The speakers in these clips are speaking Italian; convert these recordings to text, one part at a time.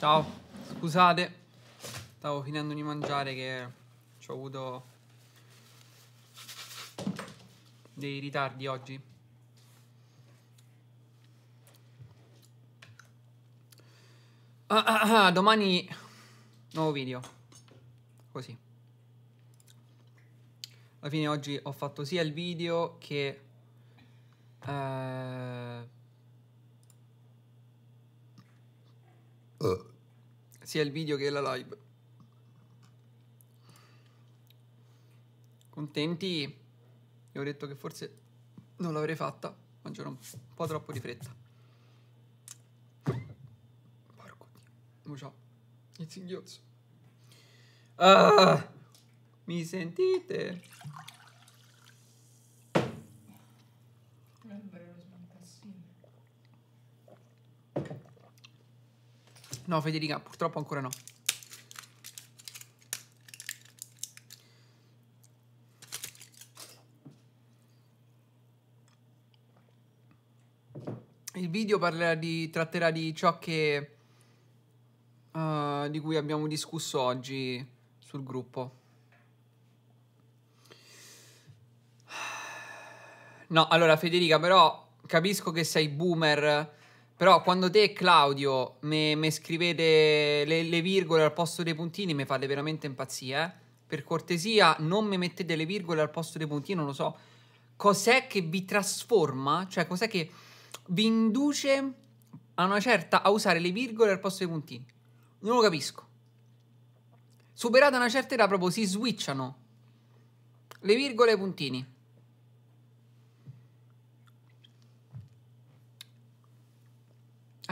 Ciao, scusate, stavo finendo di mangiare che ci ho avuto dei ritardi oggi. Ah, ah, ah, domani nuovo video. Così. Alla fine oggi ho fatto sia il video che... Eh, uh sia il video che la live. Contenti? Io ho detto che forse non l'avrei fatta, ma c'era un po' troppo di fretta. Porco Dio. Ciao. Il singhiozzo. Ah, mi sentite? No, Federica, purtroppo ancora no. Il video di, tratterà di ciò che, uh, di cui abbiamo discusso oggi sul gruppo. No, allora Federica, però capisco che sei boomer però quando te e Claudio mi scrivete le, le, virgole al posto dei puntini mi fate veramente impazzire. Eh? Per cortesia, non mi mettete le virgole al posto dei puntini, non lo so. Cos'è che vi trasforma? Cioè, cos'è che vi induce a una certa a usare le virgole al posto dei puntini? Non lo capisco. Superata una certa età proprio si switchano. Le virgole e i puntini.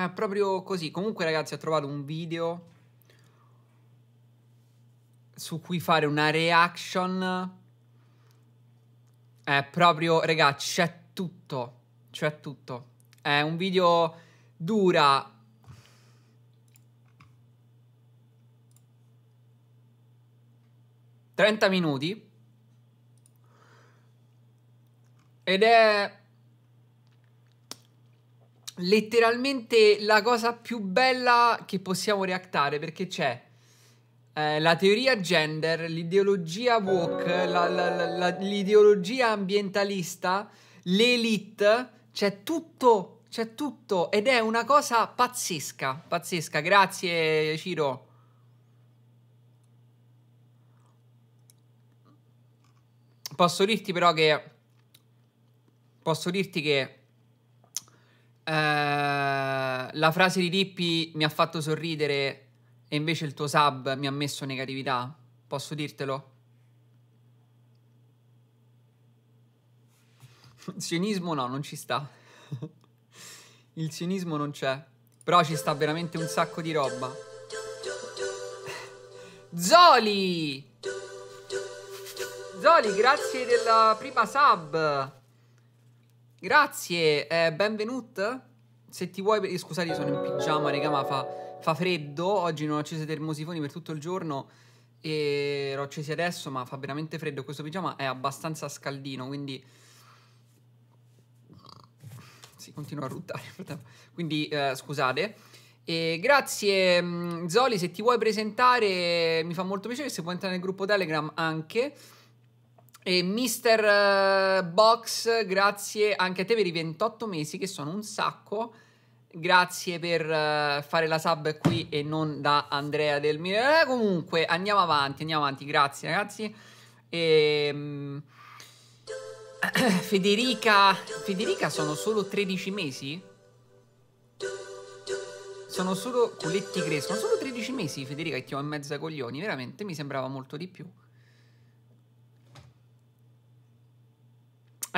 Ah, proprio così. Comunque, ragazzi, ho trovato un video su cui fare una reaction. È proprio, ragazzi, c'è tutto. C'è tutto. È un video dura Trenta minuti ed è letteralmente la cosa più bella che possiamo reactare perché c'è eh, la teoria gender, l'ideologia woke, l'ideologia ambientalista, l'elite, c'è tutto, c'è tutto ed è una cosa pazzesca, pazzesca. Grazie Ciro. Posso dirti però che posso dirti che eh, la frase di Lippi mi ha fatto sorridere e invece il tuo sub mi ha messo negatività. Posso dirtelo? sionismo no, non ci sta. Il sionismo non c'è. Però ci sta veramente un sacco di roba. Zoli! Zoli, grazie della prima sub. Grazie, eh, benvenuto. Se ti vuoi... Eh, scusate, sono in pigiama, raga, ma fa, fa freddo. Oggi non ho acceso i termosifoni per tutto il giorno. E l'ho accesi adesso, ma fa veramente freddo. Questo pigiama è abbastanza scaldino, quindi... Si continua a ruttare. Quindi, eh, scusate. E grazie, mm, Zoli, se ti vuoi presentare mi fa molto piacere. Se puoi entrare nel gruppo Telegram anche... E Mister eh, Box, grazie anche a te per i 28 mesi che sono un sacco. Grazie per eh, fare la sub qui e non da Andrea del mio. Eh, comunque andiamo avanti, andiamo avanti. Grazie ragazzi. E, ehm, Federica, Federica sono solo 13 mesi? Sono solo coletti crescono, solo 13 mesi Federica che ti ho in mezzo ai coglioni, veramente mi sembrava molto di più.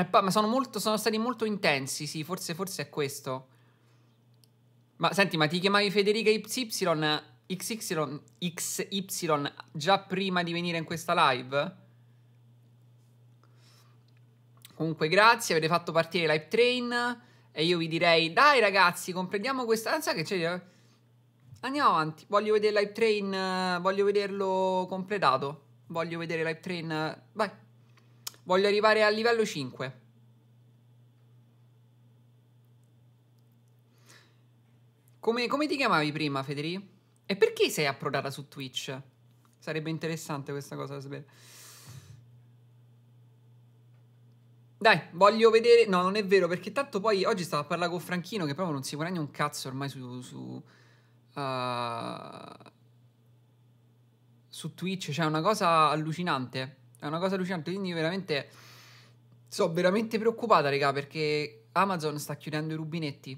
Poi, ma sono, molto, sono, stati molto intensi, sì, forse, forse, è questo. Ma senti, ma ti chiamavi Federica XY, XY, XY già prima di venire in questa live? Comunque grazie, avete fatto partire Live Train e io vi direi, dai ragazzi, comprendiamo questa... Non ah, Anzi, che c'è... Andiamo avanti, voglio vedere Live Train, voglio vederlo completato, voglio vedere Live Train, vai. Voglio arrivare al livello 5. Come, come ti chiamavi prima, Federico? E perché sei approdata su Twitch? Sarebbe interessante questa cosa da sapere. Dai, voglio vedere... No, non è vero, perché tanto poi oggi stavo a parlare con Franchino che proprio non si guadagna un cazzo ormai su... su uh, su Twitch, cioè una cosa allucinante. È una cosa lucente. quindi veramente... Sono veramente preoccupata, raga, perché Amazon sta chiudendo i rubinetti.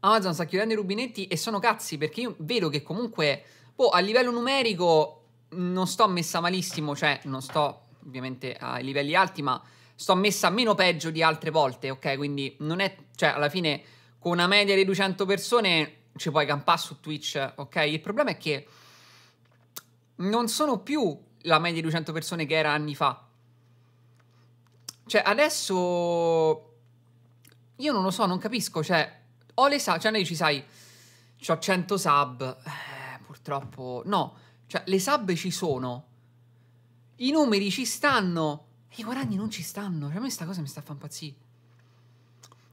Amazon sta chiudendo i rubinetti e sono cazzi, perché io vedo che comunque... Boh, a livello numerico non sto messa malissimo, cioè non sto ovviamente ai livelli alti, ma sto messa meno peggio di altre volte, ok? Quindi non è... Cioè, alla fine con una media di 200 persone ci puoi campare su Twitch, ok? Il problema è che non sono più la media di 200 persone che era anni fa. Cioè, adesso... Io non lo so, non capisco, cioè... Ho le sub, cioè noi ci sai... Ho 100 sub... Eh, purtroppo... No, cioè, le sub ci sono. I numeri ci stanno. E i guadagni non ci stanno. Cioè, a me questa cosa mi sta a fa impazzire.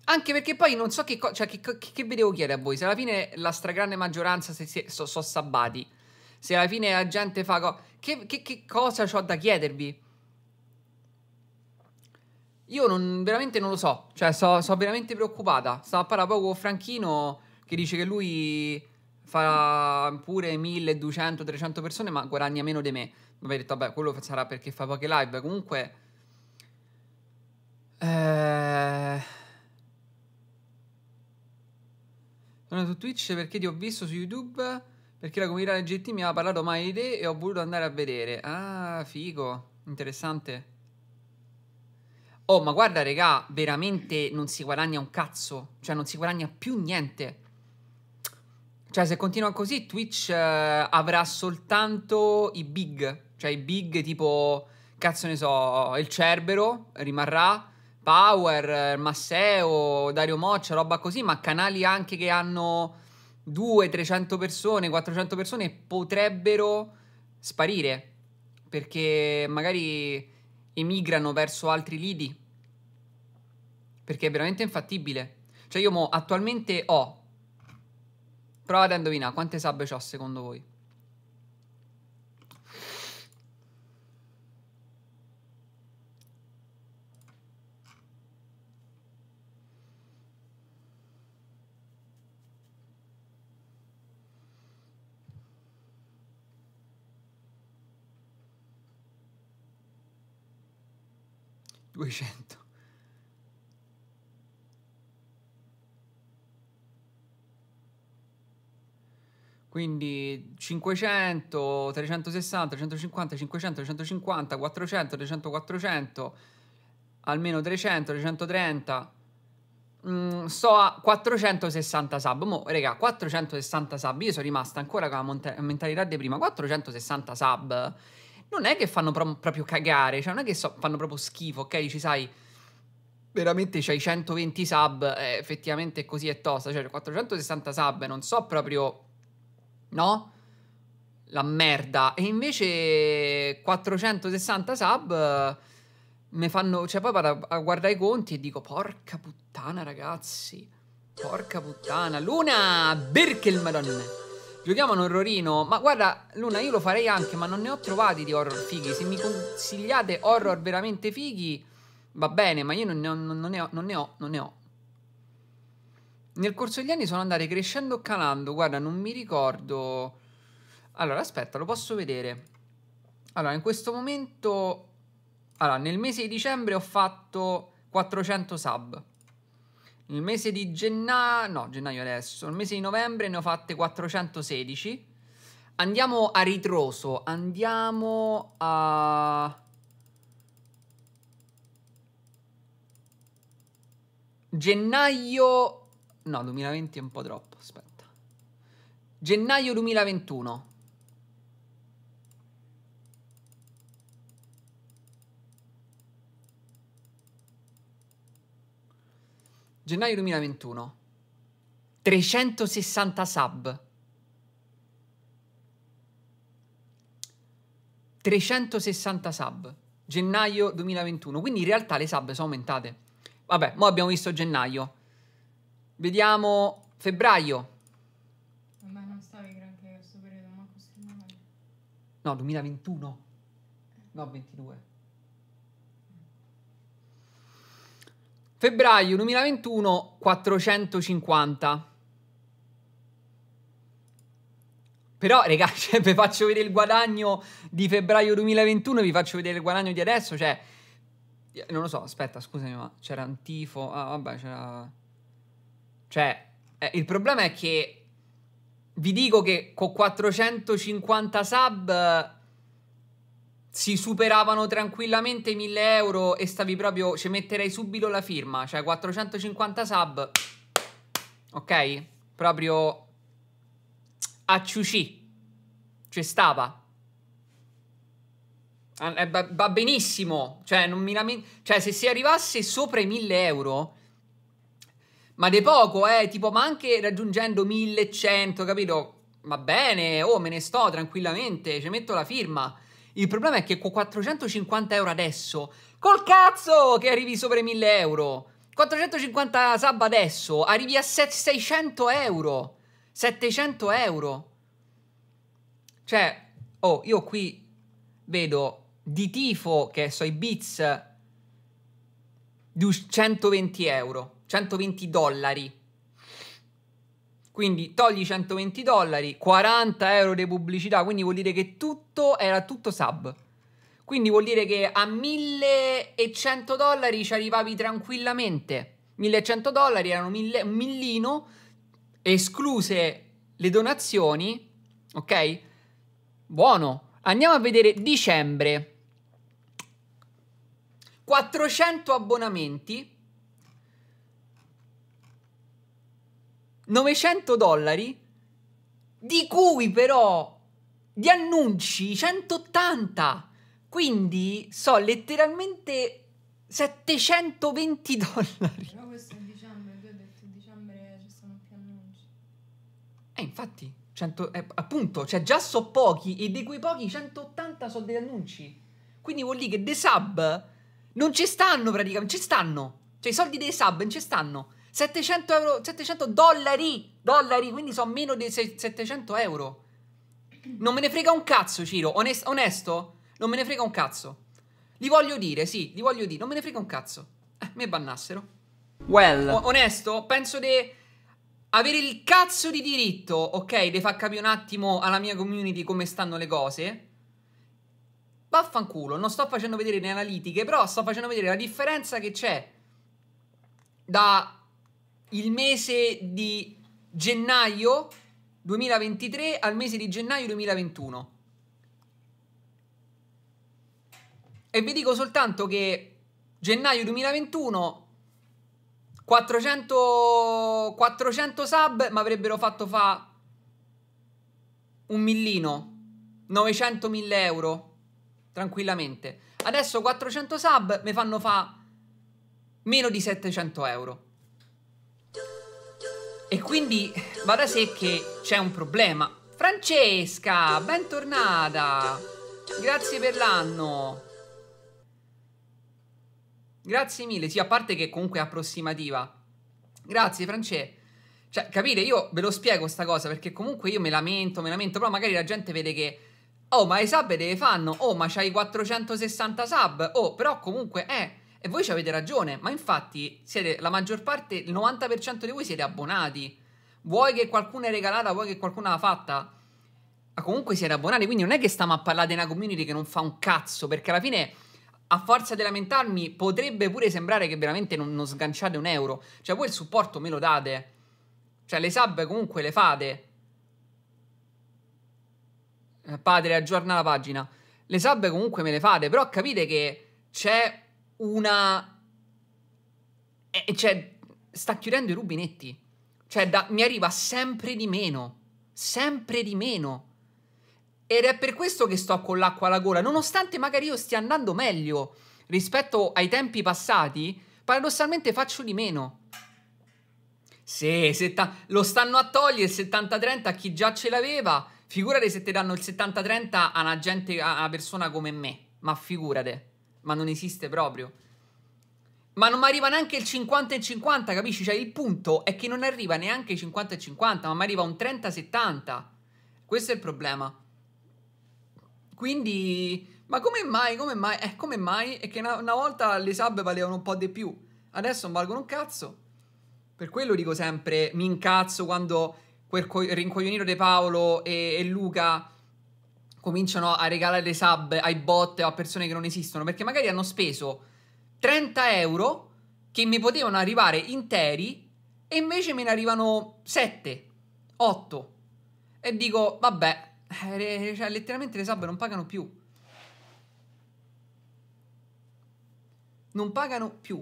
Anche perché poi non so che cosa. Cioè, che, che, che, vedevo chiedere a voi. Se alla fine la stragrande maggioranza sono so, so sabbati. Se alla fine la gente fa. Co- che, che, che cosa ho da chiedervi? Io non, veramente non lo so, cioè sono so veramente preoccupata. Stavo a parlare poco con Franchino che dice che lui fa pure 1200-300 persone ma guadagna meno di me. Mi ha detto, vabbè, quello sarà perché fa poche live. Comunque... Eh... Sono su Twitch perché ti ho visto su YouTube perché la comunità LGBT mi ha parlato mai di te e ho voluto andare a vedere. Ah, figo, interessante. Oh, ma guarda, regà, veramente non si guadagna un cazzo. Cioè, non si guadagna più niente. Cioè, se continua così, Twitch eh, avrà soltanto i big. Cioè, i big tipo, cazzo ne so, il Cerbero rimarrà, Power, Masseo, Dario Moccia, roba così, ma canali anche che hanno 200, 300 persone, 400 persone potrebbero sparire perché magari emigrano verso altri lidi perché è veramente infattibile. Cioè io mo attualmente ho Provate a indovinare quante sabbe ho secondo voi. 200. Quindi 500, 360, 350, 500, 350, 400, 300, 400, almeno 300, 330. Mm, sto a 460 sub. Mo, raga, 460 sub. Io sono rimasta ancora con la mentalità di prima. 460 sub non è che fanno pro- proprio cagare, cioè non è che so- fanno proprio schifo, ok? Dici, sai, veramente c'hai 120 sub, eh, effettivamente così è tosta, cioè 460 sub, non so proprio, no? La merda. E invece 460 sub... Eh, mi fanno, cioè poi vado a guardare i conti e dico porca puttana ragazzi, porca puttana, Luna, perché il madonna. Giochiamo un horrorino? Ma guarda, Luna, io lo farei anche, ma non ne ho trovati di horror fighi. Se mi consigliate horror veramente fighi, va bene, ma io non ne ho, non ne ho, non ne ho. Non ne ho. Nel corso degli anni sono andate crescendo calando. Guarda, non mi ricordo. Allora, aspetta, lo posso vedere. Allora, in questo momento. Allora, nel mese di dicembre ho fatto 400 sub. Nel mese di gennaio, no, gennaio adesso, nel mese di novembre ne ho fatte 416. Andiamo a ritroso, andiamo a... Gennaio... No, 2020 è un po' troppo, aspetta. Gennaio 2021. Gennaio 2021. 360 sub. 360 sub. Gennaio 2021. Quindi in realtà le sub sono aumentate. Vabbè, mo abbiamo visto gennaio. Vediamo febbraio. Ma non stavi granché questo periodo, ma così No, 2021. No, 22. Febbraio 2021 450. Però, ragazzi, cioè, vi faccio vedere il guadagno di febbraio 2021, vi faccio vedere il guadagno di adesso, cioè... Non lo so, aspetta, scusami, ma c'era un tifo... Ah, vabbè, c'era... Cioè, eh, il problema è che... Vi dico che con 450 sub si superavano tranquillamente i 1000 euro e stavi proprio, ci metterei subito la firma, cioè 450 sub, ok? Proprio a ciucì, ci stava. Eh, va benissimo, cioè, non mi lament- cioè se si arrivasse sopra i 1000 euro, ma de poco, eh, tipo, ma anche raggiungendo 1100, capito? Va bene, oh, me ne sto tranquillamente, ci metto la firma. Il problema è che con 450 euro adesso, col cazzo che arrivi sopra i 1000 euro! 450 sub adesso, arrivi a 600 euro! 700 euro! Cioè, oh, io qui vedo di tifo, che so, i bits, di 120 euro, 120 dollari. Quindi togli 120 dollari, 40 euro di pubblicità, quindi vuol dire che tutto era tutto sub. Quindi vuol dire che a 1100 dollari ci arrivavi tranquillamente. 1100 dollari erano mille, un millino, escluse le donazioni, ok? Buono. Andiamo a vedere dicembre. 400 abbonamenti, 900 dollari, di cui però di annunci 180. Quindi so letteralmente 720 dollari. Però questo è dicembre, tu hai detto dicembre ci sono più annunci. Eh, infatti, 100, eh, appunto, cioè già so pochi e di quei pochi 180 sono degli annunci. Quindi vuol dire che dei sub non ci stanno praticamente, ci stanno. Cioè i soldi dei sub non ci stanno. 700, euro, 700 dollari, dollari, quindi sono meno di 700 euro. Non me ne frega un cazzo, Ciro, Onest, onesto, non me ne frega un cazzo. Li voglio dire, sì, li voglio dire, non me ne frega un cazzo. Eh, mi bannassero. Well. O- onesto, penso di avere il cazzo di diritto, ok, di far capire un attimo alla mia community come stanno le cose. Vaffanculo, non sto facendo vedere le analitiche, però sto facendo vedere la differenza che c'è da il mese di gennaio 2023 al mese di gennaio 2021. E vi dico soltanto che gennaio 2021 400, 400 sub mi avrebbero fatto fa un millino, 900.000 euro, tranquillamente. Adesso 400 sub mi fanno fa meno di 700 euro. E quindi va da sé che c'è un problema. Francesca, bentornata! Grazie per l'anno! Grazie mille, sì, a parte che comunque è approssimativa. Grazie Francesca. Cioè, capite, io ve lo spiego sta cosa perché comunque io me lamento, me lamento, però magari la gente vede che oh, ma i sub deve fanno, oh, ma c'hai 460 sub, oh, però comunque eh e voi ci avete ragione, ma infatti siete la maggior parte, il 90% di voi siete abbonati. Vuoi che qualcuno è regalata, vuoi che qualcuno l'ha fatta? Ma comunque siete abbonati, quindi non è che stiamo a parlare di una community che non fa un cazzo, perché alla fine a forza di lamentarmi potrebbe pure sembrare che veramente non, non sganciate un euro. Cioè voi il supporto me lo date. Cioè le sub comunque le fate. Eh, padre, aggiorna la pagina. Le sub comunque me le fate, però capite che c'è una... Eh, cioè, sta chiudendo i rubinetti. Cioè, da, mi arriva sempre di meno. Sempre di meno. Ed è per questo che sto con l'acqua alla gola, nonostante magari io stia andando meglio rispetto ai tempi passati, paradossalmente faccio di meno. Sì, setta- lo stanno a togliere il 70-30 a chi già ce l'aveva. Figurate se ti danno il 70-30 a una, gente, a una persona come me. Ma figurate ma non esiste proprio. Ma non mi arriva neanche il 50 e 50, capisci? Cioè il punto è che non arriva neanche il 50 e 50, ma mi arriva un 30 e 70. Questo è il problema. Quindi... Ma come mai? Come mai? Eh, come mai? È che una, una volta le sub valevano un po' di più, adesso non valgono un cazzo. Per quello dico sempre, mi incazzo quando quel rincoglionino di Paolo e, e Luca cominciano a regalare sub ai bot o a persone che non esistono, perché magari hanno speso 30 euro che mi potevano arrivare interi e invece me ne arrivano 7, 8. E dico, vabbè, eh, cioè, letteralmente le sub non pagano più. Non pagano più.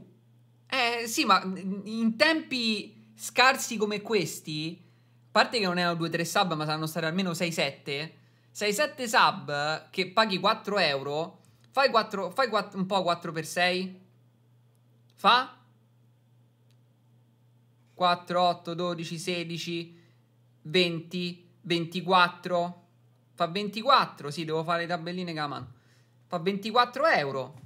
Eh sì, ma in tempi scarsi come questi, a parte che non erano 2-3 sub, ma saranno stati almeno 6-7 sei 7 sub che paghi 4 euro. Fai, 4, fai 4, un po' 4 per 6. Fa 4, 8, 12, 16, 20, 24. Fa 24. Sì, devo fare le tabelline, Gaman. Fa 24 euro.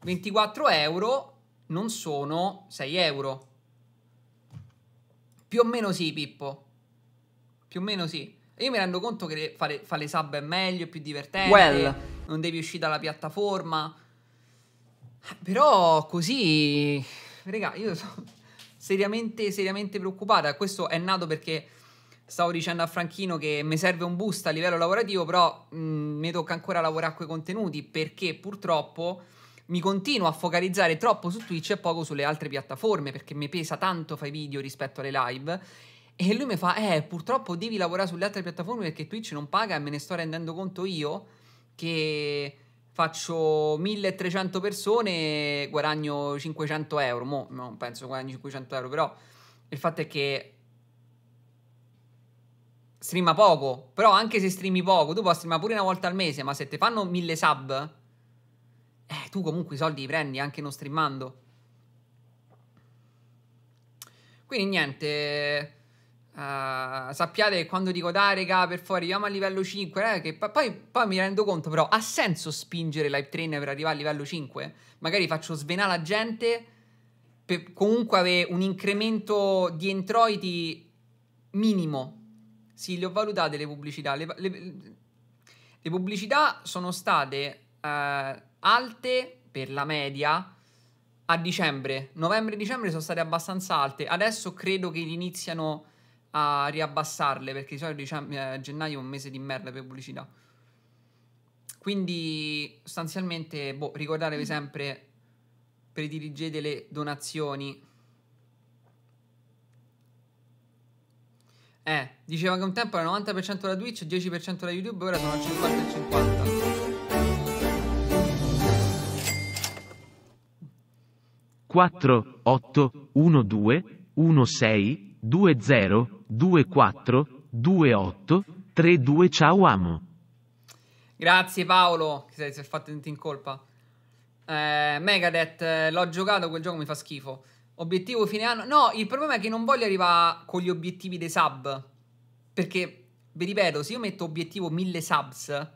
24 euro non sono 6 euro. Più o meno sì, Pippo. Più o meno sì. Io mi rendo conto che fare, fare le sub è meglio, è più divertente. Well. Non devi uscire dalla piattaforma. Però così... Raga, io sono seriamente, seriamente preoccupata. Questo è nato perché stavo dicendo a Franchino che mi serve un boost a livello lavorativo, però mh, mm, mi tocca ancora lavorare a quei contenuti perché purtroppo mi continuo a focalizzare troppo su Twitch e poco sulle altre piattaforme perché mi pesa tanto fare video rispetto alle live e lui mi fa, eh, purtroppo devi lavorare sulle altre piattaforme perché Twitch non paga e me ne sto rendendo conto io che faccio 1300 persone e guadagno 500 euro. Mo, non penso guadagni 500 euro, però il fatto è che streama poco. Però anche se streami poco, tu puoi streamare pure una volta al mese, ma se ti fanno 1000 sub, eh, tu comunque i soldi li prendi anche non streamando. Quindi niente... Uh, sappiate che quando dico dai raga per fuori arriviamo a livello 5 eh, che poi, poi, mi rendo conto però ha senso spingere Live Train per arrivare a livello 5 magari faccio svenare la gente per comunque avere un incremento di introiti minimo sì le ho valutate le pubblicità le, le, le pubblicità sono state uh, alte per la media a dicembre novembre e dicembre sono state abbastanza alte adesso credo che iniziano a riabbassarle perché di solito diciamo, eh, gennaio è un mese di merda per pubblicità. Quindi sostanzialmente boh, ricordatevi mm. sempre prediligete le donazioni. Eh, diceva che un tempo era 90% da Twitch e 10% da YouTube, ora sono 50 e 50. Quattro, otto, uno, due, uno, sei, 20 24 28 32 ciao amo. Grazie Paolo, che si è fatto in colpa. Eh, Megadeth, eh, l'ho giocato, quel gioco mi fa schifo. Obiettivo fine anno. No, il problema è che non voglio arrivare con gli obiettivi dei sub. Perché, vi ripeto, se io metto obiettivo 1000 subs, eh,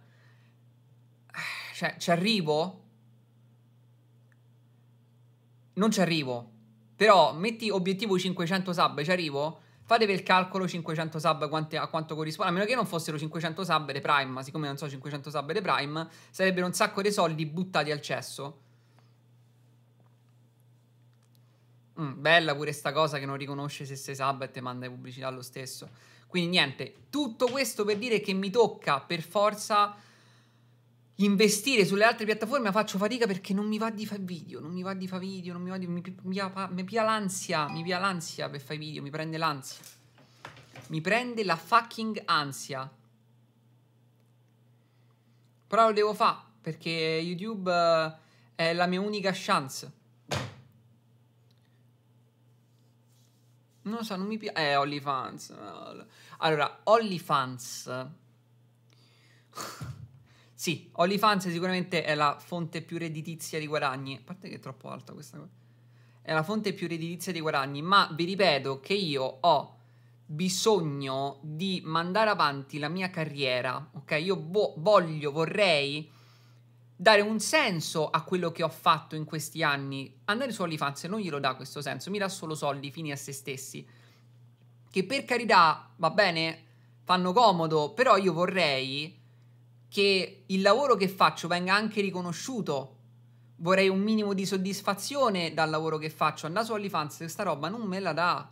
cioè ci arrivo? Non ci arrivo. Però metti obiettivo 500 sub, ci arrivo? Fatevi il calcolo 500 sub quanti, a quanto corrisponde, a meno che non fossero 500 sub dei Prime, ma siccome non so 500 sub dei Prime, sarebbero un sacco di soldi buttati al cesso. Mm, bella pure sta cosa che non riconosce se sei sub e te manda pubblicità lo stesso. Quindi niente, tutto questo per dire che mi tocca per forza investire sulle altre piattaforme faccio fatica perché non mi va di fare video, non mi va di fare video, non mi va di... mi, pia, mi pia l'ansia, mi pia l'ansia per fare video, mi prende l'ansia. Mi prende la fucking ansia. Però lo devo fare perché YouTube eh, è la mia unica chance. Non lo so, non mi piace... Eh, OnlyFans. Allora, OnlyFans... Sì, OnlyFans sicuramente è la fonte più redditizia di guadagni. A parte che è troppo alta questa cosa. È la fonte più redditizia di guadagni, ma vi ripeto che io ho bisogno di mandare avanti la mia carriera, ok? Io vo- voglio, vorrei dare un senso a quello che ho fatto in questi anni. Andare su OnlyFans non glielo dà questo senso, mi dà solo soldi fini a se stessi. Che per carità, va bene, fanno comodo, però io vorrei che il lavoro che faccio venga anche riconosciuto. Vorrei un minimo di soddisfazione dal lavoro che faccio. Andare su OnlyFans questa roba non me la dà.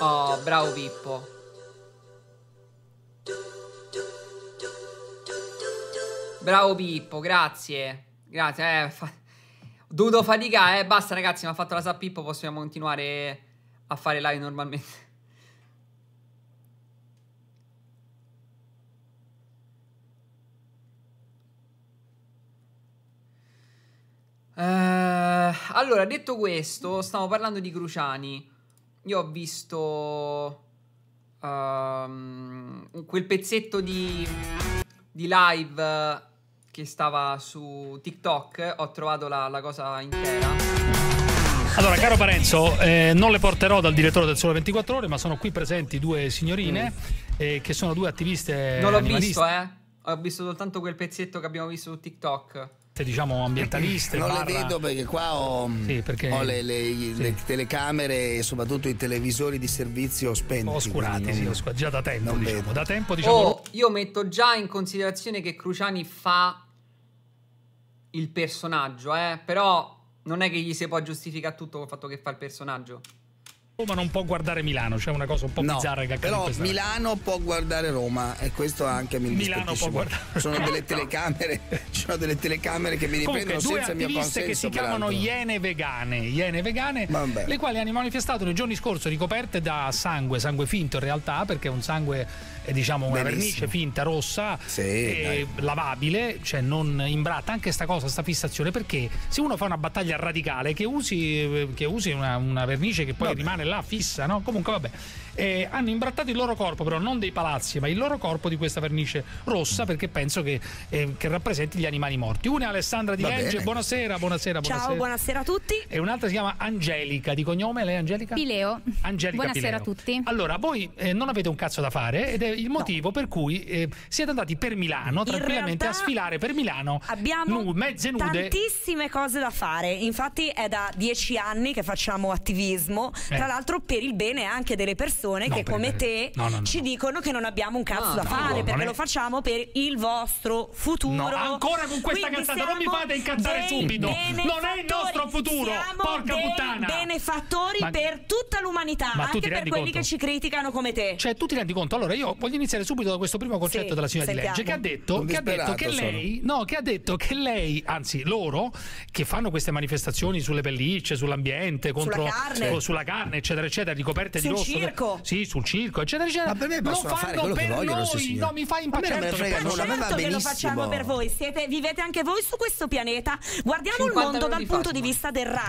Oh, bravo Pippo. Bravo Pippo, grazie. Grazie, eh. Fa... Dudo fatica, eh. Basta ragazzi, mi ha fatto la Pippo. possiamo continuare a fare live normalmente. Eh, allora, detto questo, stiamo parlando di Cruciani. Io ho visto um, quel pezzetto di, di, live che stava su TikTok. Ho trovato la, la cosa intera. Allora, caro Parenzo, eh, non le porterò dal direttore del Sole 24 Ore, ma sono qui presenti due signorine mm. eh, che sono due attiviste. Non l'ho animaliste. visto, eh. Ho visto soltanto quel pezzetto che abbiamo visto su TikTok chat diciamo ambientaliste. non barra... le vedo perché qua ho, sì, perché... ho le, le, sì. le, telecamere e soprattutto i televisori di servizio spenti. Oscurati, sì, oscur- già da tempo. Diciamo. Da tempo diciamo... Oh, io metto già in considerazione che Cruciani fa il personaggio, eh? però non è che gli si può giustificare tutto col fatto che fa il personaggio. Roma non può guardare Milano, c'è cioè una cosa un po' no, bizzarra che accade. Però Milano può guardare Roma e questo anche mi Milano può guardare. Sono delle telecamere, sono delle telecamere che mi riprendono Comunque, senza il mio consenso. che si chiamano Iene Vegane, Iene Vegane, Vabbè. le quali hanno manifestato nei giorni scorsi ricoperte da sangue, sangue finto in realtà, perché è un sangue è eh, diciamo una Benissimo. vernice finta rossa sì, eh, lavabile, cioè non imbratta anche sta cosa, sta fissazione, perché se uno fa una battaglia radicale che usi, eh, che usi una, una, vernice che poi Vabbè. rimane là fissa, no? Comunque vabbè eh, hanno imbrattato il loro corpo, però non dei palazzi, ma il loro corpo di questa vernice rossa perché penso che, eh, che rappresenti gli animali morti. Una è Alessandra Di Legge, buonasera, buonasera, buonasera. Ciao, buonasera a tutti. E un'altra si chiama Angelica, di cognome lei Angelica? Pileo. Angelica buonasera Pileo. a tutti. Allora, voi eh, non avete un cazzo da fare ed è il motivo no. per cui eh, siete andati per Milano, tranquillamente a sfilare per Milano. Abbiamo nu- mezze nude. tantissime cose da fare, infatti è da dieci anni che facciamo attivismo, tra eh. l'altro per il bene anche delle persone persone no, che come te no, no, ci dicono che non abbiamo un cazzo ah, da fare perché è... lo facciamo per il vostro futuro. ancora con questa Quindi cazzata, non mi fate incazzare subito. Non è il nostro futuro, porca puttana. benefattori ma... per tutta l'umanità, anche per quelli conto? che ci criticano come te. Cioè, tu ti rendi conto? Allora, io voglio iniziare subito da questo primo concetto sì, della signora sentiamo. di legge che ha detto, che, ha detto che lei, no, che ha detto che lei, anzi loro, che fanno queste manifestazioni sulle pellicce, sull'ambiente, contro, sulla carne, o, sulla carne eccetera, eccetera, ricoperte di rosso. Circo. Sì, sul circo, eccetera, eccetera. Ma per me lo fanno per vogliono, noi. No, mi fa impazzire. Certo, ma certo che lo facciamo per voi. Siete, vivete anche voi su questo pianeta. Guardiamo il mondo dal punto di vista del ragno.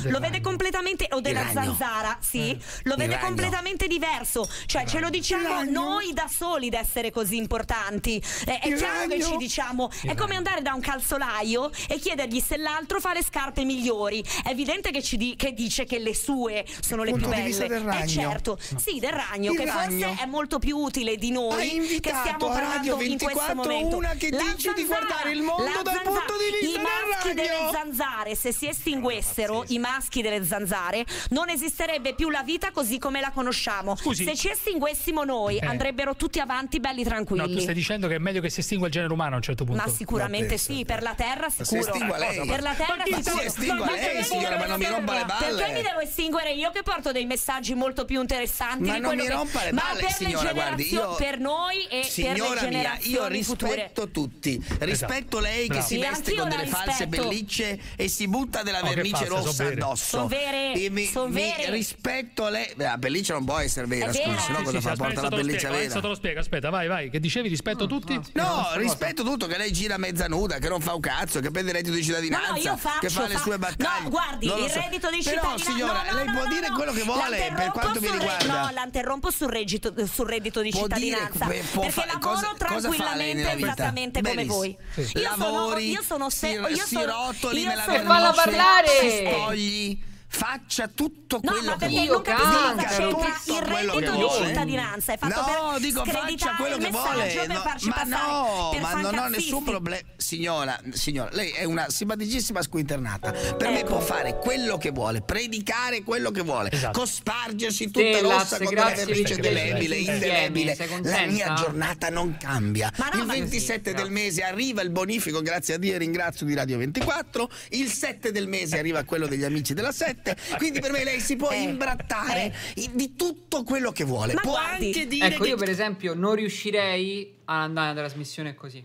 Del lo ragno. vede completamente o della zanzara, sì, eh. lo vede completamente diverso. Cioè, ce lo diciamo noi da soli d'essere così importanti. Eh, è chiaro ragno. che ci diciamo, il è come andare da un calzolaio e chiedergli se l'altro fa le scarpe migliori. È evidente che ci di, che dice che le sue sono le più belle. Eh certo, sì, del ragno, il che ragno. forse è molto più utile di noi che stiamo parlando in questo momento. una che la dice zanzara, di guardare il mondo dal zanzara, punto di vista I maschi del delle zanzare, se si estinguessero i maschi delle zanzare, non esisterebbe più la vita così come la conosciamo. Scusi. Se ci estinguessimo noi, eh. andrebbero tutti avanti belli tranquilli. No, tu stai dicendo che è meglio che si estingua il genere umano a un certo punto. Ma sicuramente sì, per la terra sicuro. Si estingua lei. Per la terra ma sicuro. Si estingua no, lei, signora, ma non mi rompa le balle. Perché mi devo estinguere io che porto dei messaggi molto più interessanti? importanti ma di quello non mi rompa le ma balle, per signora, guardi, io, per noi e signora per le mia, io rispetto future. tutti, esatto. rispetto lei che Bravo. si veste con delle rispetto. false bellicce e si butta della oh, vernice rossa son addosso. Sono vere, e mi, son vere. rispetto lei, la pelliccia non può essere vera, scusa, se no cosa fa porta la pelliccia eh, vera? Adesso te lo spiego, aspetta, vai, vai, che dicevi rispetto tutti? No, rispetto tutto che lei gira mezza nuda, che non fa un cazzo, che prende il reddito di cittadinanza, no, io faccio, che fa le sue battaglie. No, guardi, il reddito di cittadinanza. Però signora, lei può dire quello che vuole per quanto mi riguarda no, la interrompo sul reddito, sul reddito di può cittadinanza. Dire, può perché fa, lavoro cosa, tranquillamente cosa esattamente Benissimo. come voi. Sì. Io, Lavori, sono, io sono se, si, io si sono, rotoli io nella sono, vergogna, parlare. si spogli faccia tutto no, quello che vuole. No, ma perché io non capisco il reddito di cittadinanza è fatto no, per dico, faccia quello che vuole. No, ma no, ma non ho nessun problema. Signora, signora, lei è una simpaticissima squinternata. Per ecco. me può ecco. fare quello che vuole, predicare quello che vuole, esatto. cospargersi tutta sì, rossa con la vernice delebile, indelebile. La mia giornata non cambia. il 27 del mese arriva il bonifico, grazie a Dio e ringrazio di Radio 24. Il 7 del mese arriva quello degli amici della 7 scritte. Quindi per me lei si può eh, imbrattare eh. di tutto quello che vuole. Ma può guardi. anche dire. Ecco, che... io per esempio non riuscirei ad andare in una trasmissione così.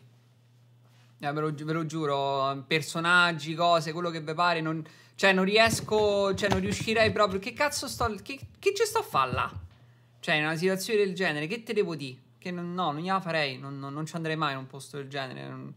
Eh, ve, lo, ve, lo, giuro, personaggi, cose, quello che vi pare. Non, cioè, non riesco. Cioè, non riuscirei proprio. Che cazzo sto. Che, che ci sto a fare là? Cioè, in una situazione del genere, che te devo dire? Che non, no, non gliela farei. Non, non, non ci andrei mai in un posto del genere. Non,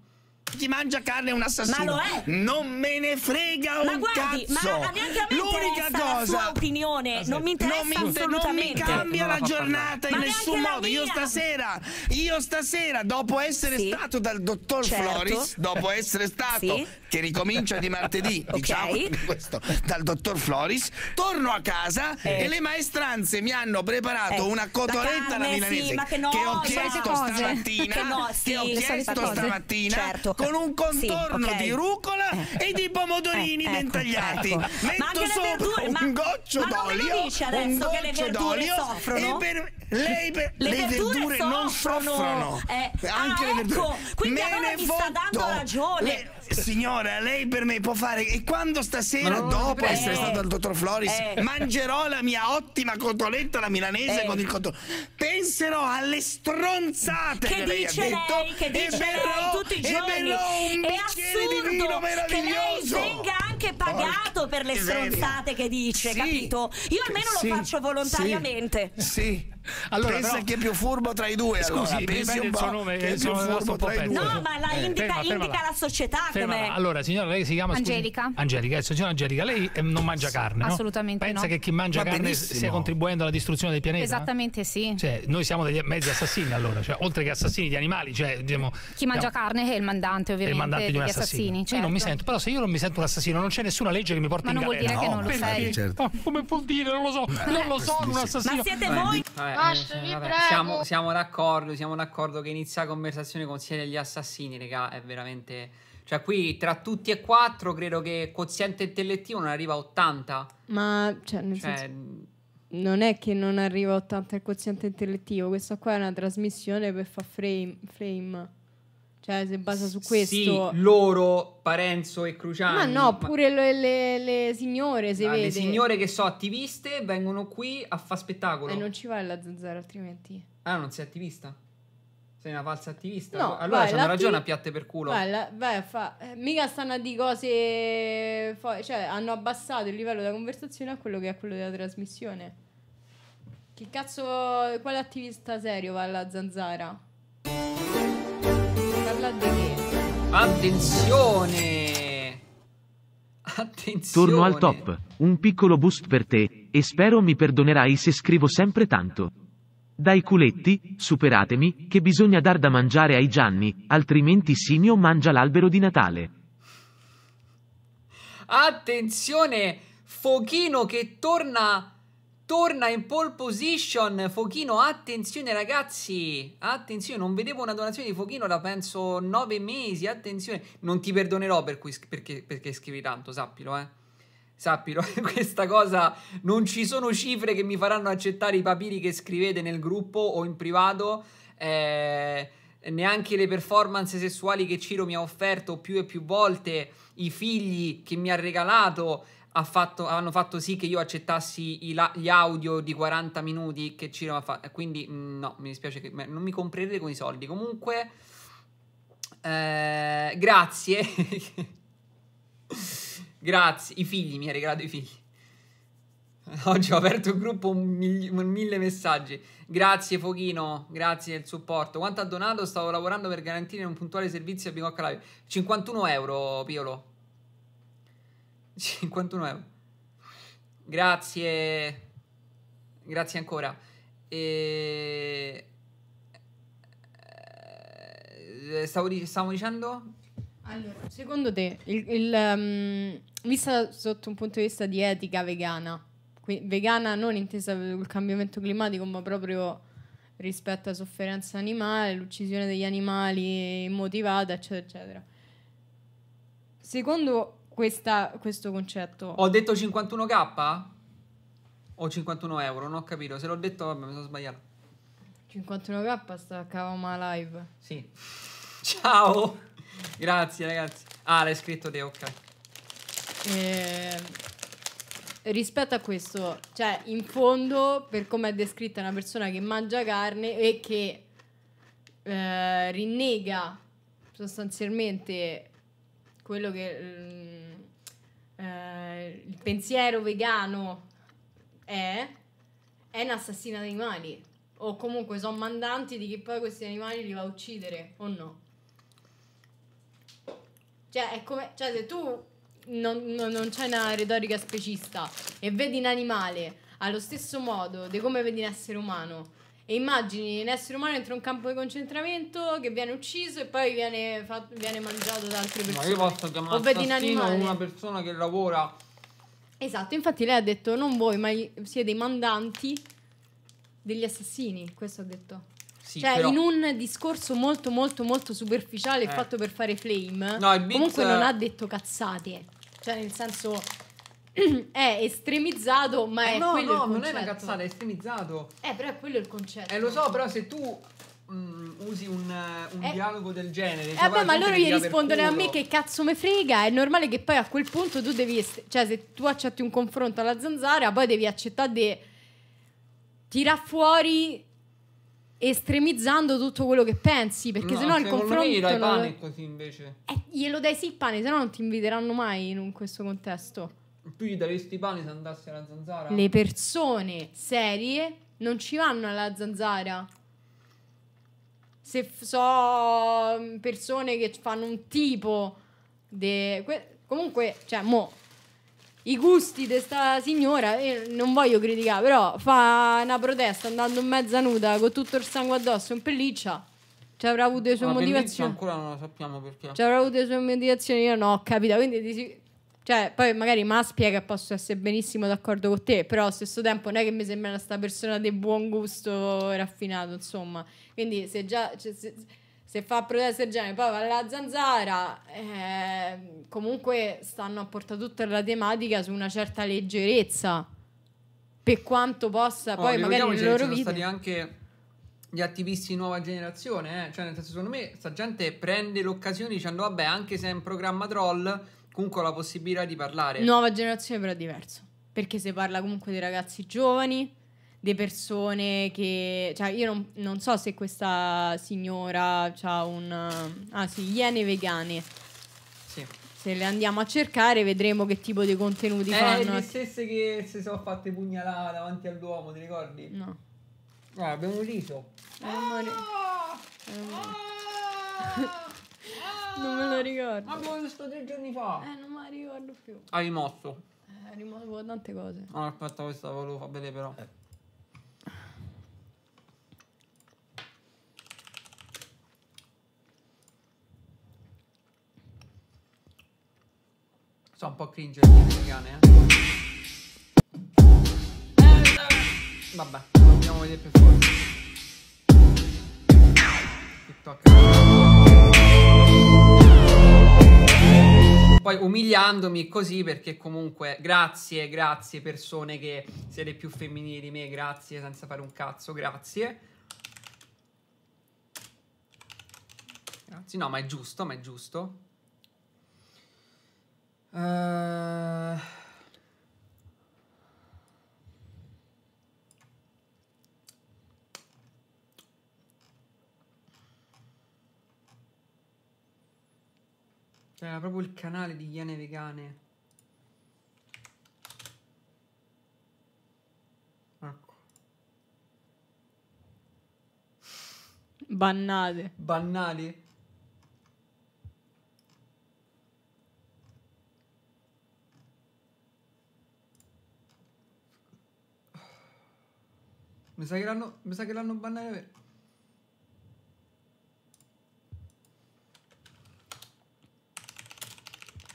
chi mangia carne è un assassino. Ma lo è. Non me ne frega un ma un guardi, cazzo. Ma neanche a me L'unica cosa. La sua opinione Aspetta. non mi interessa non mi, assolutamente. Non mi cambia la giornata ma in nessun modo. Io stasera, io stasera, dopo essere sì. stato dal dottor certo. Floris, dopo essere stato sì. che ricomincia di martedì, diciamo okay. diciamo questo, dal dottor Floris, torno a casa eh. e le maestranze mi hanno preparato eh. una cotoletta carne, alla milanese sì, che, no, che, ho chiesto stamattina, che, no, che ho chiesto stamattina certo con un contorno sì, okay. di rucola eh. e di pomodorini eh, ben ecco, tagliati. Ecco. Metto sopra verdure, un ma, goccio ma d'olio, un goccio d'olio soffrono? e per le, le, le verdure, verdure non soffrono. Eh, Anche ah, le verdure. Ecco, quindi me allora mi sta dando ragione. Le, signora, lei per me può fare. E quando stasera, no, dopo eh, essere stato al dottor Floris, eh. mangerò la mia ottima cotoletta la milanese eh. con il cotone, penserò alle stronzate che, che lei dice ha detto. Lei, che dice e berrò, tutti i giorni. E berrò un È assurdo di vino meraviglioso. Che lei venga anche pagato per le stronzate che dice, sì, capito? Io almeno lo faccio volontariamente. sì. sì allora, pensa però... chi è più furbo tra i due. Scusi, allora. pensi il suo nome, che è eh, più furbo tra i due. No, ma la eh, indica, ferma, indica ferma, la società. Ferma, allora, signora, lei si chiama Angelica. Scusi, Angelica, eh, signora Angelica, lei eh, non mangia carne. Assolutamente. No? Pensa no. che chi mangia Va carne benissimo. stia contribuendo alla distruzione del pianeta? Esattamente sì. Cioè, noi siamo degli mezzi assassini, allora, cioè, oltre che assassini di animali. Cioè, diciamo, chi mangia diciamo, carne è il mandante, ovviamente. il mandante di un assassino Io non mi certo. sento, però se io non mi sento un assassino, non c'è nessuna legge che mi porti in galera. Ma non vuol dire che non lo sei. Certo. Certo. Come vuol dire? Non lo so, non lo sono un assassino. Ma siete voi? vabbè, eh, Basta, eh, vabbè. Siamo, siamo, d'accordo, siamo d'accordo che inizia la conversazione con Siete degli assassini, raga, è veramente... Cioè qui tra tutti e quattro credo che quoziente intellettivo non arriva a 80. Ma, cioè, nel cioè, senso... Non è che non arriva a 80 il quoziente intellettivo, questa qua è una trasmissione per far frame. frame. Cioè, si basa su questo. Sì, loro, Parenzo e Cruciani. Ma no, pure ma... Le, le, le, signore, se ah, vede. Le signore che sono attiviste vengono qui a fare spettacolo. E eh, non ci vai la zanzara, altrimenti. Ah, non sei attivista? Sei una falsa attivista? No, allora c'hanno ragione a piatte per culo. Vai, la, vai a fa... Eh, mica stanno a dire cose... Fo... Cioè, hanno abbassato il livello della conversazione a quello che è quello della trasmissione. Che cazzo... Quale attivista serio va alla zanzara? Ballad Game. Attenzione! Attenzione! Torno al top, un piccolo boost per te, e spero mi perdonerai se scrivo sempre tanto. Dai culetti, superatemi, che bisogna dar da mangiare ai Gianni, altrimenti Simio mangia l'albero di Natale. Attenzione! Fochino che torna torna in pole position Fochino, attenzione ragazzi, attenzione, non vedevo una donazione di Fochino da penso 9 mesi, attenzione, non ti perdonerò per cui, perché, perché scrivi tanto, sappilo eh. Sappilo, questa cosa non ci sono cifre che mi faranno accettare i papiri che scrivete nel gruppo o in privato. Eh, neanche le performance sessuali che Ciro mi ha offerto più e più volte, i figli che mi ha regalato, ha fatto, hanno fatto sì che io accettassi i, gli audio di 40 minuti che Ciro ha fatto. Quindi, mm, no, mi dispiace che non mi comprerete con i soldi. Comunque, eh, grazie. grazie. I figli mi ha regalato i figli. Oggi ho aperto il gruppo un mille, mille messaggi. Grazie Fochino, grazie del supporto. Quanto ha donato? Stavo lavorando per garantire un puntuale servizio a Bicocca Live. 51 euro, Piolo. 51 euro. Grazie. Grazie ancora. E... Eh, stavo, di- stavo dicendo? Allora, secondo te, il, il, um, vista sotto un punto di vista di etica vegana, vegana non intesa per il cambiamento climatico, ma proprio rispetto alla sofferenza animale, l'uccisione degli animali immotivata, eccetera, eccetera. Secondo questa, questo concetto. Ho detto 51k? O 51 euro? Non ho capito. Se l'ho detto, vabbè, mi sono sbagliato. 51k sta a Kawama Live. Sì. Ciao. Grazie, ragazzi. Ah, l'hai scritto te, ok. Eh, rispetto a questo, cioè, in fondo, per come è descritta una persona che mangia carne e che eh, rinnega sostanzialmente quello che mm, eh, il pensiero vegano è, è un assassino di animali. O comunque sono mandanti di chi poi questi animali li va a uccidere, o no? Cioè, è come, cioè se tu non, non, non c'è una retorica specista e vedi un animale allo stesso modo di come vedi un essere umano e immagini un essere umano entra in un campo di concentramento che viene ucciso e poi viene, fatto, viene mangiato da altre persone. Ma io posso chiamare o assassino una persona che lavora. Esatto, infatti lei ha detto non voi, ma siete i mandanti degli assassini, questo ha detto. Sì, cioè, però... in un discorso molto, molto, molto superficiale eh. fatto per fare flame, no, Beats... comunque non ha detto cazzate. Cioè, nel senso, è estremizzato, ma eh è no, quello no, il non è una cazzata, è estremizzato. Eh, però è quello il concetto. Eh, lo so, però se tu mh, mm, usi un, un eh, dialogo del genere... Eh, cioè, vabbè, ma loro gli rispondono a me che cazzo me frega, è normale che poi a quel punto tu devi... Cioè, se tu accetti un confronto alla zanzara, poi devi accettare di... tirar fuori estremizzando tutto quello che pensi perché no, sennò il cioè, confronto me pane così invece eh, glielo dai sì il pane sennò non ti inviteranno mai in un, questo contesto tu gli daresti pane se andassi alla zanzara? Le persone serie non ci vanno alla zanzara. Se f- so mm, persone che fanno un tipo de... que- comunque, cioè, mo i gusti di sta signora, eh, non voglio criticare, però fa una protesta andando in mezza nuda con tutto il sangue addosso un pelliccia. Ci avrà avuto le sue Ma motivazioni. Ancora non lo sappiamo perché. Ci avrà avuto le sue motivazioni, io no, ho capito. Quindi cioè, poi magari mi spiega che posso essere benissimo d'accordo con te, però allo stesso tempo non è che mi sembra sta persona di buon gusto raffinato, insomma. Quindi se già... Cioè, se, se fa proteste del genere, poi va alla zanzara. Eh, comunque stanno a portare tutta la tematica su una certa leggerezza. Per quanto possa, oh, poi magari le loro vite. Sono stati anche gli attivisti nuova generazione, eh? cioè nel senso, secondo me, sta gente prende l'occasione dicendo, vabbè, anche se è in programma troll comunque ho la possibilità di parlare. Nuova generazione però è diverso, perché si parla comunque di ragazzi giovani, di persone che... Cioè, io non, non, so se questa signora ha un... Ah sì, iene vegane. Sì. Se le andiamo a cercare vedremo che tipo di contenuti eh, fanno. le stesse che si sono fatte pugnalare davanti all'uomo, ti ricordi? No. Ah, abbiamo riso. Abbiamo ah! riso. Ah! Non me lo ricordo. Ma l'ho sto tre giorni fa. Eh, non me lo ricordo più. Hai rimosso. Eh, rimosso tante cose. No, ah, aspetta, questa volevo far vedere però. Eh. Sto un po' cringe le cane, eh. Vabbè, dobbiamo vedere più forte. TikTok. poi umiliandomi così perché comunque grazie, grazie persone che siete più femminili di me, grazie senza fare un cazzo, grazie. Grazie, no ma è giusto, ma è giusto. Ehm... Uh... Cioè, era proprio il canale di Iene Vegane. Ecco. Bannate. Bannate. Mi sa che l'hanno, mi sa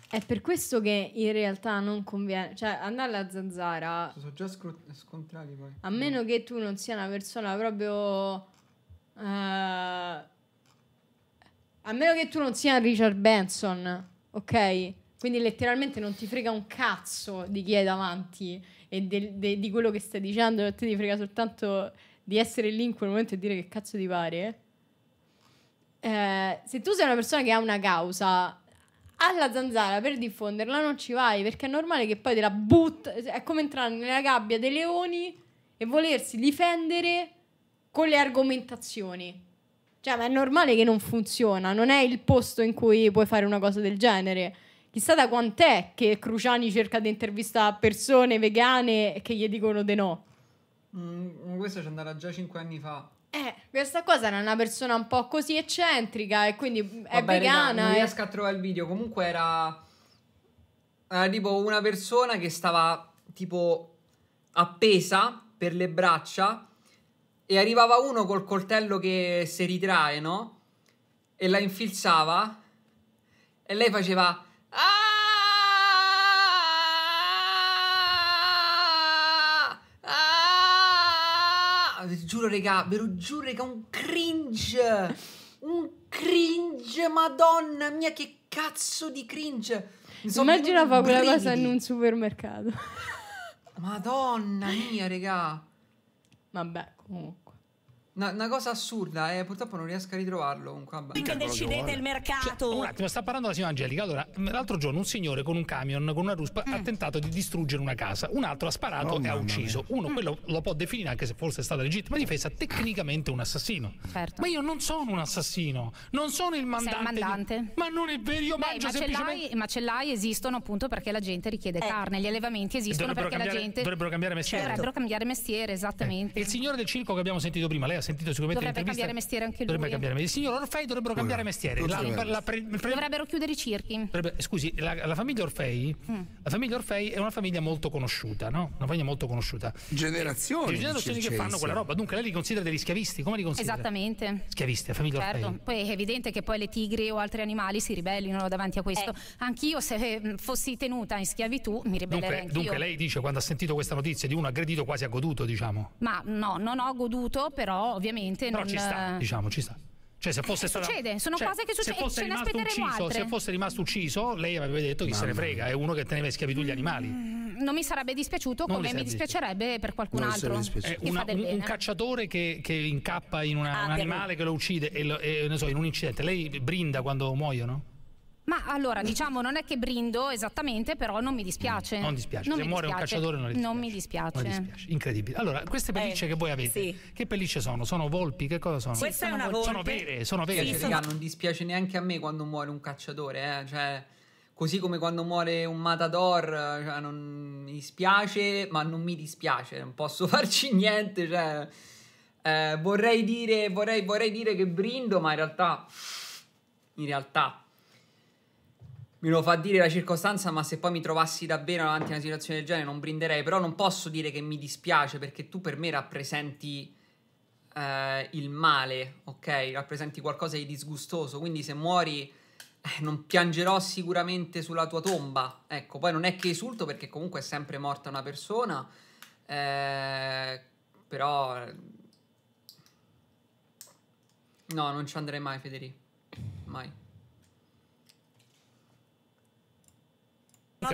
È per questo che in realtà non conviene, cioè andare alla zanzara. Sono già scru- scontrati poi. A meno che tu non sia una persona proprio. Uh, a meno che tu non sia Richard Benson, ok? Quindi letteralmente non ti frega un cazzo di chi è davanti e del, de, di quello che stai dicendo, a te ti frega soltanto di essere lì in quel momento e dire che cazzo ti pare. Eh, se tu sei una persona che ha una causa alla zanzara per diffonderla non ci vai perché è normale che poi te la butta è come entrare nella gabbia dei leoni e volersi difendere con le argomentazioni cioè ma è normale che non funziona non è il posto in cui puoi fare una cosa del genere chissà da quant'è che Cruciani cerca di intervistare persone vegane che gli dicono di no mm, questo ci andava già 5 anni fa eh, questa cosa era una persona un po' così eccentrica e quindi è Vabbè, vegana. Rega, non riesco e... a trovare il video. Comunque era. Era tipo una persona che stava tipo appesa per le braccia e arrivava uno col coltello che si ritrae, no? E la infilzava e lei faceva. Ah! vi giuro, raga, ve lo giuro, raga, un cringe. Un cringe, madonna mia, che cazzo di cringe. Immagina fa quella cosa in un supermercato. madonna mia, raga. Vabbè, comunque. Una, una, cosa assurda, eh, purtroppo non riesco a ritrovarlo. Un kebab. Voi che decidete il cioè, mercato. Cioè, un attimo, sta parlando la signora Angelica. Allora, l'altro giorno un signore con un camion, con una ruspa, mm. ha tentato di distruggere una casa. Un altro ha sparato oh, e ha ucciso. Mia. Uno, mm. quello lo può definire, anche se forse è stata legittima difesa, tecnicamente un assassino. Certo. Ma io non sono un assassino, non sono il mandante. Sei il mandante. Di... Ma non è vero, io Beh, mangio macellai, semplicemente... I macellai esistono appunto perché la gente richiede eh. carne, gli allevamenti esistono perché cambiare, la gente... Dovrebbero cambiare mestiere. Dovrebbero cambiare mestiere, eh, esattamente. Eh. Il signore del circo che abbiamo sentito prima, lei ha sentito sicuramente Dovrebbe cambiare mestiere anche lui. Dovrebbe cambiare mestiere. Signor Orfei dovrebbero Ora, cambiare mestiere. La, la pre, pre, dovrebbero chiudere i circhi. Dovrebbe, eh, scusi, la, la, famiglia Orfei, mm. la, famiglia Orfei, è una famiglia molto conosciuta, no? Una famiglia molto conosciuta. Generazioni. Eh, generazioni che fanno quella roba. Dunque lei li considera degli schiavisti? Come li considera? Esattamente. Schiavisti, la famiglia certo. Orfei. Poi è evidente che poi le tigri o altri animali si ribellino davanti a questo. Eh. Anch'io se eh, fossi tenuta in schiavitù mi ribellerei dunque, dunque lei dice quando ha sentito questa notizia di uno aggredito quasi ha goduto, diciamo. Ma no, non ho goduto, però ovviamente Però non... ci sta, diciamo, ci sta. Cioè, se eh, fosse stata, succede, sono cioè, cose che succedono. Se, se, fosse rimasto ucciso, lei avrebbe detto chi Mamma. se ne frega, è uno che teneva in schiavitù gli animali. Mm, non mi sarebbe dispiaciuto non come mi dispiacerebbe per qualcun non altro. Eh, una, un, un, cacciatore che, che incappa in una, ah, un animale che lo uccide e, lo, e so, in un incidente. Lei brinda quando muoiono? Ma allora, diciamo, non è che brindo esattamente, però non mi dispiace. Non dispiace, non se muore dispiace. un cacciatore non, non mi dispiace. Non dispiace. Incredibile. Allora, queste pellicce eh, che voi avete, sì. che pellicce sono? Sono volpi? Che cosa sono? Sì, Questa sono è una volpe. Sono vere, sono vere. Sì, sono... non dispiace neanche a me quando muore un cacciatore, eh? cioè, così come quando muore un matador, cioè, non mi dispiace, ma non mi dispiace, non posso farci niente, cioè, eh, vorrei, dire, vorrei, vorrei dire che brindo, ma in realtà... In realtà Me lo fa dire la circostanza, ma se poi mi trovassi davvero davanti a una situazione del genere non brinderei, però non posso dire che mi dispiace perché tu per me rappresenti eh, il male, ok? Rappresenti qualcosa di disgustoso, quindi se muori eh, non piangerò sicuramente sulla tua tomba, ecco, poi non è che esulto perché comunque è sempre morta una persona, eh, però... Eh, no, non ci andrei mai, Federico, mai.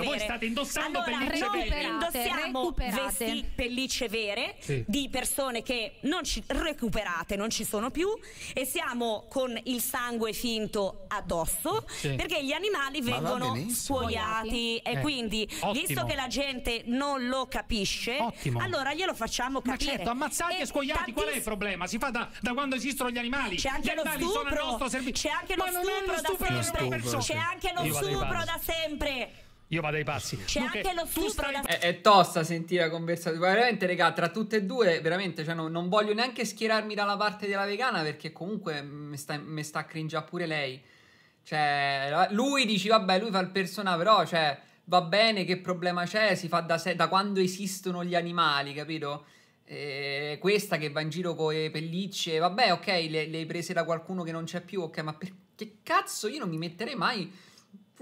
voi state indossando allora, pellicce vere. Indossiamo vesti, pellicce vere sì. di persone che non ci recuperate, non ci sono più e siamo con il sangue finto addosso sì. perché gli animali vengono spogliati e eh, quindi ottimo. visto che la gente non lo capisce, ottimo. allora glielo facciamo capire. Ma certo, ammazzati e, e scogliati, qual è il problema? Si fa da, da quando esistono gli animali. C'è anche, anche lo stupro. C'è anche lo stupro da sempre. C'è anche lo stupro da sempre. Io vado ai passi. C'è Luca, anche lo stupro. Stai... È, è, tosta sentire la conversazione. Veramente, regà, tra tutte e due, veramente, cioè, no, non voglio neanche schierarmi dalla parte della vegana perché comunque mi sta, mi sta a cringiare pure lei. Cioè, lui dice, vabbè, lui fa il persona, però, cioè, va bene, che problema c'è? Si fa da, se- da quando esistono gli animali, capito? Eh, questa che va in giro con le pellicce, vabbè, ok, le hai prese da qualcuno che non c'è più, ok, ma perché cazzo io non mi metterei mai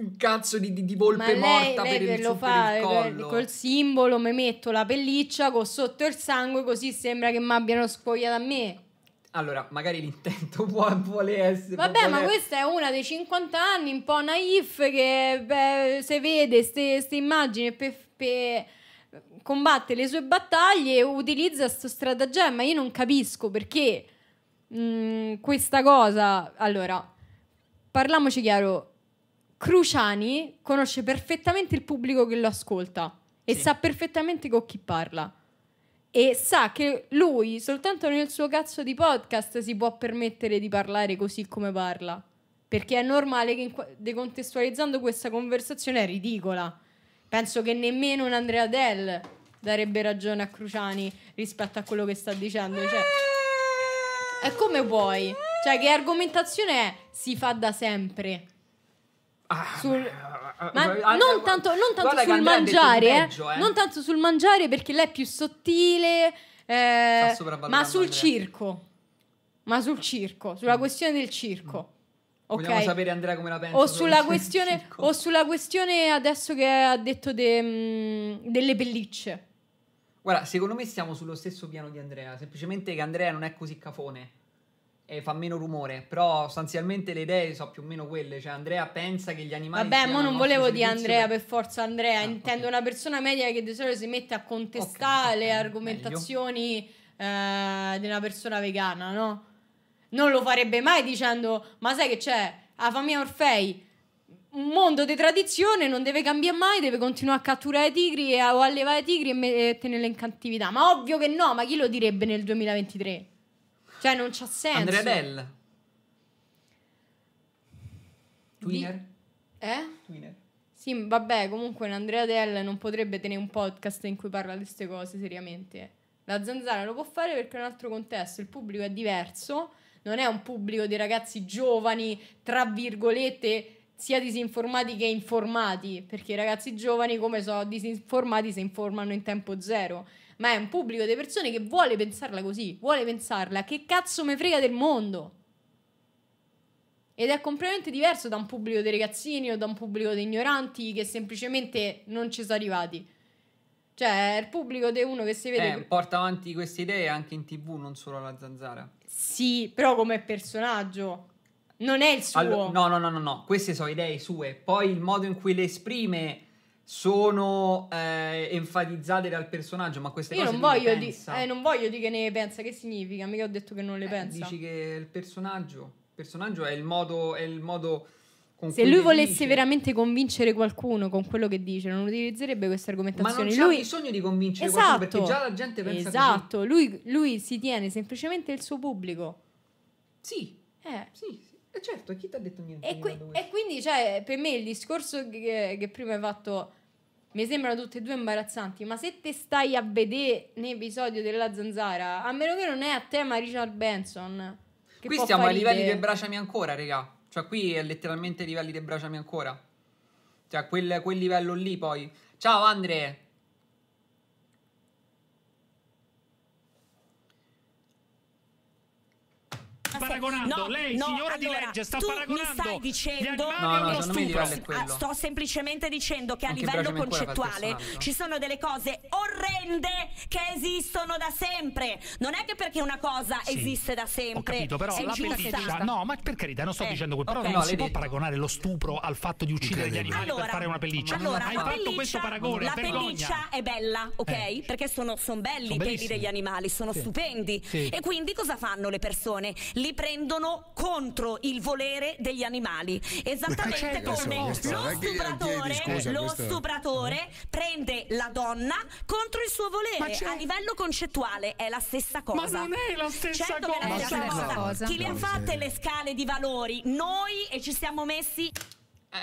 un cazzo di, di, di volpe Ma morta lei, per, lei il, lo eh, per il collo. Col simbolo mi metto la pelliccia con sotto il sangue così sembra che mi abbiano spogliato a me. Allora, magari l'intento può, vuole essere. Vabbè, vuole... ma questa è una dei 50 anni, un po' naif, che se vede queste immagini per, per, combatte le sue battaglie utilizza questo stratagemma. Io non capisco perché mh, mm, questa cosa. Allora, parliamoci chiaro: Cruciani conosce perfettamente il pubblico che lo ascolta e sì. sa perfettamente con chi parla. E sa che lui soltanto nel suo cazzo di podcast si può permettere di parlare così come parla. Perché è normale che decontestualizzando questa conversazione è ridicola. Penso che nemmeno un Andrea Dell darebbe ragione a Cruciani rispetto a quello che sta dicendo. Cioè, è come vuoi. Cioè, che argomentazione è? Si fa da sempre. Ah, sul... Ah, ah, ma non tanto, non tanto sul mangiare, eh. peggio, eh. non tanto sul mangiare perché lei è più sottile, eh, ma sul Andrea. circo, ma sul circo, sulla mm. questione del circo. Mm. Okay. Vogliamo sapere Andrea come la pensa. O sulla, questione, o sulla questione adesso che ha detto de, mh, mm, delle pellicce. Guarda, secondo me stiamo sullo stesso piano di Andrea, semplicemente che Andrea non è così cafone e fa meno rumore. Però sostanzialmente le idee sono più o meno quelle. Cioè, Andrea pensa che gli animali. Vabbè, ma non volevo dire Andrea per... forza Andrea. Ah, Intendo okay. una persona media che di solito si mette a contestare okay, okay, le argomentazioni eh, di una persona vegana, no? Non lo farebbe mai dicendo: Ma sai che c'è? La ah, famiglia Orfei un mondo di tradizione non deve cambiare mai, deve continuare a catturare i tigri o allevare i tigri e metterli in cattività. Ma ovvio che no, ma chi lo direbbe nel 2023? Cioè, non c'ha senso. Andrea Dell. Twinner? Di... Eh? Twinner. Sì, vabbè, comunque Andrea Dell non potrebbe tenere un podcast in cui parla di queste cose, seriamente. La zanzara lo può fare perché è un altro contesto, il pubblico è diverso, non è un pubblico di ragazzi giovani, tra virgolette, sia disinformati che informati, perché i ragazzi giovani come so, disinformati si informano in tempo zero ma è un pubblico di persone che vuole pensarla così, vuole pensarla che cazzo me frega del mondo. Ed è completamente diverso da un pubblico di ragazzini o da un pubblico di ignoranti che semplicemente non ci sono arrivati. Cioè, il pubblico di uno che si vede. Eh, porta avanti queste idee anche in tv, non solo alla zanzara. Sì, però come personaggio. Non è il suo. Allo- no, no, no, no, no. Queste sono idee sue. Poi il modo in cui le esprime sono eh, enfatizzate dal personaggio, ma queste Io cose non voglio, di, eh, non voglio di che ne pensa, che significa? Mica ho detto che non le eh, pensa. Dici che il personaggio, il personaggio è il modo, è il modo se lui volesse dice. veramente convincere qualcuno con quello che dice, non utilizzerebbe questa argomentazione. Ma non lui... ha bisogno di convincere esatto. qualcuno perché già la gente pensa esatto. così. Lui, lui si tiene semplicemente il suo pubblico. Sì. Eh. Sì, sì. E eh, certo, chi ti ha detto niente? E, qui, e quindi, cioè, per me il discorso che, che prima hai fatto mi sembrano tutte e due imbarazzanti, ma se te stai a vedere nell'episodio della zanzara, a meno che non è a tema Richard Benson. Qui stiamo ai livelli di Braciami ancora, raga. Cioè, qui è letteralmente livelli di Braciami ancora. Cioè, quel, quel livello lì poi. Ciao Andre! paragonando no, lei, no, signora allora, di legge, sta paragonando. stai dicendo. No, no, no, ah, sto semplicemente dicendo che Anche a livello concettuale ci sono delle cose orrende che esistono da sempre. Non è che perché una cosa sì, esiste da sempre. Ho capito, però la giusta. No, ma per carità, non sto eh, dicendo quello. Okay. Però non si può detto. paragonare lo stupro al fatto di uccidere gli animali allora, per fare una pelliccia. Allora, Hai fatto questo paragone. La pelliccia è bella, ok? Eh. Perché sono belli i peli degli animali, sono stupendi. E quindi cosa fanno le persone? Li li prendono contro il volere degli animali. Esattamente come lo stupratore, lo stupratore mm-hmm. prende la donna contro il suo volere. A livello concettuale è la stessa cosa. Ma non è la stessa certo cosa. la stessa cosa. cosa. Chi le ha fatte le scale di valori? Noi e ci siamo messi...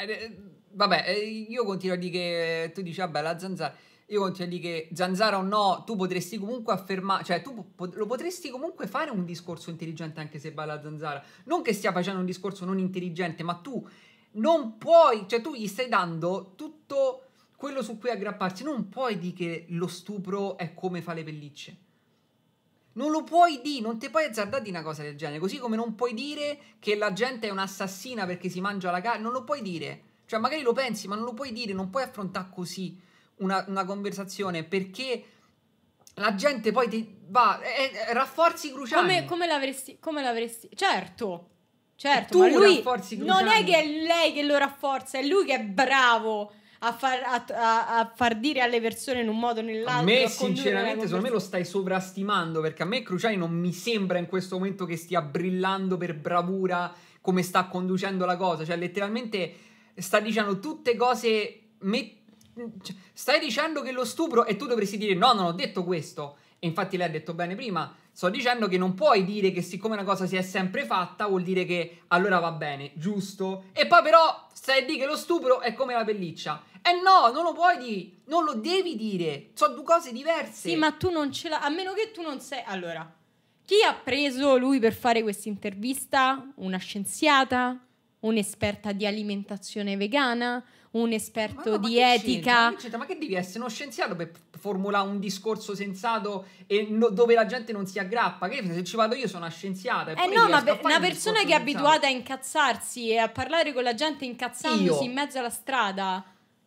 Eh, vabbè, eh, io continuo a dire che tu dici, vabbè, la zanzara io continuo a dire che Zanzara o no, tu potresti comunque affermare, cioè tu po- lo potresti comunque fare un discorso intelligente anche se balla Zanzara. Non che stia facendo un discorso non intelligente, ma tu non puoi, cioè tu gli stai dando tutto quello su cui aggrapparsi. Non puoi dire che lo stupro è come fa le pellicce. Non lo puoi dire, non ti puoi azzardare di una cosa del genere. Così come non puoi dire che la gente è un'assassina perché si mangia la carne, non lo puoi dire. Cioè, magari lo pensi, ma non lo puoi dire, non puoi affrontare così una, una conversazione perché la gente poi ti va, eh, rafforzi Cruciani. Come, come, l'avresti, come l'avresti, certo, certo, ma lui non è che è lei che lo rafforza, è lui che è bravo. A far, a, a, far, dire alle persone in un modo o nell'altro. A me, sinceramente, secondo me lo stai sovrastimando perché a me Cruciani non mi sembra in questo momento che stia brillando per bravura come sta conducendo la cosa. Cioè, letteralmente sta dicendo tutte cose. Met- cioè, stai dicendo che lo stupro e tu dovresti dire no, non ho detto questo. E infatti lei ha detto bene prima, sto dicendo che non puoi dire che siccome una cosa si è sempre fatta vuol dire che allora va bene, giusto? E poi però stai a dire che lo stupro è come la pelliccia. Eh no, non lo puoi dire, non lo devi dire, sono due cose diverse. Sì, ma tu non ce l'hai, a meno che tu non sei... Allora, chi ha preso lui per fare questa intervista? Una scienziata? Un'esperta di alimentazione vegana? un esperto ma no, ma di etica. Che ma che devi essere uno scienziato per formulare un discorso sensato e no, dove la gente non si aggrappa? Che se ci vado io sono una scienziata. eh no, ma per, una persona che è abituata a incazzarsi e a parlare con la gente incazzandosi io. in mezzo alla strada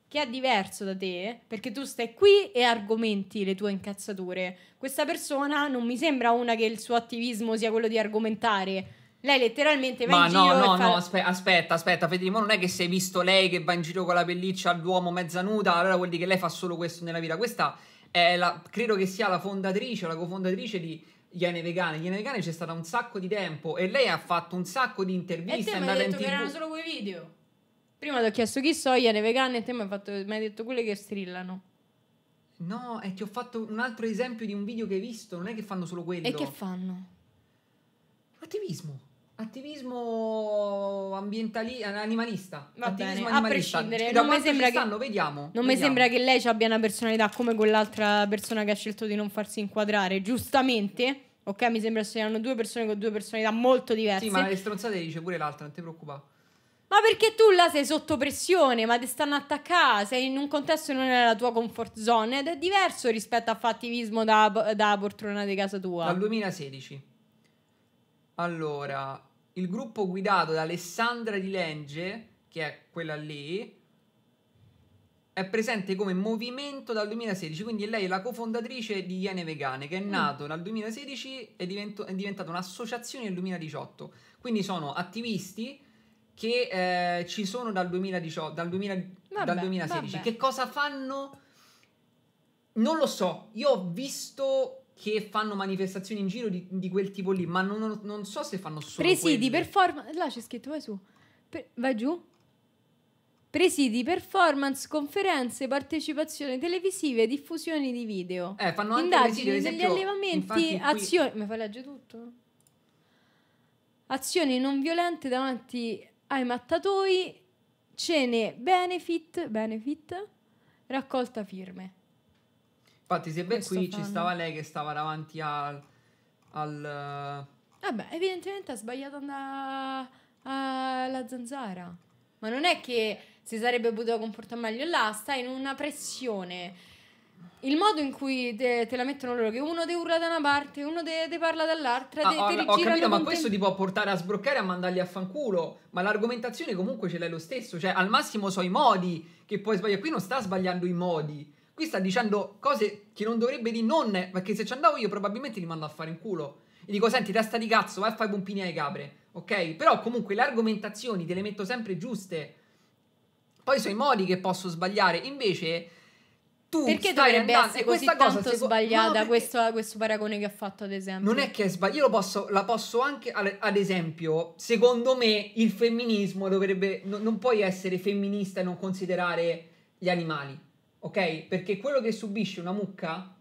che è diverso da te, perché tu stai qui e argomenti le tue incazzature. Questa persona non mi sembra una che il suo attivismo sia quello di argomentare lei letteralmente va Ma in no, giro. No, no, fa... no, aspe- aspetta, aspetta, Federico. Non è che sei visto lei che va in giro con la pelliccia all'uomo mezza nuda, allora vuol dire che lei fa solo questo nella vita. Questa è la, credo che sia la fondatrice o la cofondatrice di Iene Vegane. Iene Vegane c'è stata un sacco di tempo e lei ha fatto un sacco di interviste. E te mi hai detto che erano solo quei video. Prima ti ho chiesto chi so, Iene Vegane, e te mi hai, fatto, mi hai detto quelle che strillano. No, e ti ho fatto un altro esempio di un video che hai visto. Non è che fanno solo quello. E che fanno? Attivismo. Attivismo ambientalista, animalista. Va Attivismo bene, animalista. a prescindere. Non, mi sembra, che, stanno, vediamo, non mi sembra che lei abbia una personalità come quell'altra persona che ha scelto di non farsi inquadrare, giustamente. Ok, mi sembra siano due persone con due personalità molto diverse. Sì, ma le stronzate dice pure l'altra, non ti preoccupare. Ma perché tu là sei sotto pressione, ma ti stanno attaccando, sei in un contesto che non è la tua comfort zone ed è diverso rispetto a fattivismo da, da portrona di casa tua. Dal 2016. Allora, il gruppo guidato da Alessandra di Lenge, che è quella lì, è presente come movimento dal 2016, quindi lei è la cofondatrice di Iene Vegane, che è nato mm. dal 2016 e divento, è diventata un'associazione nel 2018. Quindi sono attivisti che eh, ci sono dal, 2018, dal, 2000, vabbè, dal 2016. Vabbè. Che cosa fanno? Non lo so, io ho visto che fanno manifestazioni in giro di, di quel tipo lì, ma non, non, so se fanno solo Presidi, performance... Là c'è scritto, vai su. Per, vai giù. Presidi, performance, conferenze, partecipazione televisive, diffusioni di video. Eh, fanno anche Indagini presidi, degli allevamenti, azioni... Mi fai leggere tutto? Azioni non violente davanti ai mattatoi, cene benefit, benefit raccolta firme. Infatti, se ben qui fanno. ci stava lei che stava davanti al. al Vabbè, evidentemente ha sbagliato andare alla zanzara. Ma non è che si sarebbe potuto comportare meglio là, sta in una pressione. Il modo in cui te, te la mettono loro, che uno ti urla da una parte, uno ti parla dall'altra, te, ah, te ho, ho capito, ma questo ti può portare a sbroccare, e a mandarli a fanculo. Ma l'argomentazione comunque ce l'hai lo stesso. Cioè, al massimo so i modi che puoi sbagliare. Qui non sta sbagliando i modi Qui sta dicendo cose che non dovrebbe di non, perché se ci andavo io probabilmente li mando a fare in culo. E dico, senti, testa di cazzo, vai a fare i pompini alle capre, ok? Però comunque le argomentazioni te le metto sempre giuste. Poi sono i modi che posso sbagliare, invece tu perché dovrebbe andando, essere così tanto cosa, sbagliata no, questo, questo, paragone che ha fatto ad esempio non è che è sbagliato, io la posso anche ad esempio secondo me il femminismo dovrebbe non, non puoi essere femminista e non considerare gli animali ok? Perché quello che subisce una mucca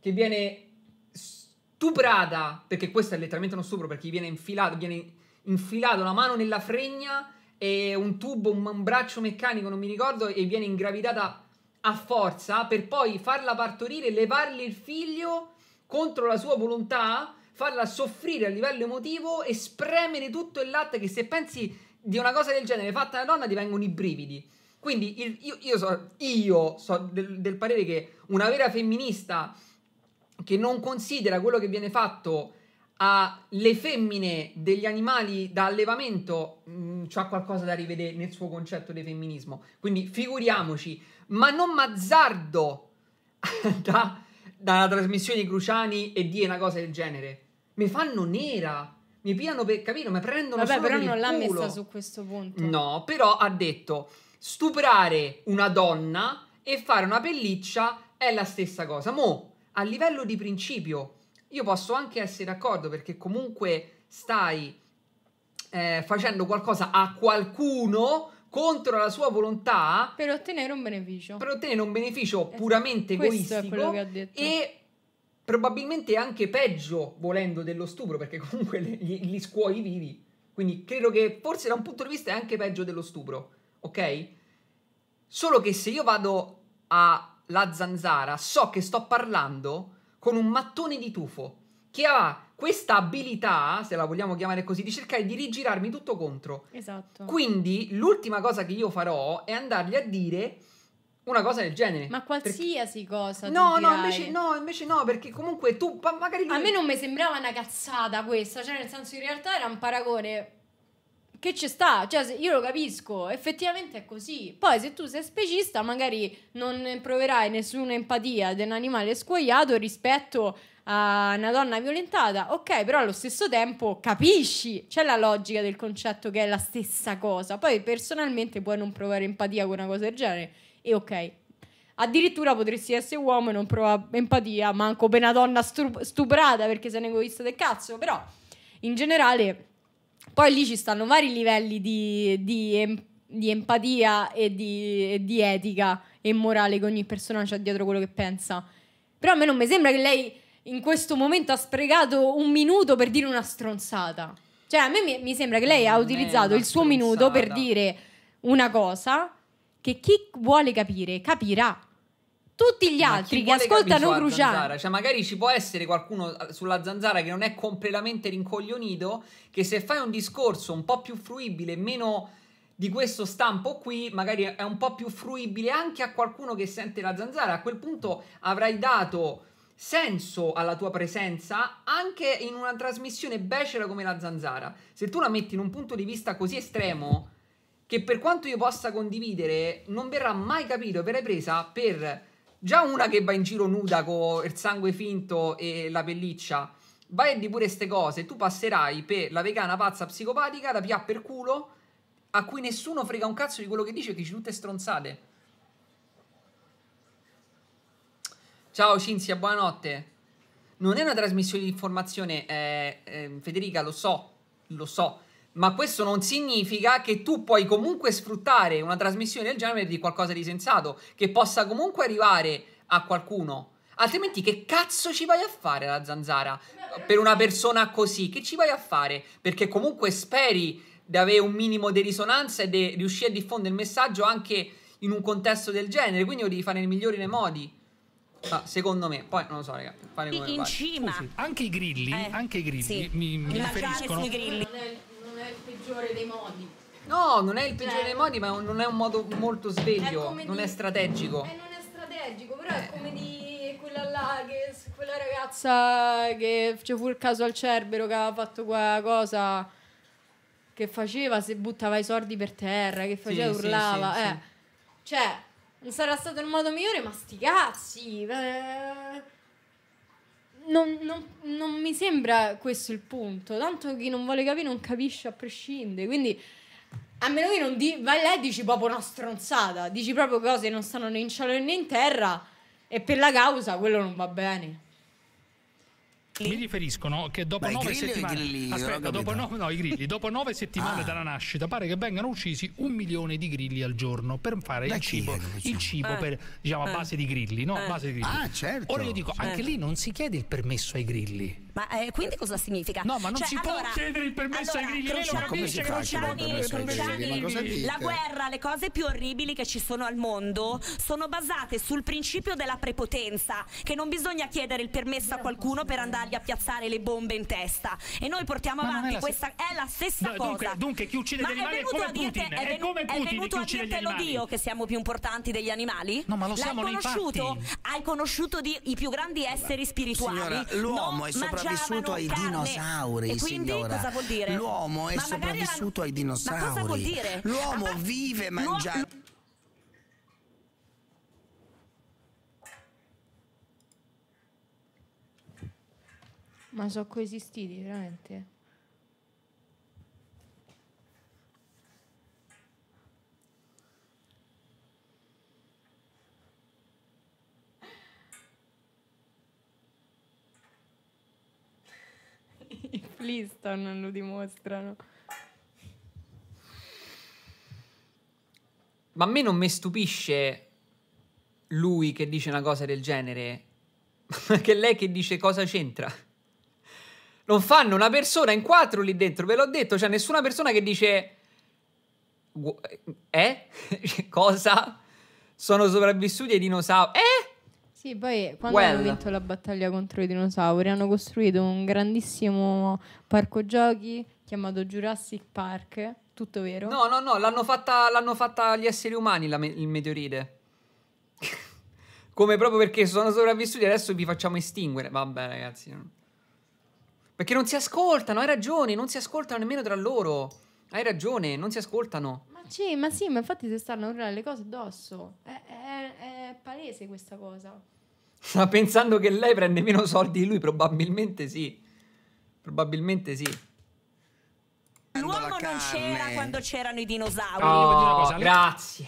che viene stuprata, perché questo è letteralmente uno stupro, perché viene infilato, viene infilato la mano nella fregna e un tubo, un, un braccio meccanico, non mi ricordo, e viene ingravidata a forza per poi farla partorire, levarle il figlio contro la sua volontà, farla soffrire a livello emotivo e spremere tutto il latte che se pensi di una cosa del genere fatta da donna ti vengono i brividi. Quindi il, io, io, so, io so del, del parere che una vera femminista che non considera quello che viene fatto alle femmine degli animali da allevamento mh, mm, c'ha qualcosa da rivedere nel suo concetto di femminismo. Quindi figuriamoci, ma non mazzardo da, dalla trasmissione di Cruciani e di una cosa del genere. Mi fanno nera. Mi piano per capire, ma prendono Vabbè, solo però non l'ha messa su questo punto. No, però ha detto stuprare una donna e fare una pelliccia è la stessa cosa. Mo, a livello di principio, io posso anche essere d'accordo perché comunque stai eh, facendo qualcosa a qualcuno contro la sua volontà per ottenere un beneficio. Per ottenere un beneficio esatto. puramente Questo egoistico e probabilmente anche peggio volendo dello stupro perché comunque li, li scuoi vivi. Quindi credo che forse da un punto di vista è anche peggio dello stupro ok? Solo che se io vado alla zanzara, so che sto parlando con un mattone di tufo che ha questa abilità, se la vogliamo chiamare così, di cercare di rigirarmi tutto contro. Esatto. Quindi l'ultima cosa che io farò è andargli a dire una cosa del genere. Ma qualsiasi perché... cosa. No, no, invece no, invece no, perché comunque tu magari... A me non mi sembrava una cazzata questa, cioè nel senso in realtà era un paragone che ci sta, cioè io lo capisco, effettivamente è così. Poi se tu sei specista magari non proverai nessuna empatia di un animale scuoiato rispetto a una donna violentata, ok, però allo stesso tempo capisci, c'è la logica del concetto che è la stessa cosa. Poi personalmente puoi non provare empatia con una cosa del genere e ok. Addirittura potresti essere uomo e non provare empatia manco per una donna stuprata perché sei un egoista del cazzo, però in generale poi lì ci stanno vari livelli di, di, di empatia e di, di etica e morale che ogni persona ha dietro quello che pensa. Però a me non mi sembra che lei in questo momento ha sprecato un minuto per dire una stronzata. Cioè, a me mi, mi sembra che lei non ha utilizzato il suo stronzata. minuto per dire una cosa che chi vuole capire capirà tutti gli altri che ascoltano Cruciano. Cioè, magari ci può essere qualcuno eh, sulla zanzara che non è completamente rincoglionito, che se fai un discorso un po' più fruibile, meno di questo stampo qui, magari è un po' più fruibile anche a qualcuno che sente la zanzara. A quel punto avrai dato senso alla tua presenza anche in una trasmissione becera come la zanzara. Se tu la metti in un punto di vista così estremo che per quanto io possa condividere non verrà mai capito, verrai presa per Già una che va in giro nuda con il sangue finto e la pelliccia. Vai e di pure queste cose, tu passerai per la vegana pazza psicopatica da pià per culo a cui nessuno frega un cazzo di quello che dice Che dici tutte stronzate. Ciao Cinzia, buonanotte. Non è una trasmissione di informazione, eh, eh, Federica, lo so, lo so ma questo non significa che tu puoi comunque sfruttare una trasmissione del genere di qualcosa di sensato, che possa comunque arrivare a qualcuno. Altrimenti che cazzo ci vai a fare la zanzara? Per una persona così, che ci vai a fare? Perché comunque speri di avere un minimo di risonanza e di riuscire a diffondere il messaggio anche in un contesto del genere, quindi lo devi fare nel migliore dei modi. Ma secondo me, poi non lo so, raga, fare come In pare. cima. Scusi, anche i grilli, eh, anche i grilli sì. mi, mi riferiscono. Grilli peggiore dei modi. No, non è il peggiore dei eh. modi, ma non è un modo molto sveglio, è non di... è strategico. Eh, non è strategico, però eh. è come di quella là, che, quella ragazza che c'è fu il caso al Cerbero che aveva fatto quella cosa che faceva se buttava i soldi per terra, che faceva, sì, urlava. Sì, sì, eh. Cioè, non sarà stato il modo migliore, ma sti cazzi. Eh non, non, non, mi sembra questo il punto. Tanto chi non vuole capire non capisce a prescindere. Quindi, a meno che non di, vai là e dici proprio una stronzata, dici proprio cose che non stanno né in cielo né in terra, e per la causa quello non va bene mi riferiscono che dopo nove settimane, dopo, nove settimane ah. dalla nascita pare che vengano uccisi un milione di grilli al giorno per fare da il cibo, il cibo eh. per, diciamo, eh. a base di grilli, no? Eh. Base di grilli. Ah, certo. Ora io dico, certo. anche lì non si chiede il permesso ai grilli. Ma eh, quindi cosa significa? No, ma non cioè, si allora, può chiedere il permesso allora, ai grilli, non lo capisce che non ci vuole il permesso ai grigli. La guerra, le cose più orribili che ci sono al mondo sono basate sul principio della prepotenza, che non bisogna chiedere il permesso a qualcuno per andargli a piazzare le bombe in testa. E noi portiamo avanti è questa è la stessa no, cosa. Dunque, chi uccide ma gli animali è come Putin, è, ven- è come Putin. È venuto a dirtelo Dio che siamo più importanti degli animali? No, ma lo siamo L'hai conosciuto? Hai conosciuto di, i più grandi esseri spirituali? Signora, l'uomo è sopravvissuto sopravvissuto ai dinosauri, e quindi signora. cosa vuol dire? L'uomo è ma sopravvissuto la... ai dinosauri. Ma cosa vuol dire? L'uomo ah, vive mangiando. Ma sono coesistiti veramente? Fliston lo dimostrano. Ma a me non mi stupisce lui che dice una cosa del genere, ma che lei che dice cosa c'entra. Non fanno una persona in quattro lì dentro, ve l'ho detto, c'è cioè nessuna persona che dice... Eh? Cioè, cosa? Sono sopravvissuti ai dinosauri. Eh? Sì, poi quando well. hanno vinto la battaglia contro i dinosauri hanno costruito un grandissimo parco giochi chiamato Jurassic Park, tutto vero? No, no, no, l'hanno fatta, l'hanno fatta gli esseri umani me- il meteorite. Come proprio perché sono sopravvissuti adesso vi facciamo estinguere. Vabbè ragazzi. Perché non si ascoltano, hai ragione, non si ascoltano nemmeno tra loro. Hai ragione, non si ascoltano. Ma sì, ma, sì, ma infatti si stanno urlando le cose addosso. È, è, è palese questa cosa. Sta pensando che lei prende meno soldi di lui, probabilmente sì. Probabilmente sì. L'uomo non c'era quando c'erano i dinosauri. Oh, cosa, grazie.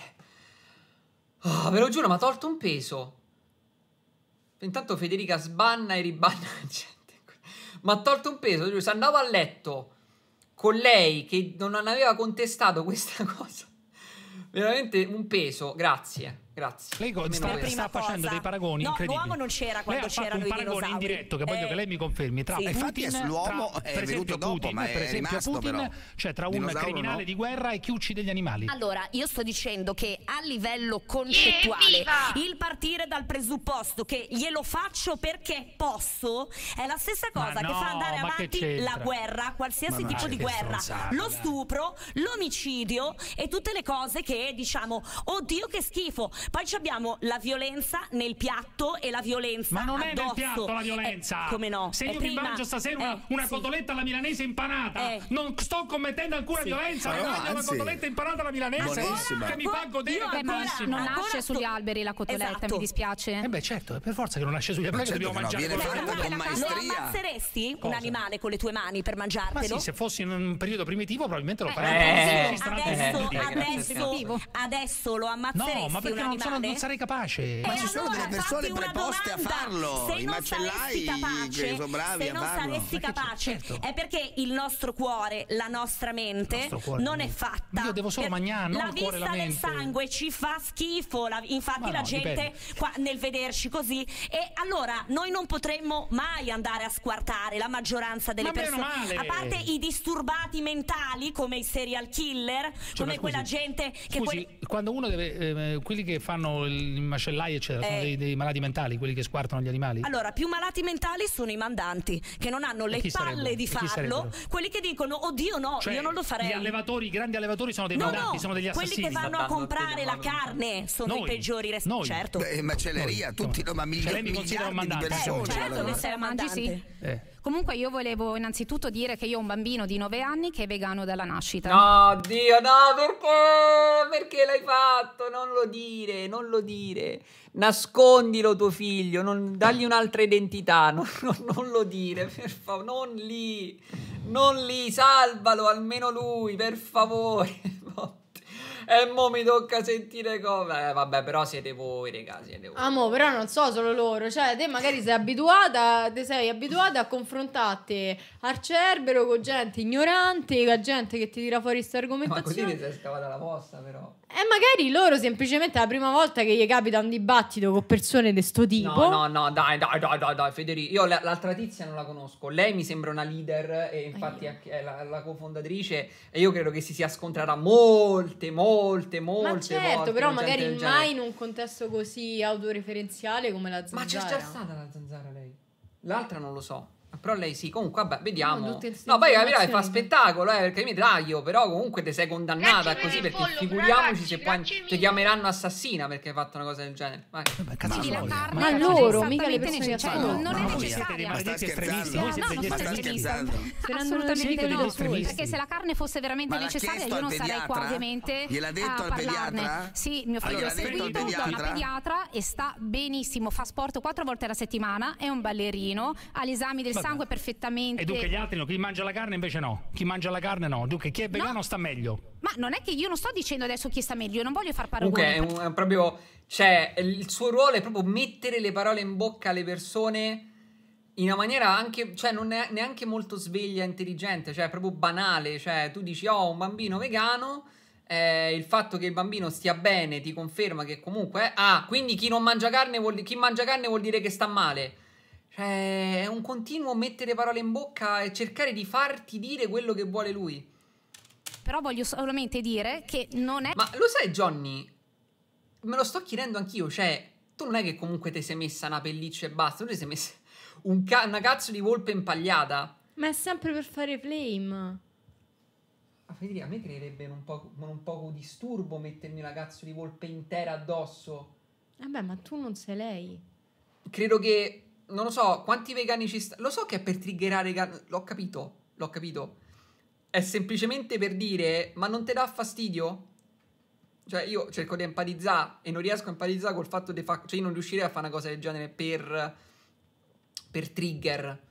Oh, ve lo giuro, ma ha tolto un peso. Intanto Federica sbanna e ribanna Ma ha tolto un peso, se andavo a letto con lei che non aveva contestato questa cosa. Veramente un peso, grazie. Grazie. Lei sta, sta facendo dei paragoni no, incredibili. L'uomo non c'era quando c'erano i dinosauri. un paragone diretto che voglio eh. che lei mi confermi tra sì. Infatti Putin, l'uomo tra, è per venuto dopo, Putin, ma per esempio Putin, però. cioè tra un criminale no. di guerra e chi uccide gli animali. Allora, io sto dicendo che a livello concettuale yeah, il partire dal presupposto che glielo faccio perché posso è la stessa cosa no, che fa andare avanti la guerra, qualsiasi tipo di guerra, lo stupro, l'omicidio e tutte le cose che diciamo "Oddio che schifo" Poi abbiamo la violenza nel piatto e la violenza Ma non addosso. è nel piatto la violenza. Eh, come no? Se io ti mangio stasera una, eh, una sì. cotoletta alla milanese impanata, eh. non sto commettendo alcuna sì. violenza. Allora, no, una cotoletta impanata alla milanese Buonissima. che mi fa godere tantissimo. Non nasce sugli alberi la cotoletta, esatto. mi dispiace. Eh beh, certo, è per forza che non nasce sugli alberi, certo dobbiamo mangiare. No, viene fatta con maestria. ammazzeresti un animale con le tue mani per mangiartelo? Ma se fossi in un periodo primitivo probabilmente lo farei. Adesso lo ammazzeresti No, ma perché non sono, non sarei capace. Eh, ma ci allora, sono delle persone preposte a farlo. Se I macellai capace, sono bravi se non saresti capace, certo. è perché il nostro cuore, la nostra mente cuore, non è fatta. io devo solo mangiare, non la vista cuore, del sangue ci fa schifo. La, infatti, no, la gente qua, nel vederci così. E allora noi non potremmo mai andare a squartare la maggioranza delle ma persone. Male. A parte i disturbati mentali come i serial killer, cioè, come quella gente che. Scusi, quel... quando uno deve. Eh, quelli che fanno i macellai, eccetera, eh. sono dei, dei, malati mentali, quelli che squartano gli animali? Allora, più malati mentali sono i mandanti, che non hanno le palle sarebbero? di farlo, quelli che dicono, oddio no, cioè, io non lo farei. Gli allevatori, i grandi allevatori sono dei no, mandanti, no, sono degli assassini. Quelli che vanno a comprare la carne sono noi, i peggiori responsabili. Certo. Beh, macelleria, noi, tutti, noi. no, ma miglia, cioè, miliardi di persone. Eh, certo che sei un mandante. Sì. Eh. Comunque io volevo innanzitutto dire che io ho un bambino di 9 anni che è vegano dalla nascita. No, Dio, no, perché? Perché l'hai fatto? Non lo dire, non lo dire. Nascondilo tuo figlio, non, dagli un'altra identità, non, non, non lo dire, per favore, non lì, non lì, salvalo almeno lui, per favore. Boh. E mo mi tocca sentire come. Eh, vabbè, però siete voi, raga, siete voi. Amo, però non so solo loro. Cioè, te magari sei abituata, te sei abituata a confrontarti al cerbero con gente ignorante, con gente che ti tira fuori questa argomentazione. Ma così ti sei scavata la posta, però. E eh, magari loro semplicemente è la prima volta che gli capita un dibattito con persone di sto tipo. No, no, no, dai, dai, dai, dai, dai Federico. Io l'altra tizia non la conosco. Lei mi sembra una leader e infatti ah, è la, la, cofondatrice e io credo che si sia scontrata molte, molte, molte Ma certo, volte però magari mai in un contesto così autoreferenziale come la zanzara. Ma c'è già stata la zanzara lei. L'altra non lo so. Però lei sì, comunque vabbè, vediamo. No, poi capirai fa spettacolo, eh, perché mi taglio, però comunque te sei condannata così perché follow, figuriamoci se poi ti chiameranno assassina perché hai fatto una cosa del genere. Vai. Eh, ma, cazzo sì, ma, ma cioè, loro, mica le persone cioè, non, non è necessario. Ma siete estremisti, voi siete degli estremisti. Assolutamente no, perché se la carne fosse veramente necessaria io non sarei qua ovviamente Gliel'ha detto al pediatra? Sì, mio ah, figlio è seguito da una pediatra e sta benissimo, fa sport quattro volte alla settimana, è un ballerino, ha esami del sabato sangue perfettamente. E dunque gli altri no, chi mangia la carne invece no. Chi mangia la carne no. Dunque chi è vegano no. sta meglio. Ma non è che io non sto dicendo adesso chi sta meglio, io non voglio far paragoni. Comunque okay, è, è proprio cioè il suo ruolo è proprio mettere le parole in bocca alle persone in una maniera anche, cioè non è neanche molto sveglia, intelligente, cioè è proprio banale, cioè tu dici oh un bambino vegano, eh, il fatto che il bambino stia bene ti conferma che comunque, ah quindi chi non mangia carne vuol, chi mangia carne vuol dire che sta male, cioè, è un continuo mettere parole in bocca e cercare di farti dire quello che vuole lui. Però voglio solamente dire che non è... Ma lo sai, Johnny? Me lo sto chiedendo anch'io, cioè... Tu non è che comunque ti sei messa una pelliccia e basta, tu ti sei messa un ca- una cazzo di volpe impagliata. Ma è sempre per fare flame. A me creerebbe un poco, un poco disturbo mettermi una cazzo di volpe intera addosso. Vabbè, ma tu non sei lei. Credo che non lo so, quanti vegani ci stanno. Lo so che è per triggerare. L'ho capito, l'ho capito. È semplicemente per dire, ma non te dà fastidio? Cioè, io cerco di empatizzare e non riesco a empatizzare col fatto di fare. Cioè, io non riuscirei a fare una cosa del genere per. per trigger.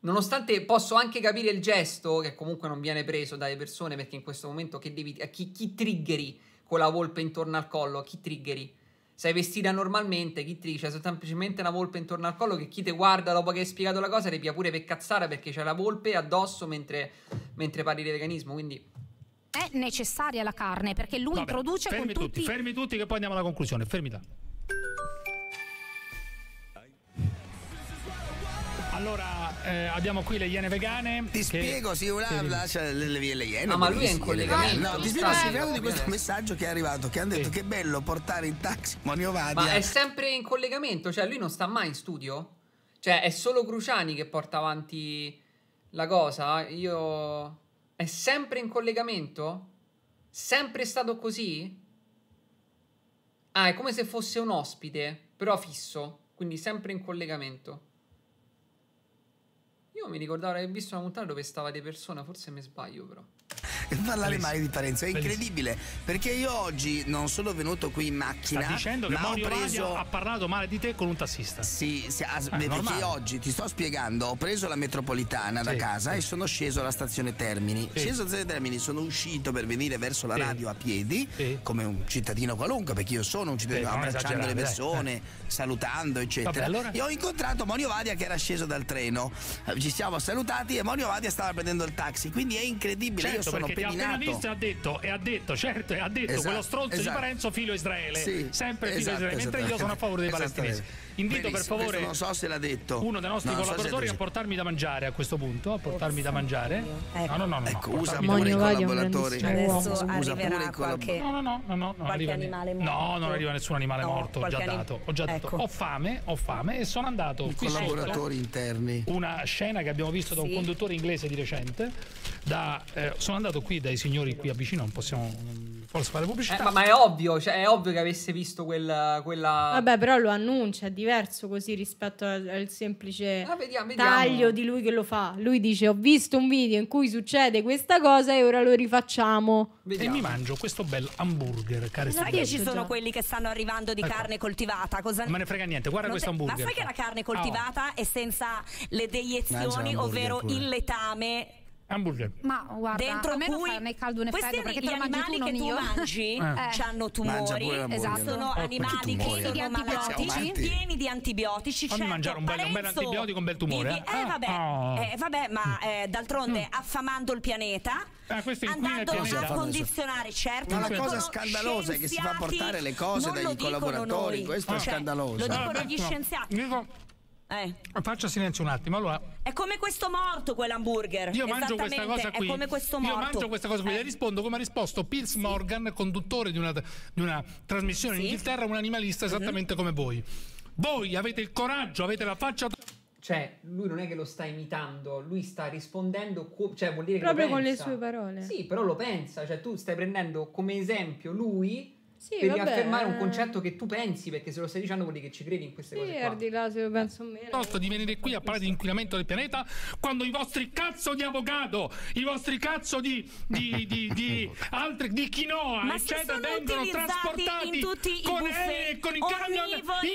Nonostante posso anche capire il gesto, che comunque non viene preso dalle persone, perché in questo momento che devi. Eh, chi, chi triggeri con la volpe intorno al collo? Chi triggeri? sei vestita normalmente, chi ti dice c'è semplicemente una volpe intorno al collo che chi ti guarda dopo che hai spiegato la cosa ripia pure per cazzare perché c'è la volpe addosso mentre, mentre parli di veganismo, quindi... È necessaria la carne perché lui Vabbè, introduce fermi tutti, tutti, Fermi tutti che poi andiamo alla conclusione, fermi là. Allora, eh, abbiamo qui le Iene Vegane. Ti che... spiego, sì, una sì. lascia cioè, le, le, le, le Iene. No, ma lui è in collegamento. No, ti spiego, sì, di questo messaggio che è arrivato, che hanno detto sì. che è bello portare in taxi Monio Vadia. Ma è sempre in collegamento, cioè lui non sta mai in studio? Cioè, è solo Cruciani che porta avanti la cosa? Io... È sempre in collegamento? Sempre stato così? Ah, è come se fosse un ospite, però fisso, quindi sempre in collegamento mi ricordavo di aver visto una puntata dove stava di persona, forse mi sbaglio però parlare male di Parenzo è incredibile Bellissimo. perché io oggi non sono venuto qui in macchina Sta dicendo che Mario ho preso... ha parlato male di te con un tassista sì, sì as... Ah, eh, perché oggi ti sto spiegando ho preso la metropolitana sì, da casa sì. e sono sceso alla stazione Termini sceso alla stazione Termini sono uscito per venire verso la radio a piedi come un cittadino qualunque perché io sono un cittadino abbracciando le persone dai, eh. salutando eccetera Vabbè, allora... e ho incontrato Monio Vadia che era sceso dal treno eh, ci siamo salutati e Monio Vadia stava prendendo il taxi quindi è incredibile certo io sono perché pedinato. Perché ha detto e ha detto, certo, e ha detto esatto, quello stronzo esatto. di Parenzo filo Israele, sì, sempre filo esatto, Israele, mentre io sono a favore dei palestinesi. Invito per favore non so se l'ha detto. uno dei nostri non collaboratori so a portarmi da mangiare a questo punto, a portarmi da ecco. mangiare. Ecco. No, no, no, no. Ecco, usa pure i collaboratori. Adesso usa pure i collaboratori. No, no, no, no, no, non arriva animale morto. No, non arriva nessun animale no, morto, ho già anim... dato. Ho già ecco. dato. Ho fame, ho fame e sono andato I qui collaboratori sotto, interni. Una scena che abbiamo visto da un sì. conduttore inglese di recente da, eh, sono andato qui dai signori qui a vicino, non possiamo Forse fare pubblicità. Eh, ma, ma, è ovvio, cioè, è ovvio che avesse visto quella, quella, Vabbè, però lo annuncia, è diverso così rispetto al, al semplice ah, vediamo, vediamo. taglio di lui che lo fa. Lui dice: Ho visto un video in cui succede questa cosa e ora lo rifacciamo. Vediamo. E mi mangio questo bel hamburger, cari Ma che ci sono già. quelli che stanno arrivando di ecco. carne coltivata? Cosa... Non me ne frega niente, guarda non questo te... hamburger. Ma sai che la carne coltivata oh. è senza le deiezioni, ovvero pure. il letame hamburger. Ma guarda, dentro a me cui... non fa né caldo né freddo perché eh. gli esatto. animali che tu mangi eh. hanno tumori, esatto. sono oh, animali che sono malati, pieni di antibiotici. Fammi certo, mangiare un, bello, un bel antibiotico, un bel tumore. eh, eh vabbè, oh. eh, vabbè, ma mm. eh, d'altronde mm. affamando il pianeta, ah, andando a condizionare, certo. Ma la cosa scandalosa è che si fa portare le cose dai collaboratori, questo è cioè, scandaloso. Lo dicono ah, gli ecco. scienziati. Eh. Faccia silenzio un attimo. Allora, è come questo morto quell'hamburger. Io mangio questa cosa qui. È come questo morto. Io mangio questa cosa qui. Eh. Le rispondo come ha risposto Pils sì. Morgan, conduttore di una, di una trasmissione sì. in Inghilterra, un animalista mhm. esattamente uh-huh. come voi. Voi avete il coraggio, avete la faccia. Cioè, lui non è che lo sta imitando, lui sta rispondendo, co- cioè vuol dire Proprio che Proprio con pensa. le sue parole. Sì, però lo pensa, cioè tu stai prendendo come esempio lui sì, per vabbè, affermare un concetto che tu pensi, perché se lo stai dicendo vuol dire che ci credi in queste sì, cose. Qua. Di là se lo penso meno. Piuttosto di venire qui a parlare di inquinamento del pianeta quando i vostri cazzo di avocado, i vostri cazzo di, di, di, di altri, di quinoa, Ma eccetera, vengono trasportati in tutti i con aerei e con i camion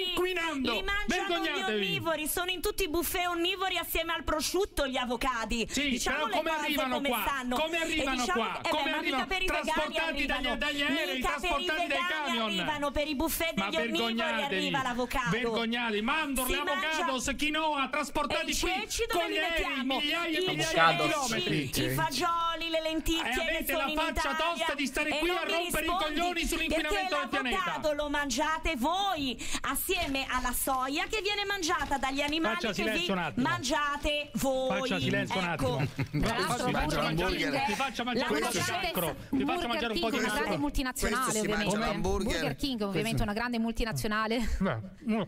inquinando. Li gli onnivori, sono in tutti i buffet onnivori assieme al prosciutto gli avocadi. Sì, diciamo però come arrivano come qua? Stanno. Come arrivano diciamo qua? Che, eh come beh, arrivano? Trasportati arrivano. dagli, dagli aerei, trasportati dei camion arrivano per i buffet degli onnivori arriva l'avocado vergognatevi mandorle avocados quinoa trasportati qui con gli aerei migliaia e migliaia di chilometri i fagioli le lenticchie e avete la faccia tosta di stare qui a rompere i coglioni sull'inquinamento del pianeta l'avocado lo mangiate voi assieme alla soia che viene mangiata dagli animali che vi mangiate voi Faccia silenzio ecco. un attimo ecco. ti faccio mangiare un po' di cancro ti faccio mangiare un po' di cancro multinazionale ovviamente hamburger. Burger King, ovviamente una grande multinazionale. Beh,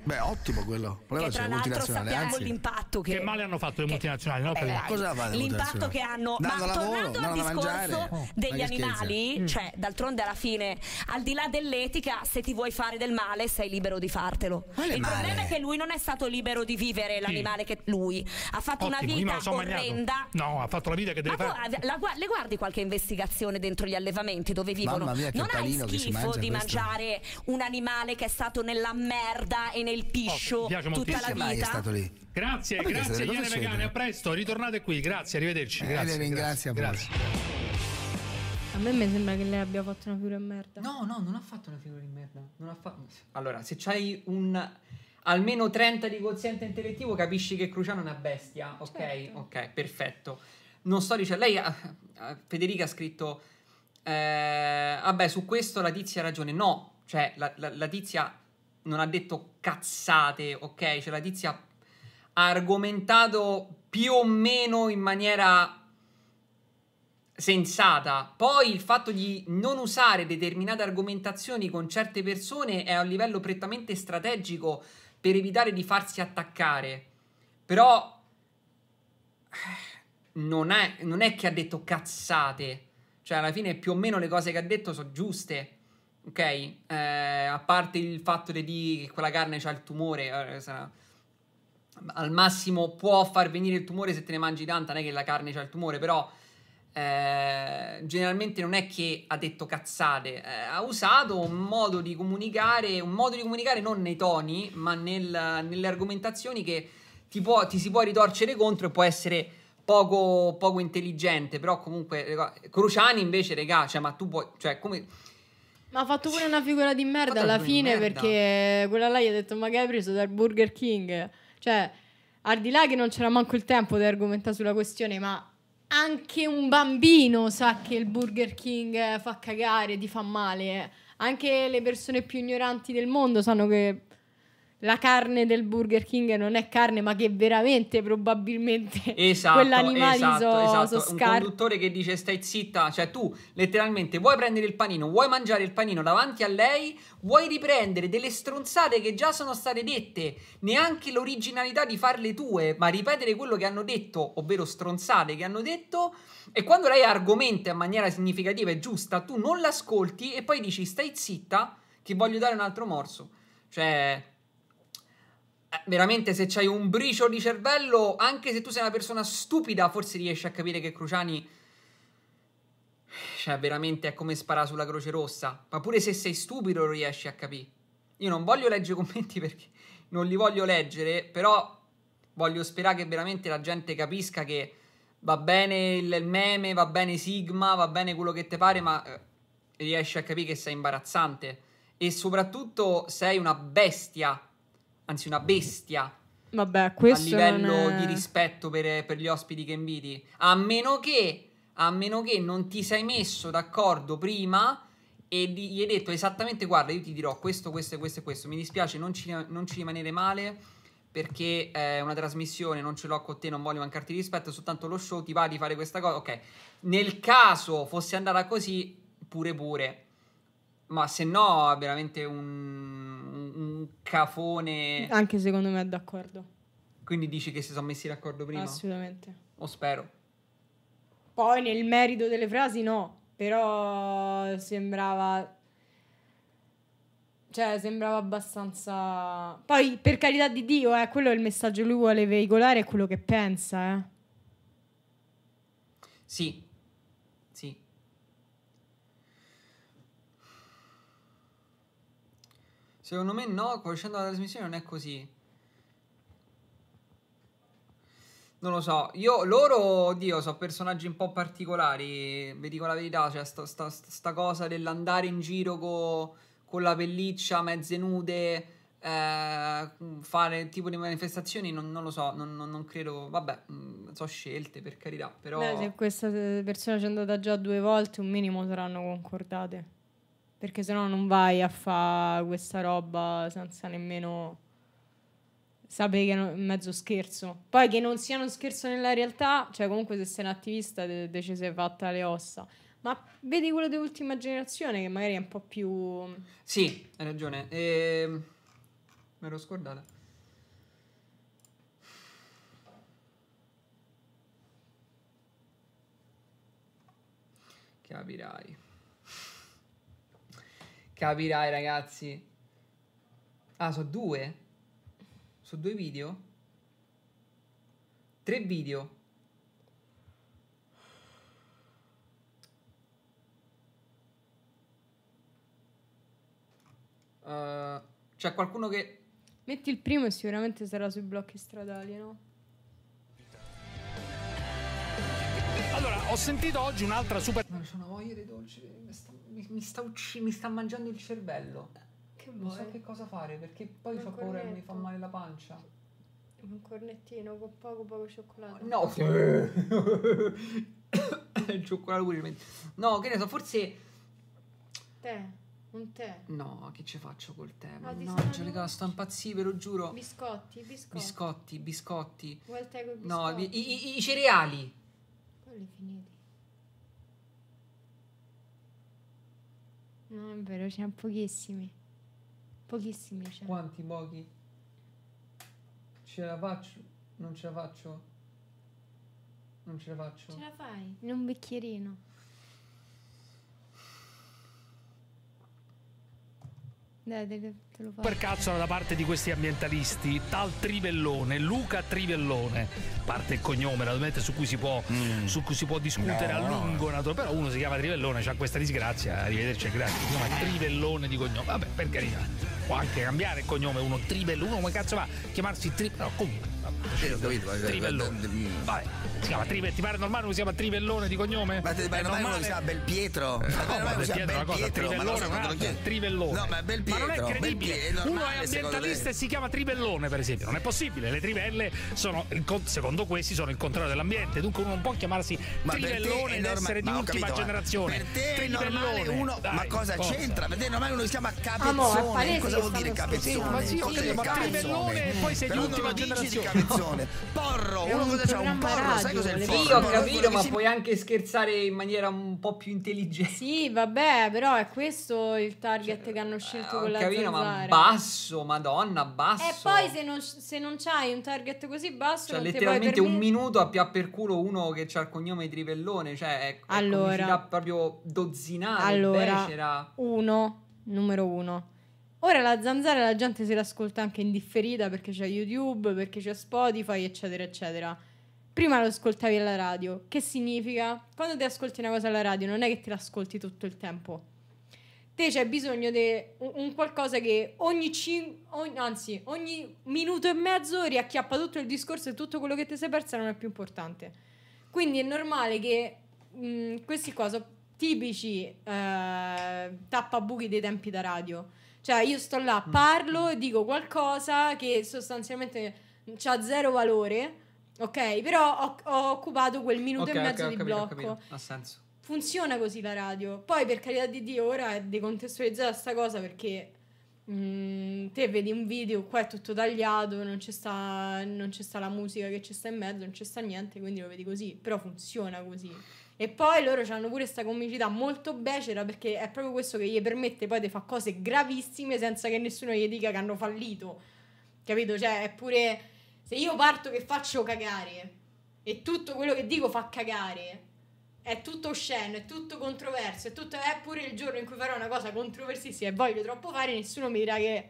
beh ottimo quello. Che tra l'altro sappiamo anzi. l'impatto che, che male hanno fatto le multinazionali, no? Eh, l'impatto che hanno, Danno ma lavoro, tornando al discorso degli animali, cioè d'altronde alla fine, al di là dell'etica, se ti vuoi fare del male sei libero di fartelo. Il problema è che lui non è stato libero di vivere l'animale che lui ha fatto una vita orrenda. No, ha fatto la vita che deve ma fare. le guardi qualche investigazione dentro gli allevamenti dove vivono? Mia, non hai schifo di questo. mangiare un animale che è stato nella merda e nel oh, piscio oh, tutta moltissimo. la vita. Mai è stato lì. Grazie, Ma grazie Iene Vegane, eh. a presto, ritornate qui, grazie, arrivederci. Eh, grazie, ringrazio, grazie. A me mi sembra che lei abbia fatto una figura di merda. No, no, non ha fatto una figura di merda. Fa... Allora, se c'hai un almeno 30 di quoziente intellettivo, capisci che Cruciano è una bestia. Ok, certo. ok, perfetto. Non sto dicendo. Lei, eh, eh, Federica ha scritto eh, vabbè, su questo la tizia ha ragione. No, cioè la, la, la tizia non ha detto cazzate, ok? Cioè la tizia ha argomentato più o meno in maniera sensata. Poi il fatto di non usare determinate argomentazioni con certe persone è a un livello prettamente strategico per evitare di farsi attaccare. Però eh, non è, non è che ha detto cazzate. Cioè, alla fine più o meno le cose che ha detto sono giuste. Ok? Eh, a parte il fatto di che quella carne ha il tumore, eh, sarà... al massimo può far venire il tumore se te ne mangi tanta, non è che la carne ha il tumore, però eh, generalmente non è che ha detto cazzate, eh, ha usato un modo di comunicare, un modo di comunicare non nei toni, ma nel, nelle argomentazioni che ti, può, ti si può ritorcere contro e può essere poco, poco intelligente, però comunque... Cruciani invece, regà, cioè, ma tu puoi... Cioè, come... Ma ha fatto pure una figura di merda alla fine merda. perché quella là gli ha detto ma che hai preso dal Burger King? Cioè, al di là che non c'era manco il tempo di argomentare sulla questione, ma anche un bambino sa che il Burger King fa cagare, ti fa male. Anche le persone più ignoranti del mondo sanno che la carne del Burger King non è carne, ma che veramente probabilmente esatto, quell'animale esatto, so, esatto. so scar- un conduttore che dice stai zitta, cioè tu letteralmente vuoi prendere il panino, vuoi mangiare il panino davanti a lei, vuoi riprendere delle stronzate che già sono state dette, neanche l'originalità di farle tue, ma ripetere quello che hanno detto, ovvero stronzate che hanno detto e quando lei argomenta in maniera significativa e giusta, tu non l'ascolti e poi dici stai zitta che voglio dare un altro morso. Cioè, eh, veramente se c'hai un bricio di cervello, anche se tu sei una persona stupida, forse riesci a capire che Cruciani cioè veramente è come sparare sulla Croce Rossa, ma pure se sei stupido lo riesci a capire. Io non voglio leggere i commenti perché non li voglio leggere, però voglio sperare che veramente la gente capisca che va bene il meme, va bene Sigma, va bene quello che ti pare, ma eh, riesci a capire che sei imbarazzante e soprattutto sei una bestia anzi una bestia. Vabbè, questo a livello è... di rispetto per, per, gli ospiti che inviti. A meno che, a meno che non ti sei messo d'accordo prima e di, gli hai detto esattamente guarda io ti dirò questo, questo e questo e questo, mi dispiace non ci, non ci rimanere male perché eh, è una trasmissione, non ce l'ho con te, non voglio mancarti di rispetto, soltanto lo show ti va di fare questa cosa. Ok, nel caso fosse andata così, pure pure. Ma se no, veramente un, un cafone. Anche secondo me è d'accordo. Quindi dici che si sono messi d'accordo prima? Assolutamente. O spero. Poi nel merito delle frasi no, però sembrava cioè sembrava abbastanza poi per carità di Dio eh, quello è il messaggio che lui vuole veicolare è quello che pensa eh. sì Secondo me no, conoscendo la trasmissione non è così. Non lo so, io loro, oddio, sono personaggi un po' particolari, vi dico la verità, cioè sta, sta, sta cosa dell'andare in giro co, con la pelliccia, mezze nude, eh, fare tipo di manifestazioni, non, non lo so, non, non, non credo, vabbè, mh, mm, so scelte per carità, però... Beh, se questa eh, persona ci è andata già due volte, un minimo saranno concordate perché sennò non vai a fare questa roba senza nemmeno sapere che è un mezzo scherzo. Poi che non sia uno scherzo nella realtà, cioè comunque se sei un attivista decise fatta le ossa. Ma vedi quello dell'ultima generazione che magari è un po' più... Sì, hai ragione. E... Ehm, me l'ero scordata. Capirai. Capirai, ragazzi. Ah, sono due? Sono due video? Tre video. Uh, c'è qualcuno che... Metti il primo e sicuramente sarà sui blocchi stradali, no? Allora, ho sentito oggi un'altra super... Ma c'è voglia di dolci, mi sta, mi, mi, sta mi sta, mangiando il cervello. Che vuoi? Non so che cosa fare, perché poi fa paura e mi fa male la pancia. Un cornettino con poco poco cioccolato. No! il cioccolato pure No, che ne so, forse... Te. Un tè? No, che ci faccio col tè? Ma Ah, ce le sto impazzì, ve lo giuro. Biscotti, biscotti. Biscotti, biscotti. Vuoi il tè con biscotti? No, i, i, i cereali le finite. No, è vero, ce ne pochissimi. Pochissimi c'è. Quanti pochi? Ce la faccio? Non ce la faccio? Non ce la faccio? Ce la fai? In un bicchierino. per cazzo da parte di questi ambientalisti tal Trivellone, Luca Trivellone, parte il cognome naturalmente su cui si può, mm. cui si può discutere no, a lungo, no. però uno si chiama Trivellone, c'ha questa disgrazia, eh, arrivederci, grazie, si chiama Trivellone di cognome, vabbè per carità, può anche cambiare il cognome uno Trivellone, uno come cazzo va a chiamarsi Trivellone, comunque eh, eh, Vabbè. Si chiama Trivellone. Ti pare normale che si chiama Trivellone di cognome? Ma ti pare normale uno eh, si chiama Belpietro? Ma no, ma Belpietro una cosa, Trivellone ma non è credibile. Uno è ambientalista e si chiama Trivellone, per esempio. Non è possibile. Le trivelle sono, secondo questi, sono il contrario dell'ambiente. Dunque uno non può chiamarsi Trivellone ed essere di ultima generazione. Per uno. Ma cosa c'entra? Ma te normale uno si chiama Capezzone. Cosa vuol dire Capezzone? Ma sì, ho capito. Ma Trivellone e poi sei di ultima generazione pezzone. Porro, uno cosa c'ha? Un porro, radio, sai cos'è il porro? Sì, ho capito, ma si... puoi anche scherzare in maniera un po' più intelligente. Sì, vabbè, però è questo il target cioè, che hanno scelto eh, con la capito, ma basso, madonna, basso. E poi se non, se non c'hai un target così basso cioè, letteralmente un minuto a piapper culo uno che c'ha il cognome Trivellone, cioè è, allora, è proprio dozzinale, allora, becera. uno, numero uno Ora la zanzara la gente se l'ascolta anche indifferita perché c'è YouTube, perché c'è Spotify, eccetera, eccetera. Prima lo ascoltavi alla radio. Che significa? Quando ti ascolti una cosa alla radio non è che te l'ascolti tutto il tempo. Te c'è bisogno di un, qualcosa che ogni, cin- ogni, anzi, ogni minuto e mezzo riacchiappa tutto il discorso e tutto quello che ti sei perso non è più importante. Quindi è normale che mh, questi sono tipici eh, tappabuchi dei tempi da radio cioè, io sto là, mm. parlo, dico qualcosa che sostanzialmente ha zero valore, ok? Però ho, ho occupato quel minuto okay, e mezzo okay, di capito, blocco. Ha senso. Funziona così la radio. Poi, per carità di Dio, ora è decontestualizzata questa cosa perché... Mm, te vedi un video, qua è tutto tagliato, non c'è, sta, non c'è sta la musica che ci sta in mezzo, non c'è sta niente, quindi lo vedi così, però funziona così. E poi loro hanno pure questa comicità molto becera perché è proprio questo che gli permette poi di fare cose gravissime senza che nessuno gli dica che hanno fallito. Capito? Cioè, è pure se io parto che faccio cagare e tutto quello che dico fa cagare, è tutto osceno, è tutto controverso, è, tutto, è pure il giorno in cui farò una cosa controversissima e voglio troppo fare, nessuno mi dirà che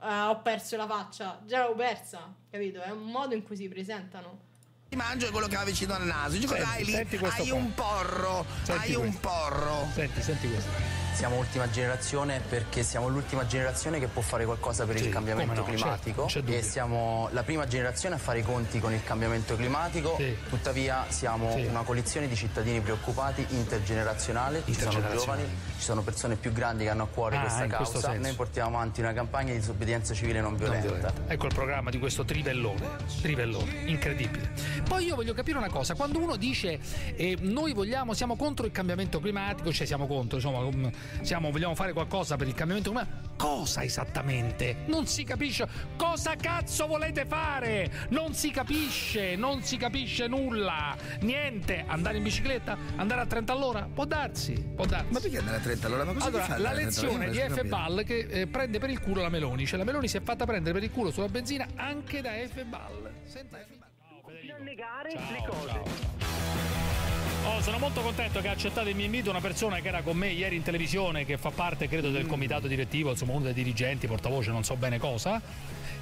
uh, ho perso la faccia. Già l'ho persa, capito? È un modo in cui si presentano mangio quello che va vicino al naso. Dico, senti, dai, lì, senti hai porro, senti hai questo. un porro. Senti, senti questo siamo ultima generazione perché siamo l'ultima generazione che può fare qualcosa per sì, il cambiamento no, climatico certo, e siamo la prima generazione a fare i conti con il cambiamento climatico, sì. tuttavia siamo sì. una coalizione di cittadini preoccupati intergenerazionale, ci sono giovani, ci sono persone più grandi che hanno a cuore ah, questa causa, noi portiamo avanti una campagna di disobbedienza civile non violenta. non violenta. Ecco il programma di questo trivellone, trivellone, incredibile. Poi io voglio capire una cosa, quando uno dice eh, noi vogliamo, siamo contro il cambiamento climatico, cioè siamo contro, insomma, um, siamo, vogliamo fare qualcosa per il cambiamento climatico. Cosa esattamente? Non si capisce. Cosa cazzo volete fare? Non si capisce, non si capisce nulla. Niente. Andare in bicicletta? Andare a 30 all'ora? Può darsi, può darsi. Ma perché andare a 30 all'ora? Ma allora, la lezione di F. Ball che eh, prende per il culo la Meloni. Cioè la Meloni si è fatta prendere per il culo sulla benzina anche da F. Ball. Senta F. Ball. non negare ciao, le cose. Ciao. Oh, sono molto contento che ha accettato il mio invito una persona che era con me ieri in televisione, che fa parte credo del mm. comitato direttivo, insomma uno dei dirigenti, portavoce, non so bene cosa,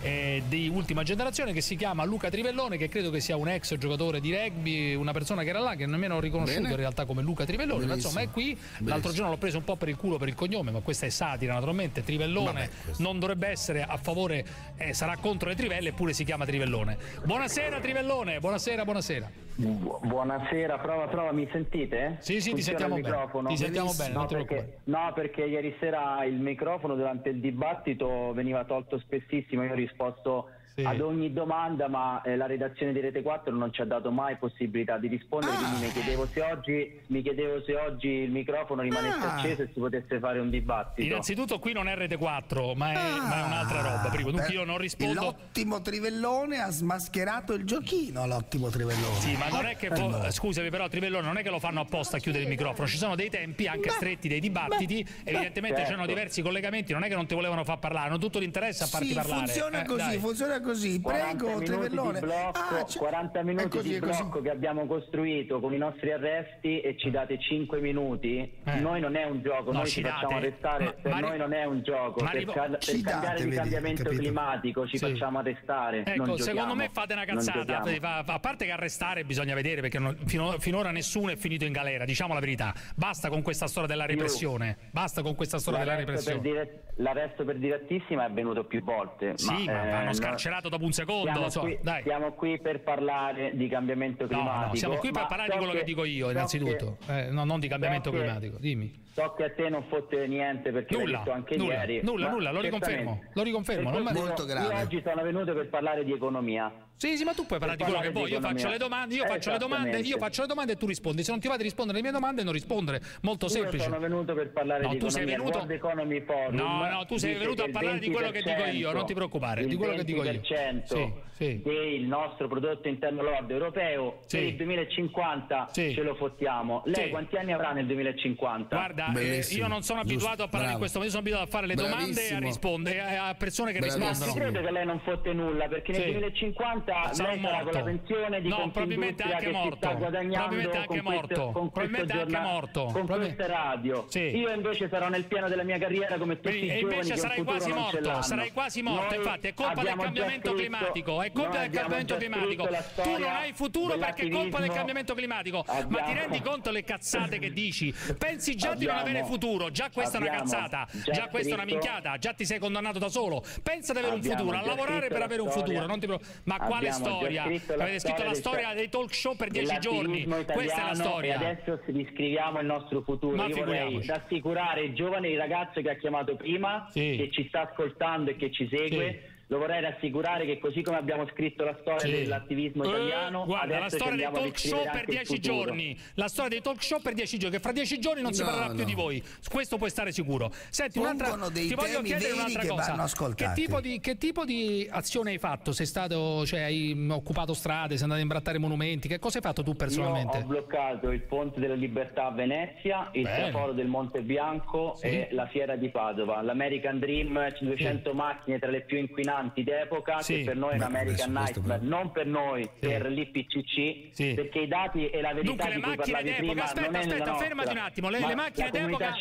eh, di ultima generazione che si chiama Luca Trivellone, che credo che sia un ex giocatore di rugby, una persona che era là, che nemmeno ho riconosciuto bene. in realtà come Luca Trivellone, ma insomma è qui, l'altro giorno l'ho preso un po' per il culo per il cognome, ma questa è satira naturalmente, Trivellone Vabbè, non dovrebbe essere a favore, eh, sarà contro le trivelle eppure si chiama Trivellone. Buonasera Trivellone, buonasera, buonasera buonasera, prova, prova, mi sentite? Sì, sì, ti sentiamo bene. Ti sentiamo bene no, perché, no, perché, ieri sera il microfono durante il dibattito veniva tolto spessissimo, io ho risposto sì. ad ogni domanda, ma eh, la redazione di Rete 4 non ci ha dato mai possibilità di rispondere, ah. quindi mi ah. chiedevo, se oggi, mi chiedevo se oggi il microfono rimanesse ah. acceso e si potesse fare un dibattito. Innanzitutto qui non è Rete 4, ma è, ah. ma è un'altra roba. Prima, dunque io non rispondo. L'ottimo Trivellone ha smascherato il giochino, l'ottimo Trivellone. Sì, ma non è che po- no. scusami però Trivellone, non è che lo fanno apposta a chiudere il microfono, ci sono dei tempi anche Beh. stretti dei dibattiti, Beh. evidentemente certo. c'erano diversi collegamenti, non è che non ti volevano far parlare, hanno tutto l'interesse a farti sì, parlare. Funziona eh, così, dai. funziona così così, prego Trevellone. Blocco, ah, 40 minuti così, di blocco che abbiamo costruito con i nostri arresti e ci date 5 minuti. Eh. Noi non è un gioco, no, noi ci date. arrestare, ma, per ma noi non è un gioco, per, ca- per cambiare il cambiamento capito. climatico ci sì. facciamo arrestare. Ecco, giochiamo, secondo me fate una cazzata, a parte che arrestare bisogna vedere perché non, fino, finora nessuno è finito in galera, diciamo la verità. Basta con questa storia della repressione. Basta con questa storia della repressione. Per dire, l'arresto per direttissima è avvenuto più volte. Sì, ma, eh, vanno scarcerati superato dopo un secondo. Siamo, so, qui, siamo qui, per parlare di cambiamento climatico. No, no, siamo qui per parlare di quello che, che dico io, innanzitutto, che, eh, no, non di cambiamento climatico. Dimmi. So che a te non fotte niente perché nulla, l'hai detto anche nulla, ieri. Nulla, nulla, lo riconfermo. Lo riconfermo. Non molto io grave. Io oggi sono venuto per parlare di economia. Sì, sì, ma tu puoi parlare di quello che vuoi. Io faccio le domande, io faccio le domande, io faccio le domande e tu rispondi. Se non ti va di rispondere alle mie domande, non rispondere. Molto io semplice. Io sono venuto per parlare no, di tu economia. Sei venuto... World Economy Forum. No, no, tu sei venuto a parlare di quello che dico io, non ti preoccupare, di quello che dico io. Il 20% sì, sì. del nostro prodotto interno lordo europeo sì. per il 2050 ce lo fottiamo. Lei quanti anni avrà nel 2050? Guarda eh, io non sono abituato a parlare bravo. in questo momento, sono abituato a fare le Bravissimo. domande e a rispondere a persone che Bravissimo. rispondono. si crede che lei non fosse nulla, perché nel sì. 2050 sarà morto. con la pensione di No, probabilmente anche morto. Probabilmente anche morto. Probabilmente anche morto. Con queste radio. Sì. Io invece sarò nel piano della mia carriera come tutti e, i E invece sarai quasi morto, sarai quasi morto, infatti è colpa del cambiamento climatico, è colpa del cambiamento climatico. Tu non hai futuro perché è colpa del cambiamento climatico. Ma ti rendi conto le cazzate che dici? Pensi già di non non avere futuro. Già questa abbiamo, è una cazzata, già, già questa è una minchiata, già ti sei condannato da solo. Pensa di avere un futuro, a lavorare per avere un storia, futuro. Pro... Ma quale storia? Scritto Avete scritto la storia dei talk show per dieci giorni. Questa è la storia. adesso riscriviamo il nostro futuro. Ma Io figuriamoci. vorrei assicurare il giovane ragazzo che ha chiamato prima, sì. che ci sta ascoltando e che ci segue. Sì lo vorrei rassicurare che così come abbiamo scritto la storia sì. dell'attivismo eh, italiano guarda la storia dei talk show per dieci giorni la storia dei talk show per dieci giorni che fra dieci giorni non no, si parlerà no. più di voi questo puoi stare sicuro senti un'altra, un'altra ti voglio chiedere un'altra che cosa che tipo, di, che tipo, di, azione hai fatto sei stato cioè hai mm, occupato strade sei andato a imbrattare monumenti che cosa hai fatto tu personalmente Io ho bloccato il ponte della libertà a Venezia il traforo del Monte Bianco sì. e la fiera di Padova l'American Dream 500 sì. macchine tra le più inquinate cantanti d'epoca sì. che per noi è un American Nightmare, non per noi, sì. per l'IPCC, sì. perché i dati e la verità Dunque, di cui parlavi prima aspetta, aspetta, fermati un attimo, le, le macchine d'epoca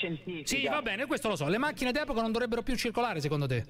Sì, va bene, questo lo so. Le macchine d'epoca non dovrebbero più circolare secondo te?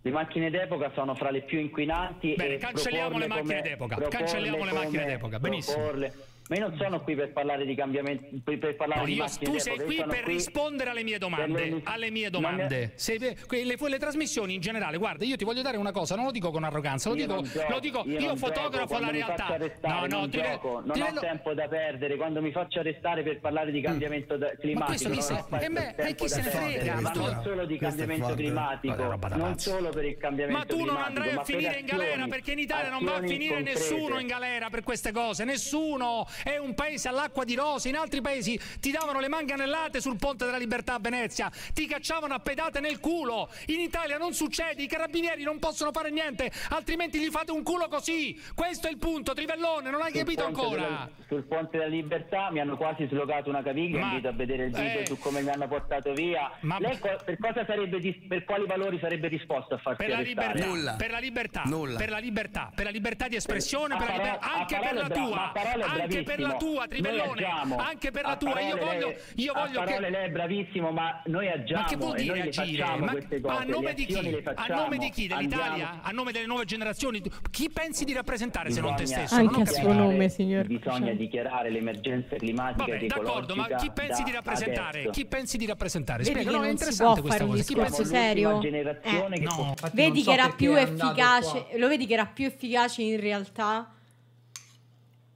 Le macchine d'epoca sono fra le più inquinanti Bene, cancelliamo le macchine d'epoca. Cancelliamo le macchine d'epoca. Benissimo. Proporle ma io non sono qui per parlare di cambiamenti, per parlare no, di io, Tu sei qui per qui rispondere alle mie domande, le... alle mie domande. Sei, le, le, trasmissioni in generale, guarda, io ti voglio dare una cosa, non lo dico con arroganza, lo io dico, gioco, lo dico io, io fotografo la realtà. No, no, non ti gioco, non ti ho rendo... tempo da perdere, quando mi faccio arrestare per parlare di mm. cambiamento mm. da, climatico. Ma questo chi, se... eh beh, e chi se ne frega, ma non solo di cambiamento eh, climatico, non solo per il cambiamento climatico. Ma tu non andrai a finire in galera perché in Italia non va a finire nessuno in galera per queste cose, nessuno è un paese all'acqua di rose, in altri paesi ti davano le manganellate sul ponte della libertà a Venezia, ti cacciavano a pedate nel culo, in Italia non succede, i carabinieri non possono fare niente, altrimenti gli fate un culo così, questo è il punto, Trivellone, non hai sul capito ancora? Della, sul ponte della libertà mi hanno quasi slogato una caviglia, ma, invito a vedere il video eh, su come mi hanno portato via, ma, lei co per, sarebbe, per quali valori sarebbe disposto a farsi per la libertà, Nulla. Per la libertà, Nulla. per la libertà, per la libertà di espressione, per, per la libertà, anche per la tua, anche per la tua, Trivellone. Anche per la tua. Io voglio, io voglio che. lei è bravissimo, ma noi agiamo. Ma che vuol dire agire? Ma, ma a nome di chi? A nome di chi? Dell'Italia? A nome delle nuove generazioni? Chi pensi di rappresentare Bisogna se non te stesso? Anche a suo nome, signor. Bisogna dichiarare l'emergenza climatica. Vabbè, d'accordo, ma chi pensi di rappresentare? Chi pensi di rappresentare? Spiega, no, è interessante questa cosa. Chi pensi serio? Generazione eh. che no. Vedi che era più efficace, lo vedi che era più efficace in realtà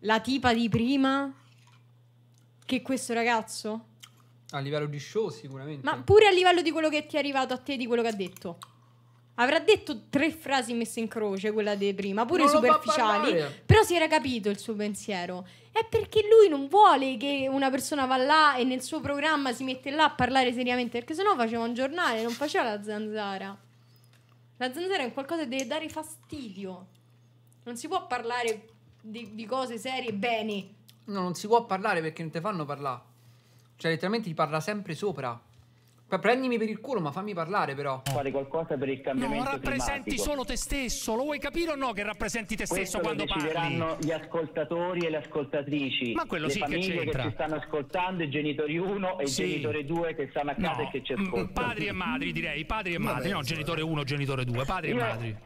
la tipa di prima che questo ragazzo? A livello di show sicuramente. Ma pure a livello di quello che ti è arrivato a te, di quello che ha detto. Avrà detto tre frasi messe in croce, quella di prima, pure non superficiali. Però si era capito il suo pensiero. È perché lui non vuole che una persona va là e nel suo programma si mette là a parlare seriamente, perché sennò faceva un giornale, non faceva la zanzara. La zanzara è qualcosa che deve dare fastidio. Non si può parlare di, di cose serie bene. No, non si può parlare perché non te fanno parlare. Cioè, letteralmente ti parla sempre sopra. prendimi per il culo, ma fammi parlare però. Fare qualcosa per il cambiamento No, rappresenti climatico. solo te stesso. Lo vuoi capire o no che rappresenti te stesso Questo quando lo decideranno parli? gli ascoltatori e le ascoltatrici. Ma quello le sì che c'entra. che ci stanno ascoltando, i genitori 1 e sì. i genitori 2 che stanno a casa no. e che ci ascoltano. Padri e madri, direi. Padri e madri, Vabbè, no, genitore 1, genitore 2, padri Io, e madri.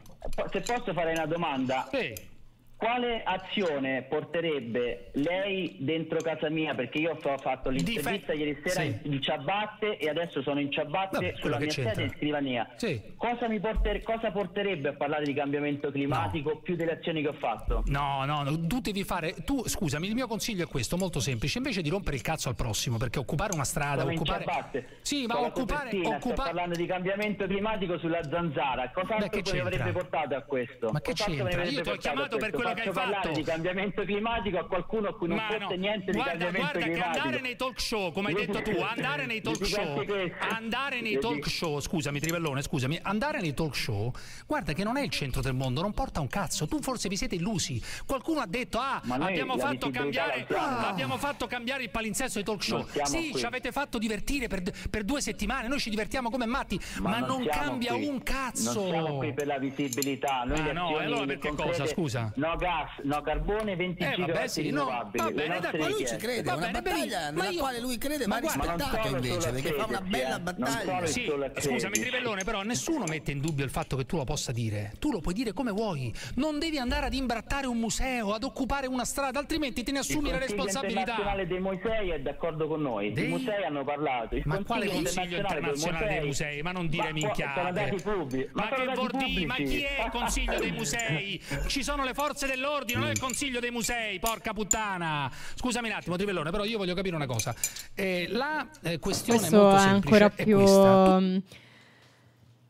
Se posso fare una domanda? Sì quale azione porterebbe lei dentro casa mia? Perché io ho fatto l'intervista Dife- ieri sera sì. in ciabatte e adesso sono in ciabatte Vabbè, sulla mia sedia in scrivania. Sì. Cosa, porter- cosa, porterebbe a parlare di cambiamento climatico no. più delle azioni che ho fatto? No, no, no, tu devi fare. Tu, scusami, il mio consiglio è questo, molto semplice. Invece di rompere il cazzo al prossimo, perché occupare una strada, sono occupare. Sì, ma occupare. occupare... Sto parlando di cambiamento climatico sulla zanzara. Cosa avrebbe portato a questo? Ma che Cos'altro c'entra? Io ti ho chiamato per quello quello che hai fatto. di cambiamento climatico a qualcuno a cui non fosse niente guarda, di cambiamento guarda climatico. che andare nei talk show, come hai detto tu, andare nei talk show, andare nei talk show, scusami Trivellone, scusami, andare nei talk show, guarda che non è il centro del mondo, non porta un cazzo. Tu forse vi siete illusi. Qualcuno ha detto "Ah, abbiamo fatto cambiare ah. abbiamo fatto cambiare il palinsesto dei talk show". Sì, qui. ci avete fatto divertire per, per, due settimane, noi ci divertiamo come matti, ma, ma non, non cambia qui. un cazzo. Non siamo qui per la visibilità, noi ah, no, allora perché concrete, cosa, scusa? No, gas, no carbone, 20 eh, vabbè, sì, no. Va bene, da qua lui ci crede, va bene, battaglia nella io... quale lui crede, ma, ma rispettato invece, perché fa una bella battaglia. Sì, eh, scusami Trivellone, però nessuno mette in dubbio il fatto che tu lo possa dire. Tu lo puoi dire come vuoi, non devi andare ad imbrattare un museo, ad occupare una strada, altrimenti te ne assumi la responsabilità. Il Consiglio internazionale dei Musei è d'accordo con noi, dei... i musei hanno parlato. Il ma quale Consiglio internazionale dei musei? Ma non dire minchiate. Ma che vuol dire? Ma chi è il Consiglio dei Musei? Ci sono le forze forze dell'ordine, mm. non il consiglio dei musei, porca puttana. Scusami un attimo, Trivellone, però io voglio capire una cosa. Eh, la eh, questione Questo molto è semplice ancora più... Questa. Mm,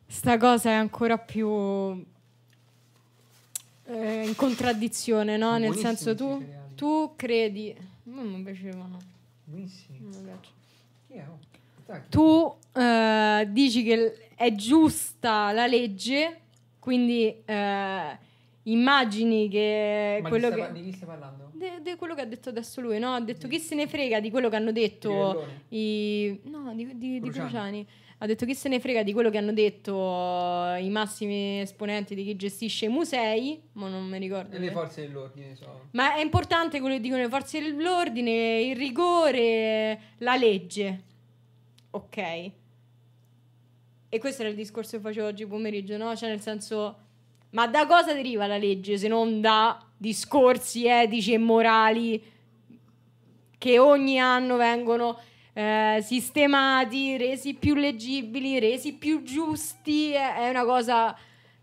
sta cosa è ancora più eh, in contraddizione, no? Nel senso tu, tu credi... Ma mi piacevano. Buonissimi. Oh, tu eh, dici che è giusta la legge, quindi eh, immagini che... Ma quello di, che... di chi stai parlando? Di quello che ha detto adesso lui, no? Ha detto chi se ne frega di quello che hanno detto i... No, di, di, Cruciani. di Cruciani. Ha detto chi se ne frega di quello che hanno detto i massimi esponenti di chi gestisce i musei, ma non mi ricordo. E le forze dell'ordine, so. Ma è importante quello che dicono le forze dell'ordine, il rigore, la legge. Ok. E questo era il discorso che facevo oggi pomeriggio, no? Cioè nel senso ma da cosa deriva la legge se non da discorsi etici e morali che ogni anno vengono eh, sistemati, resi più leggibili, resi più giusti? È una cosa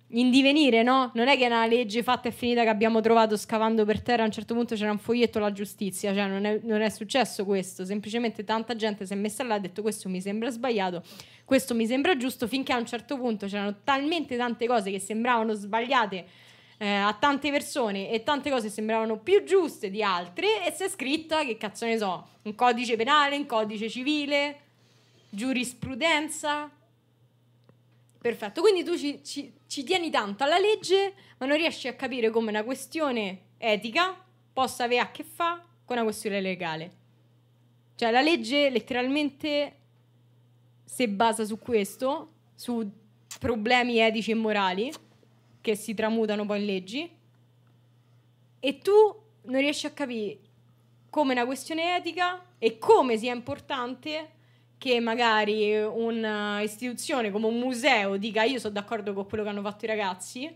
in divenire, no? Non è che è una legge fatta e finita che abbiamo trovato scavando per terra, a un certo punto c'era un foglietto la giustizia, cioè non è, non è successo questo, semplicemente tanta gente si è messa là e ha detto questo mi sembra sbagliato, questo mi sembra giusto, finché a un certo punto c'erano talmente tante cose che sembravano sbagliate eh, a tante persone e tante cose sembravano più giuste di altre e si è scritta, che cazzo ne so, un codice penale, un codice civile, giurisprudenza, Perfetto, quindi tu ci, ci, ci, tieni tanto alla legge, ma non riesci a capire come una questione etica possa avere a che fare con una questione legale. Cioè la legge letteralmente si basa su questo, su problemi etici e morali che si tramutano poi in leggi, e tu non riesci a capire come una questione etica e come sia importante che magari un'istituzione eh, come un museo dica io sono d'accordo con quello che hanno fatto i ragazzi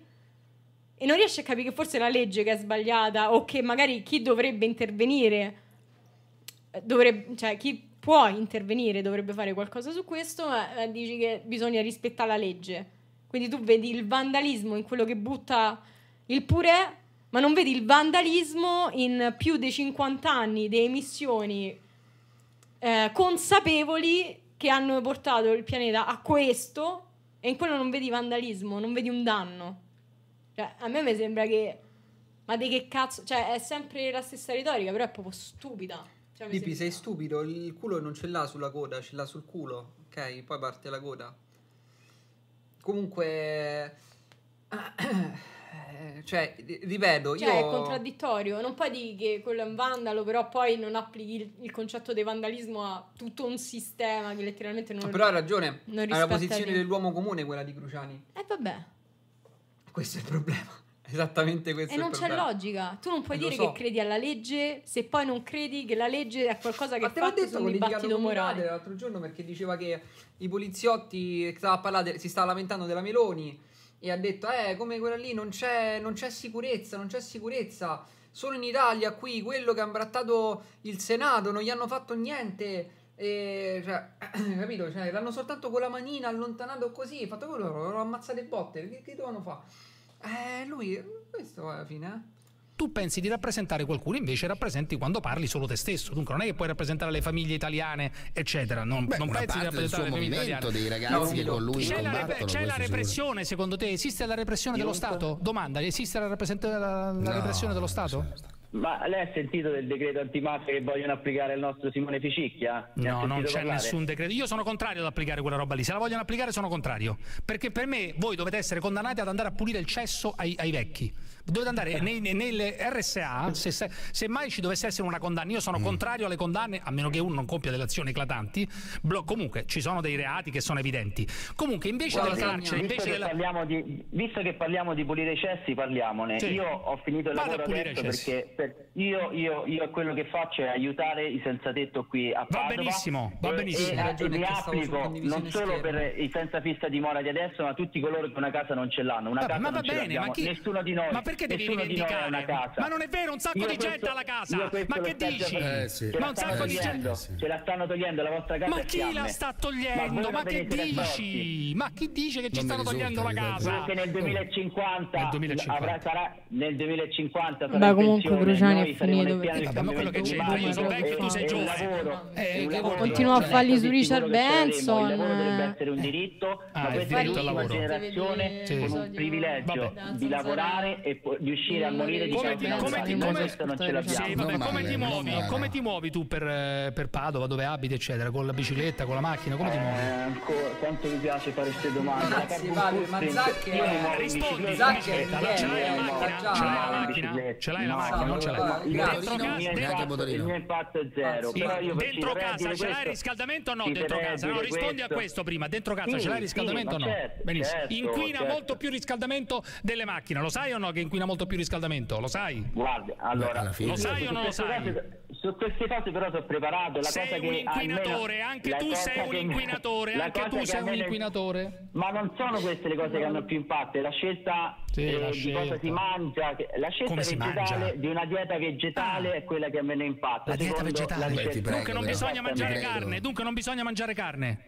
e non riesce a capire che forse è la legge che è sbagliata o che magari chi dovrebbe intervenire eh, dovrebbe, cioè chi può intervenire dovrebbe fare qualcosa su questo ma eh, dici che bisogna rispettare la legge quindi tu vedi il vandalismo in quello che butta il purè ma non vedi il vandalismo in più di 50 anni di emissioni eh, consapevoli che hanno portato il pianeta a questo e in quello non vedi vandalismo, non vedi un danno. Cioè, a me mi sembra che... Ma di che cazzo? Cioè, è sempre la stessa retorica, però è proprio stupida. Cioè, Pippi, sei stupido, il culo non ce l'ha sulla coda, ce l'ha sul culo, ok? Poi parte la coda. Comunque... Eh, cioè, ripeto, cioè, io... è contraddittorio. Non puoi dire che quello è un vandalo, però poi non applichi il, concetto di vandalismo a tutto un sistema che letteralmente non... Ah, però ha ragione, Non è la posizione dell'uomo comune quella di Cruciani. E eh, vabbè. Questo è il problema. Esattamente questo. E non c'è logica. Tu non puoi eh, dire so. che credi alla legge se poi non credi che la legge è qualcosa che ha fatto detto sul dibattito morale. L'altro giorno perché diceva che i poliziotti stava parlando, si stava lamentando della Meloni e ha detto eh come quella lì non c'è, non c'è sicurezza, non c'è sicurezza, solo in Italia qui quello che ha imbrattato il Senato non gli hanno fatto niente. E, cioè, capito? Cioè, l'hanno soltanto con la manina allontanato così. Fatto quello, loro ammazzate botte. Che, che dovevano fare? Eh, lui, questo alla fine, eh tu pensi di rappresentare qualcuno, invece rappresenti quando parli solo te stesso. Dunque non è che puoi rappresentare le famiglie italiane, eccetera. Non, Beh, non pensi di rappresentare le famiglie italiane. dei ragazzi no, che con lui c'è la, c'è la repressione, sicuro. secondo te? Esiste la repressione Io dello Stato? Domanda, esiste la, la, la no, repressione dello Stato? Ma lei ha sentito del decreto antimafia che vogliono applicare al nostro Simone Ficicchia? Ne no, non c'è nessun decreto. Io sono contrario ad applicare quella roba lì. Se la vogliono applicare sono contrario. Perché per me voi dovete essere condannati ad andare a pulire il cesso ai, ai vecchi dovete andare nei, nei, nelle RSA, se, se, mai ci dovesse essere una condanna, io sono mm. contrario alle condanne, a meno che uno non compia delle azioni eclatanti, blo- comunque ci sono dei reati che sono evidenti. Comunque invece Guarda, della carcere... Visto, invece che della... Di, visto che parliamo di pulire i cessi, parliamone. Sì. Io ho finito il Vado lavoro adesso perché per, io, io, io, quello che faccio è aiutare i senza tetto qui a Padova. Va benissimo, va benissimo. E, e, mi applico non solo scherma. per i senza fissa dimora di adesso, ma tutti coloro che una casa non ce l'hanno. Una Vabbè, casa ma non va bene, ma chi... nessuno di noi. Ma perché perché devi rivendicare? Ma non è vero, un sacco io di questo, gente alla casa. Ma che dici? Eh, sì. Ma un sacco di gente. Ce la stanno togliendo la vostra casa. Ma chi la sta togliendo? Ma, che dici? Ma chi dice che ci stanno togliendo la casa? Che nel 2050 avrà sarà nel 2050 sarà Beh, comunque Cruciani è finito ma quello che c'entra io sono vecchio tu sei giovane. Eh, continua a fargli su Richard Benson. Il lavoro dovrebbe essere un diritto, ma ah, questa è l'ultima generazione con un privilegio di lavorare e poi riuscire a morire di come ti, come ti, come, Sì, vabbè, come, ti muovi, come, ti muovi, tu per, per, Padova, dove abiti, eccetera? Con la bicicletta, con la macchina, come ti muovi? quanto mi piace fare queste domande. Grazie, Fabio, ma Zacchi è... Rispondi, Zacchi Ce l'hai la macchina? Ce l'hai la macchina? non Ce l'hai la macchina? Non ce l'hai. Il mio impatto è zero. Dentro casa ce l'hai riscaldamento o no? Dentro casa? rispondi a questo prima. Dentro casa ce l'hai riscaldamento o no? Benissimo. Inquina molto più riscaldamento delle macchine, lo sai o no che inquina molto più il riscaldamento, lo sai? Guarda, allora, Beh, lo sai o non lo sai? su queste cose però sono preparato. La sei un inquinatore, anche tu sei un inquinatore, anche tu sei un inquinatore. Ma non sono queste le cose che hanno più impatto, è la scelta sì, eh, la di cosa si mangia, la scelta Come vegetale di una dieta vegetale ah. è quella che ha meno impatto. La dieta vegetale, la Beh, prego, dunque non bisogna mangiare carne, dunque non bisogna mangiare carne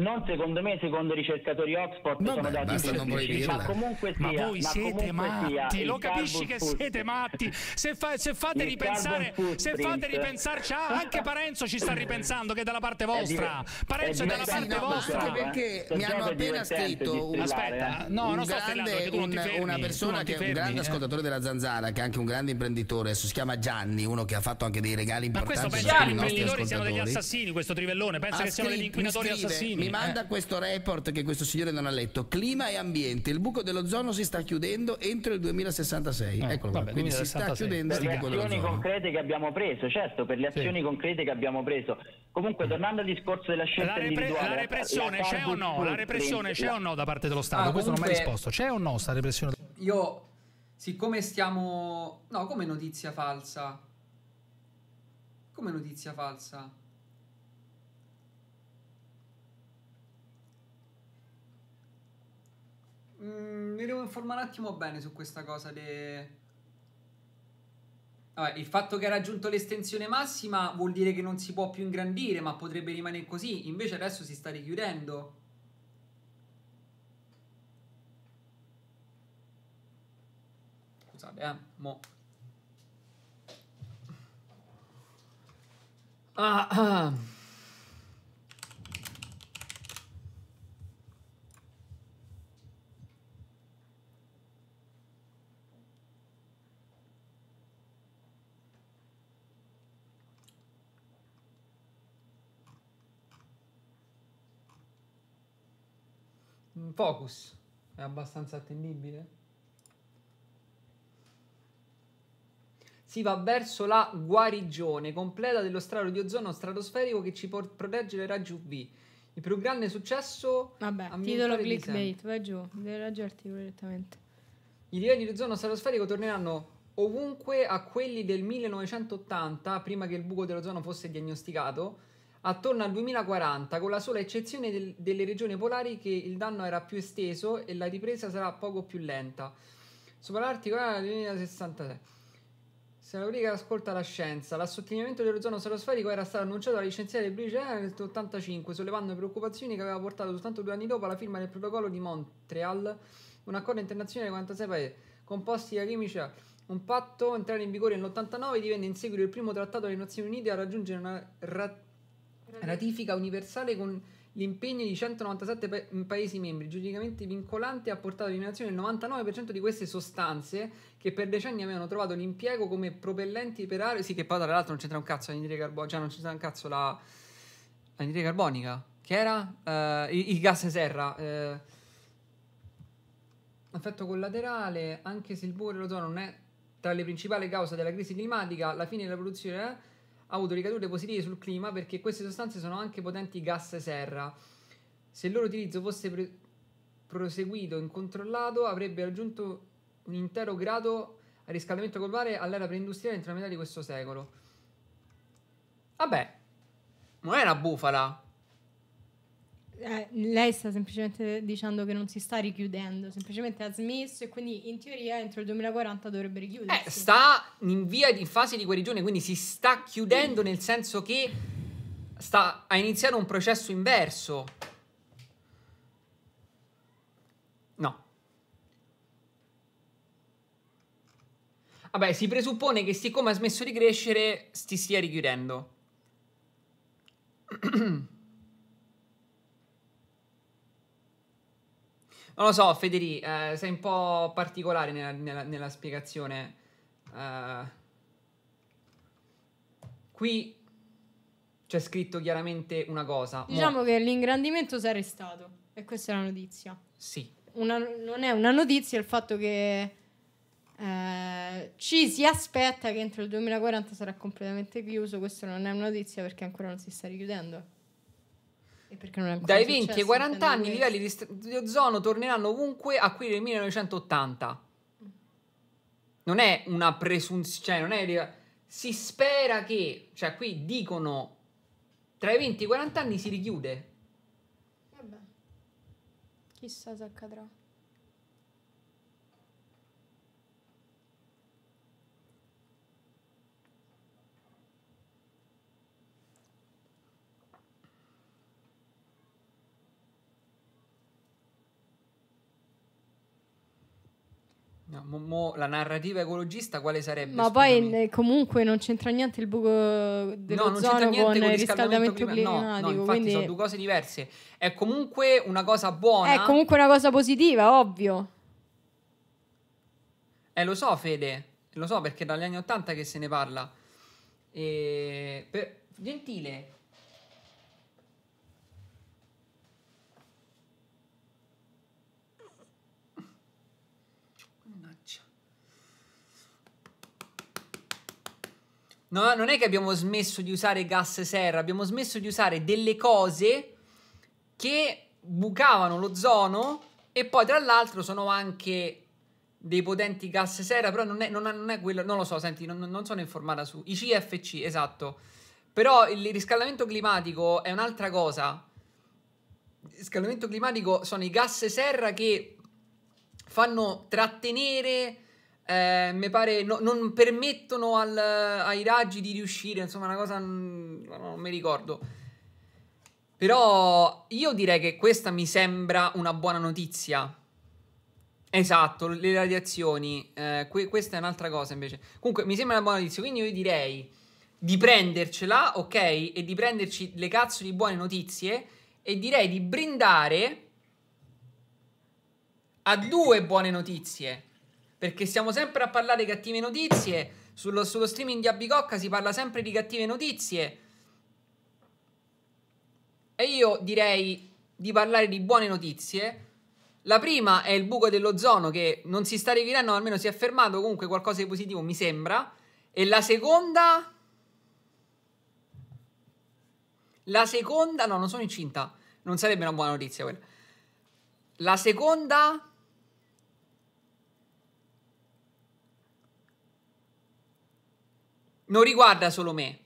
non secondo me, secondo i ricercatori Oxford Vabbè, sono dati semplici, ma comunque sia, ma voi ma siete matti, sia, lo capisci che food. siete matti. Se, fa, se fate il ripensare, se fate ripensarci, ah, anche Parenzo ci sta ripensando che è dalla parte vostra. Parenzo è, è dalla parte no, vostra. Anche perché mi hanno appena scritto un, eh. aspetta, no, un non sto grande, un, una persona che è un grande eh. ascoltatore della Zanzara, che è anche un grande imprenditore, si chiama Gianni, uno che ha fatto anche dei regali importanti. Ma questo pensa che gli imprenditori siano degli assassini, questo trivellone, pensa ah, che siano degli inquinatori assassini manda eh. questo report che questo signore non ha letto. Clima e ambiente. Il buco dell'ozono si sta chiudendo entro il 2066. Eh, Eccolo vabbè, Quindi 2066. si sta chiudendo per il buco dell'ozono. Per le azioni concrete che abbiamo preso, certo, per le azioni sì. concrete che abbiamo preso. Comunque, mm. tornando al discorso della scelta la repre- individuale, la repressione la c'è o no? La repressione c'è o no da parte dello Stato? Ah, Questo comunque, non mi ha risposto. C'è o no sta repressione? Io, siccome stiamo... No, come notizia falsa. Come notizia falsa Mm, mi devo informare un attimo bene su questa cosa. De... Vabbè, il fatto che ha raggiunto l'estensione massima vuol dire che non si può più ingrandire, ma potrebbe rimanere così. Invece adesso si sta richiudendo. Scusate, eh. Mo. Ah, ah. Mm, focus è abbastanza attendibile. si va verso la guarigione completa dello strato di ozono stratosferico che ci por- protegge dai raggi UV. Il più grande successo Vabbè, titolo clickbait, vai giù, devi raggi articolo direttamente. I livelli di ozono stratosferico torneranno ovunque a quelli del 1980, prima che il buco dell'ozono fosse diagnosticato attorno al 2040, con la sola eccezione del, delle regioni polari che il danno era più esteso e la ripresa sarà poco più lenta. Sopra l'Artico era nel 2063. Se la rubrica ascolta la scienza, l'assottigliamento dell'ozono stratosferico era stato annunciato dalla licenziata di British eh, nel 1985, sollevando preoccupazioni che aveva portato soltanto due anni dopo alla firma del protocollo di Montreal, un accordo internazionale di 46 paesi, composti da chimici eh, un patto entrato in vigore nell'89 divenne in seguito il primo trattato delle Nazioni Unite a raggiungere una ratificazione Ratifica universale con l'impegno di 197 pa- mm, Paesi membri, giuridicamente vincolante, ha portato all'eliminazione del 99% di queste sostanze che per decenni avevano trovato l'impiego come propellenti per aree. Sì, che poi tra l'altro non c'entra un cazzo l'anidride carbonica, cioè non c'entra un cazzo la l'anidride carbonica, che era uh, il, il, gas serra. Uh, effetto collaterale, anche se il e l'ozono non è tra le principali cause della crisi climatica, la fine della produzione ha avuto ricadute positive sul clima perché queste sostanze sono anche potenti gas serra. Se il loro utilizzo fosse pre- proseguito incontrollato avrebbe raggiunto un intero grado a riscaldamento globale all'era preindustriale entro la metà di questo secolo. Vabbè, non è una bufala eh, lei sta semplicemente dicendo che non si sta richiudendo, semplicemente ha smesso e quindi in teoria entro il 2040 dovrebbe richiudersi. Eh, sta in via di fase di guarigione, quindi si sta chiudendo nel senso che sta a iniziare un processo inverso. No. Vabbè, si presuppone che siccome ha smesso di crescere, si stia richiudendo. Non lo so, Federico, eh, sei un po' particolare nella, nella, nella spiegazione. Uh, qui c'è scritto chiaramente una cosa. Diciamo Mo- che l'ingrandimento si è arrestato e questa è la notizia. Sì. Una, non è una notizia il fatto che eh, ci si aspetta che entro il 2040 sarà completamente chiuso. Questa non è una notizia perché ancora non si sta richiudendo. Dai 20 ai 40 anni i livelli di, di, ozono torneranno ovunque a quelli del 1980. Non è una presunzione, cioè non è... Si spera che, cioè qui dicono tra i 20 e i 40 anni si richiude. Vabbè. Chissà se accadrà. No, mo, mo, la narrativa ecologista quale sarebbe? Ma poi eh, comunque non c'entra niente il buco dell'ozono no, con il riscaldamento, climatico. No, no, infatti quindi... sono due cose diverse. È comunque una cosa buona. È comunque una cosa positiva, ovvio. Eh, lo so Fede, lo so perché è dagli anni 80 che se ne parla. E... Per... Gentile, No, non è che abbiamo smesso di usare gas serra, abbiamo smesso di usare delle cose che bucavano l'ozono e poi tra l'altro sono anche dei potenti gas serra, però non è, non, è, non è, quello, non lo so, senti, non, non, sono informata su i CFC, esatto. Però il riscaldamento climatico è un'altra cosa. Il riscaldamento climatico sono i gas serra che fanno trattenere eh, mi pare no, non permettono al, ai raggi di riuscire, insomma una cosa non, non mi ricordo. Però io direi che questa mi sembra una buona notizia. Esatto, le radiazioni, eh, que- questa è un'altra cosa invece. Comunque mi sembra una buona notizia, quindi io direi di prendercela, ok? E di prenderci le cazzo di buone notizie e direi di brindare a due buone notizie perché stiamo sempre a parlare di cattive notizie. Sullo, sullo streaming di Abicocca si parla sempre di cattive notizie. E io direi di parlare di buone notizie. La prima è il buco dell'ozono che non si sta rivelando, almeno si è fermato comunque qualcosa di positivo, mi sembra. E la seconda... La seconda... No, non sono incinta. Non sarebbe una buona notizia quella. La seconda... non riguarda solo me.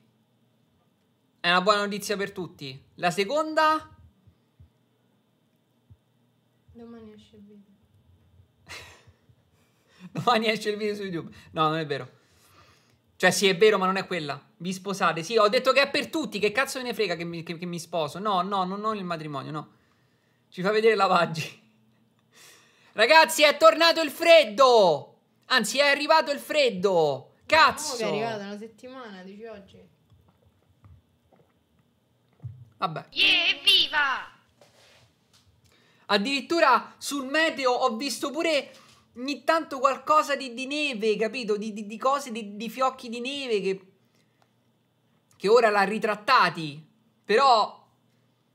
È una buona notizia per tutti. La seconda... Domani esce il video. Domani esce il video su YouTube. No, non è vero. Cioè, sì, è vero, ma non è quella. Vi sposate. Sì, ho detto che è per tutti. Che cazzo me ne frega che mi, che, che mi sposo? No, no, non, non il matrimonio, no. Ci fa vedere lavaggi. Ragazzi, è tornato il freddo! Anzi, è arrivato il freddo! Cazzo! No, è arrivata una settimana, dici oggi. Vabbè. Yeah, viva! Addirittura sul meteo ho visto pure ogni tanto qualcosa di, di neve, capito? Di, di, di cose, di, fiocchi di neve che, che ora l'ha ritrattati. Però,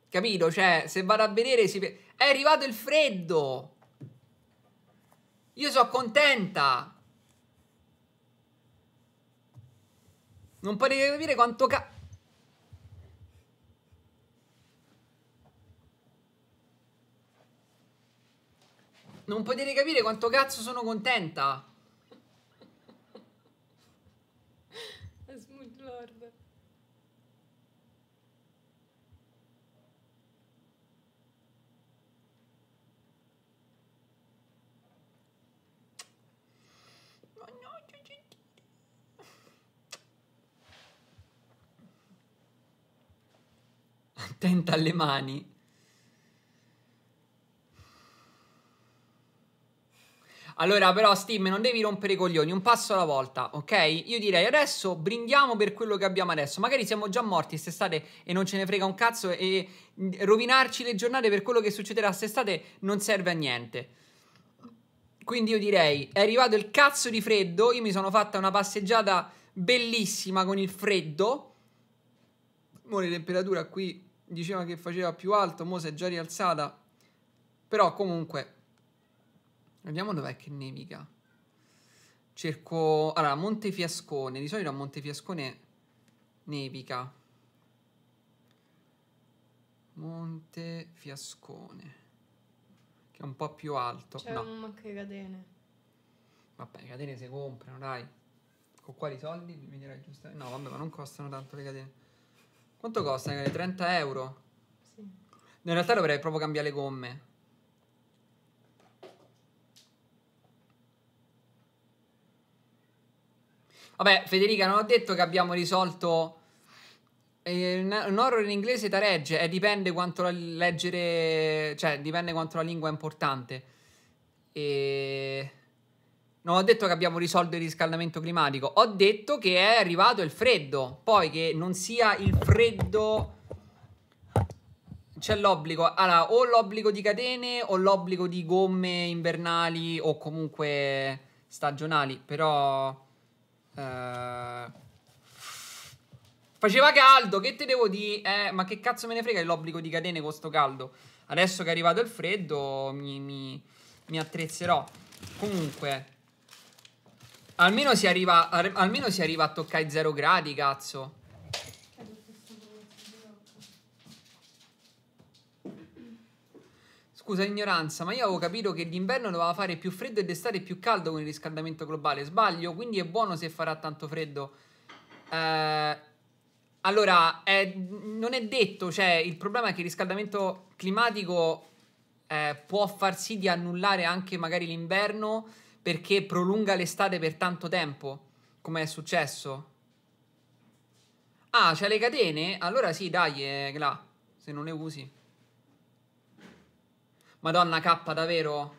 capito? Cioè, se vado a vedere si... È arrivato il freddo! Io sono contenta! Non potete capire quanto ca... Non potete capire quanto cazzo sono contenta. attenta alle mani. Allora, però, Steam, non devi rompere i coglioni, un passo alla volta, ok? Io direi adesso brindiamo per quello che abbiamo adesso. Magari siamo già morti quest'estate e non ce ne frega un cazzo e rovinarci le giornate per quello che succederà quest'estate non serve a niente. Quindi io direi, è arrivato il cazzo di freddo, io mi sono fatta una passeggiata bellissima con il freddo. Ora temperatura qui diceva che faceva più alto, mo si è già rialzata. Però comunque vediamo dov'è che nevica. Cerco allora Montefiascone, di solito a Montefiascone nevica. Montefiascone che è un po' più alto. C'è no. manca le catene. Vabbè, le catene si comprano, dai. Con quali soldi mi dirai giustamente? No, vabbè, ma non costano tanto le catene. Quanto costa? 30 euro? Sì. In realtà dovrei proprio cambiare le gomme. Vabbè, Federica, non ho detto che abbiamo risolto... Eh, un horror in inglese taregge, eh, dipende quanto la leggere... Cioè, dipende quanto la lingua è importante. E... Non ho detto che abbiamo risolto il riscaldamento climatico, ho detto che è arrivato il freddo. Poi che non sia il freddo c'è l'obbligo, allora, o l'obbligo di catene o l'obbligo di gomme invernali o comunque stagionali, però eh, faceva caldo, che te devo dire? Eh, ma che cazzo me ne frega l'obbligo di catene con sto caldo? Adesso che è arrivato il freddo mi, mi, mi attrezzerò. Comunque, Almeno si arriva, almeno si arriva a toccare i 0 gradi, cazzo. Scusa l'ignoranza, ma io avevo capito che d'inverno doveva fare più freddo e d'estate più caldo con il riscaldamento globale. Sbaglio, quindi è buono se farà tanto freddo. Eh, allora, è, non è detto, cioè il problema è che il riscaldamento climatico eh, può far sì di annullare anche magari l'inverno perché prolunga l'estate per tanto tempo, come è successo? Ah, c'è le catene? Allora sì, dai, eh, là, se non le usi. Madonna K, davvero?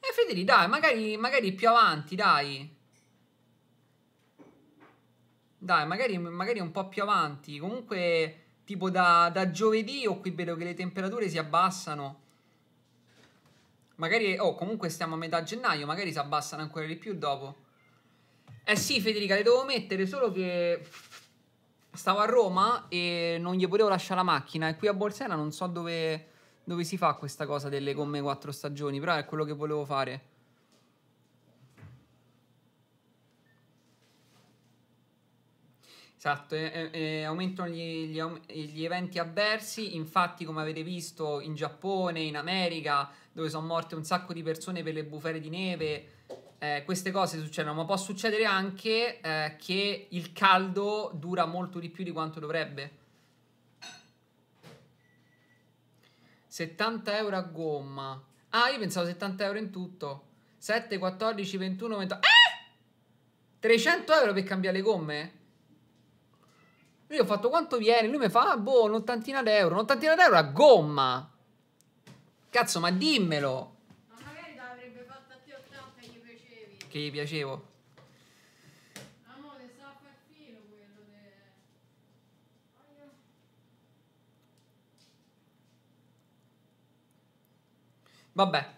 Eh, Federico, dai, magari, magari più avanti, dai. Dai, magari, magari, un po' più avanti. Comunque, tipo da, da giovedì, o qui vedo che le temperature si abbassano. Magari, oh, comunque stiamo a metà gennaio, magari si abbassano ancora di più dopo. Eh sì, Federica, le devo mettere, solo che stavo a Roma e non gli potevo lasciare la macchina. E qui a Bolsena non so dove, dove si fa questa cosa delle gomme quattro stagioni, però è quello che volevo fare. Esatto, e, e aumentano gli, gli, gli eventi avversi, infatti come avete visto in Giappone, in America, dove sono morte un sacco di persone per le bufere di neve. Eh, queste cose succedono, ma può succedere anche eh, che il caldo dura molto di più di quanto dovrebbe. 70 euro a gomma. Ah, io pensavo 70 euro in tutto. 7, 14, 21, 28. Eh! 300 euro per cambiare le gomme? Io ho fatto quanto viene? Lui mi fa, ah, boh, un'ottantina d'euro. Un'ottantina d'euro a gomma. Cazzo, ma dimmelo! Ma magari l'avrebbe fatta a te 80 e gli piacevi. Che gli piacevo. Amore, sta a filo quello de... Voglio... Vabbè.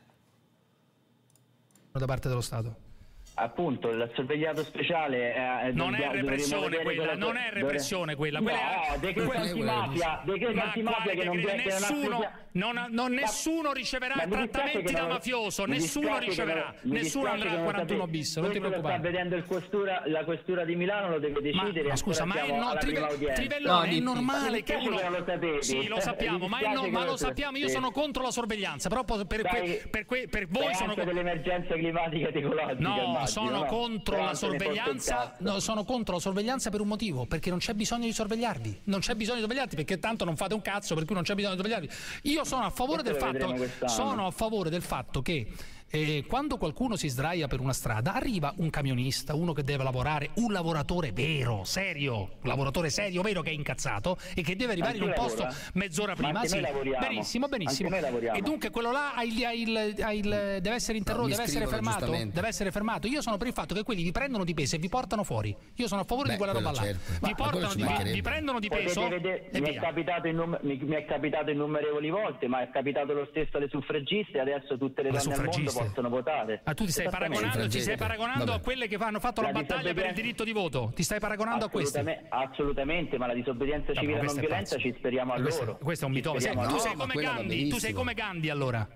Da parte dello Stato appunto il sorvegliato speciale eh, eh non, è repressione quella, repressione quella non è repressione quella quella no, è decreto antimafia decreto antimafia che non viene nessuno non, non, nessuno riceverà ma, trattamenti da non, mafioso, nessuno riceverà, non, nessuno andrà a 41 bis, non ti preoccupare. Sta vedendo questura, la questura di Milano, lo deve decidere. Ma, ma scusa, ma è, no, trive, Trivellone, no, è normale che uno... lo sì, lo sappiamo, ma, no, ma, lo sappiamo, io sono contro la sorveglianza, però per, per, Dai, per, per, per voi sono... contro l'emergenza climatica ed ecologica. No, immagino, sono contro la sorveglianza, sono contro la sorveglianza per un motivo, perché non c'è bisogno di sorvegliarvi, non c'è bisogno di sorvegliarvi perché tanto non fate un cazzo, per cui non c'è bisogno di sorvegliarvi. Io io sono a favore del fatto sono a favore del fatto che eh, quando qualcuno si sdraia per una strada, arriva un camionista, uno che deve lavorare, un lavoratore vero, serio, un lavoratore serio, vero che è incazzato e che deve arrivare Anche in un lavora. posto mezz'ora prima. Sì. Benissimo, benissimo. E dunque quello là ha il, ha il, ha il, deve essere interrotto, no, deve essere fermato. Deve essere fermato. Io sono per il fatto che quelli vi prendono di peso e vi portano fuori. Io sono a favore Beh, di quella roba là. Certo. Ma vi, portano vi, vi prendono di peso. Vedere, mi, è mi, mi, è capitato innumerevoli volte, ma è capitato lo stesso alle suffragiste, adesso tutte le, le donne al mondo possono votare. Ma ah, tu ti stai paragonando, ti stai paragonando a quelle che hanno fatto la, la battaglia per il diritto di voto? Ti stai paragonando a queste? Assolutamente, ma la disobbedienza civile no, non violenza ci speriamo a questo, loro. Questo è un mito. Tu sei come Gandhi, tu sei come Gandhi allora.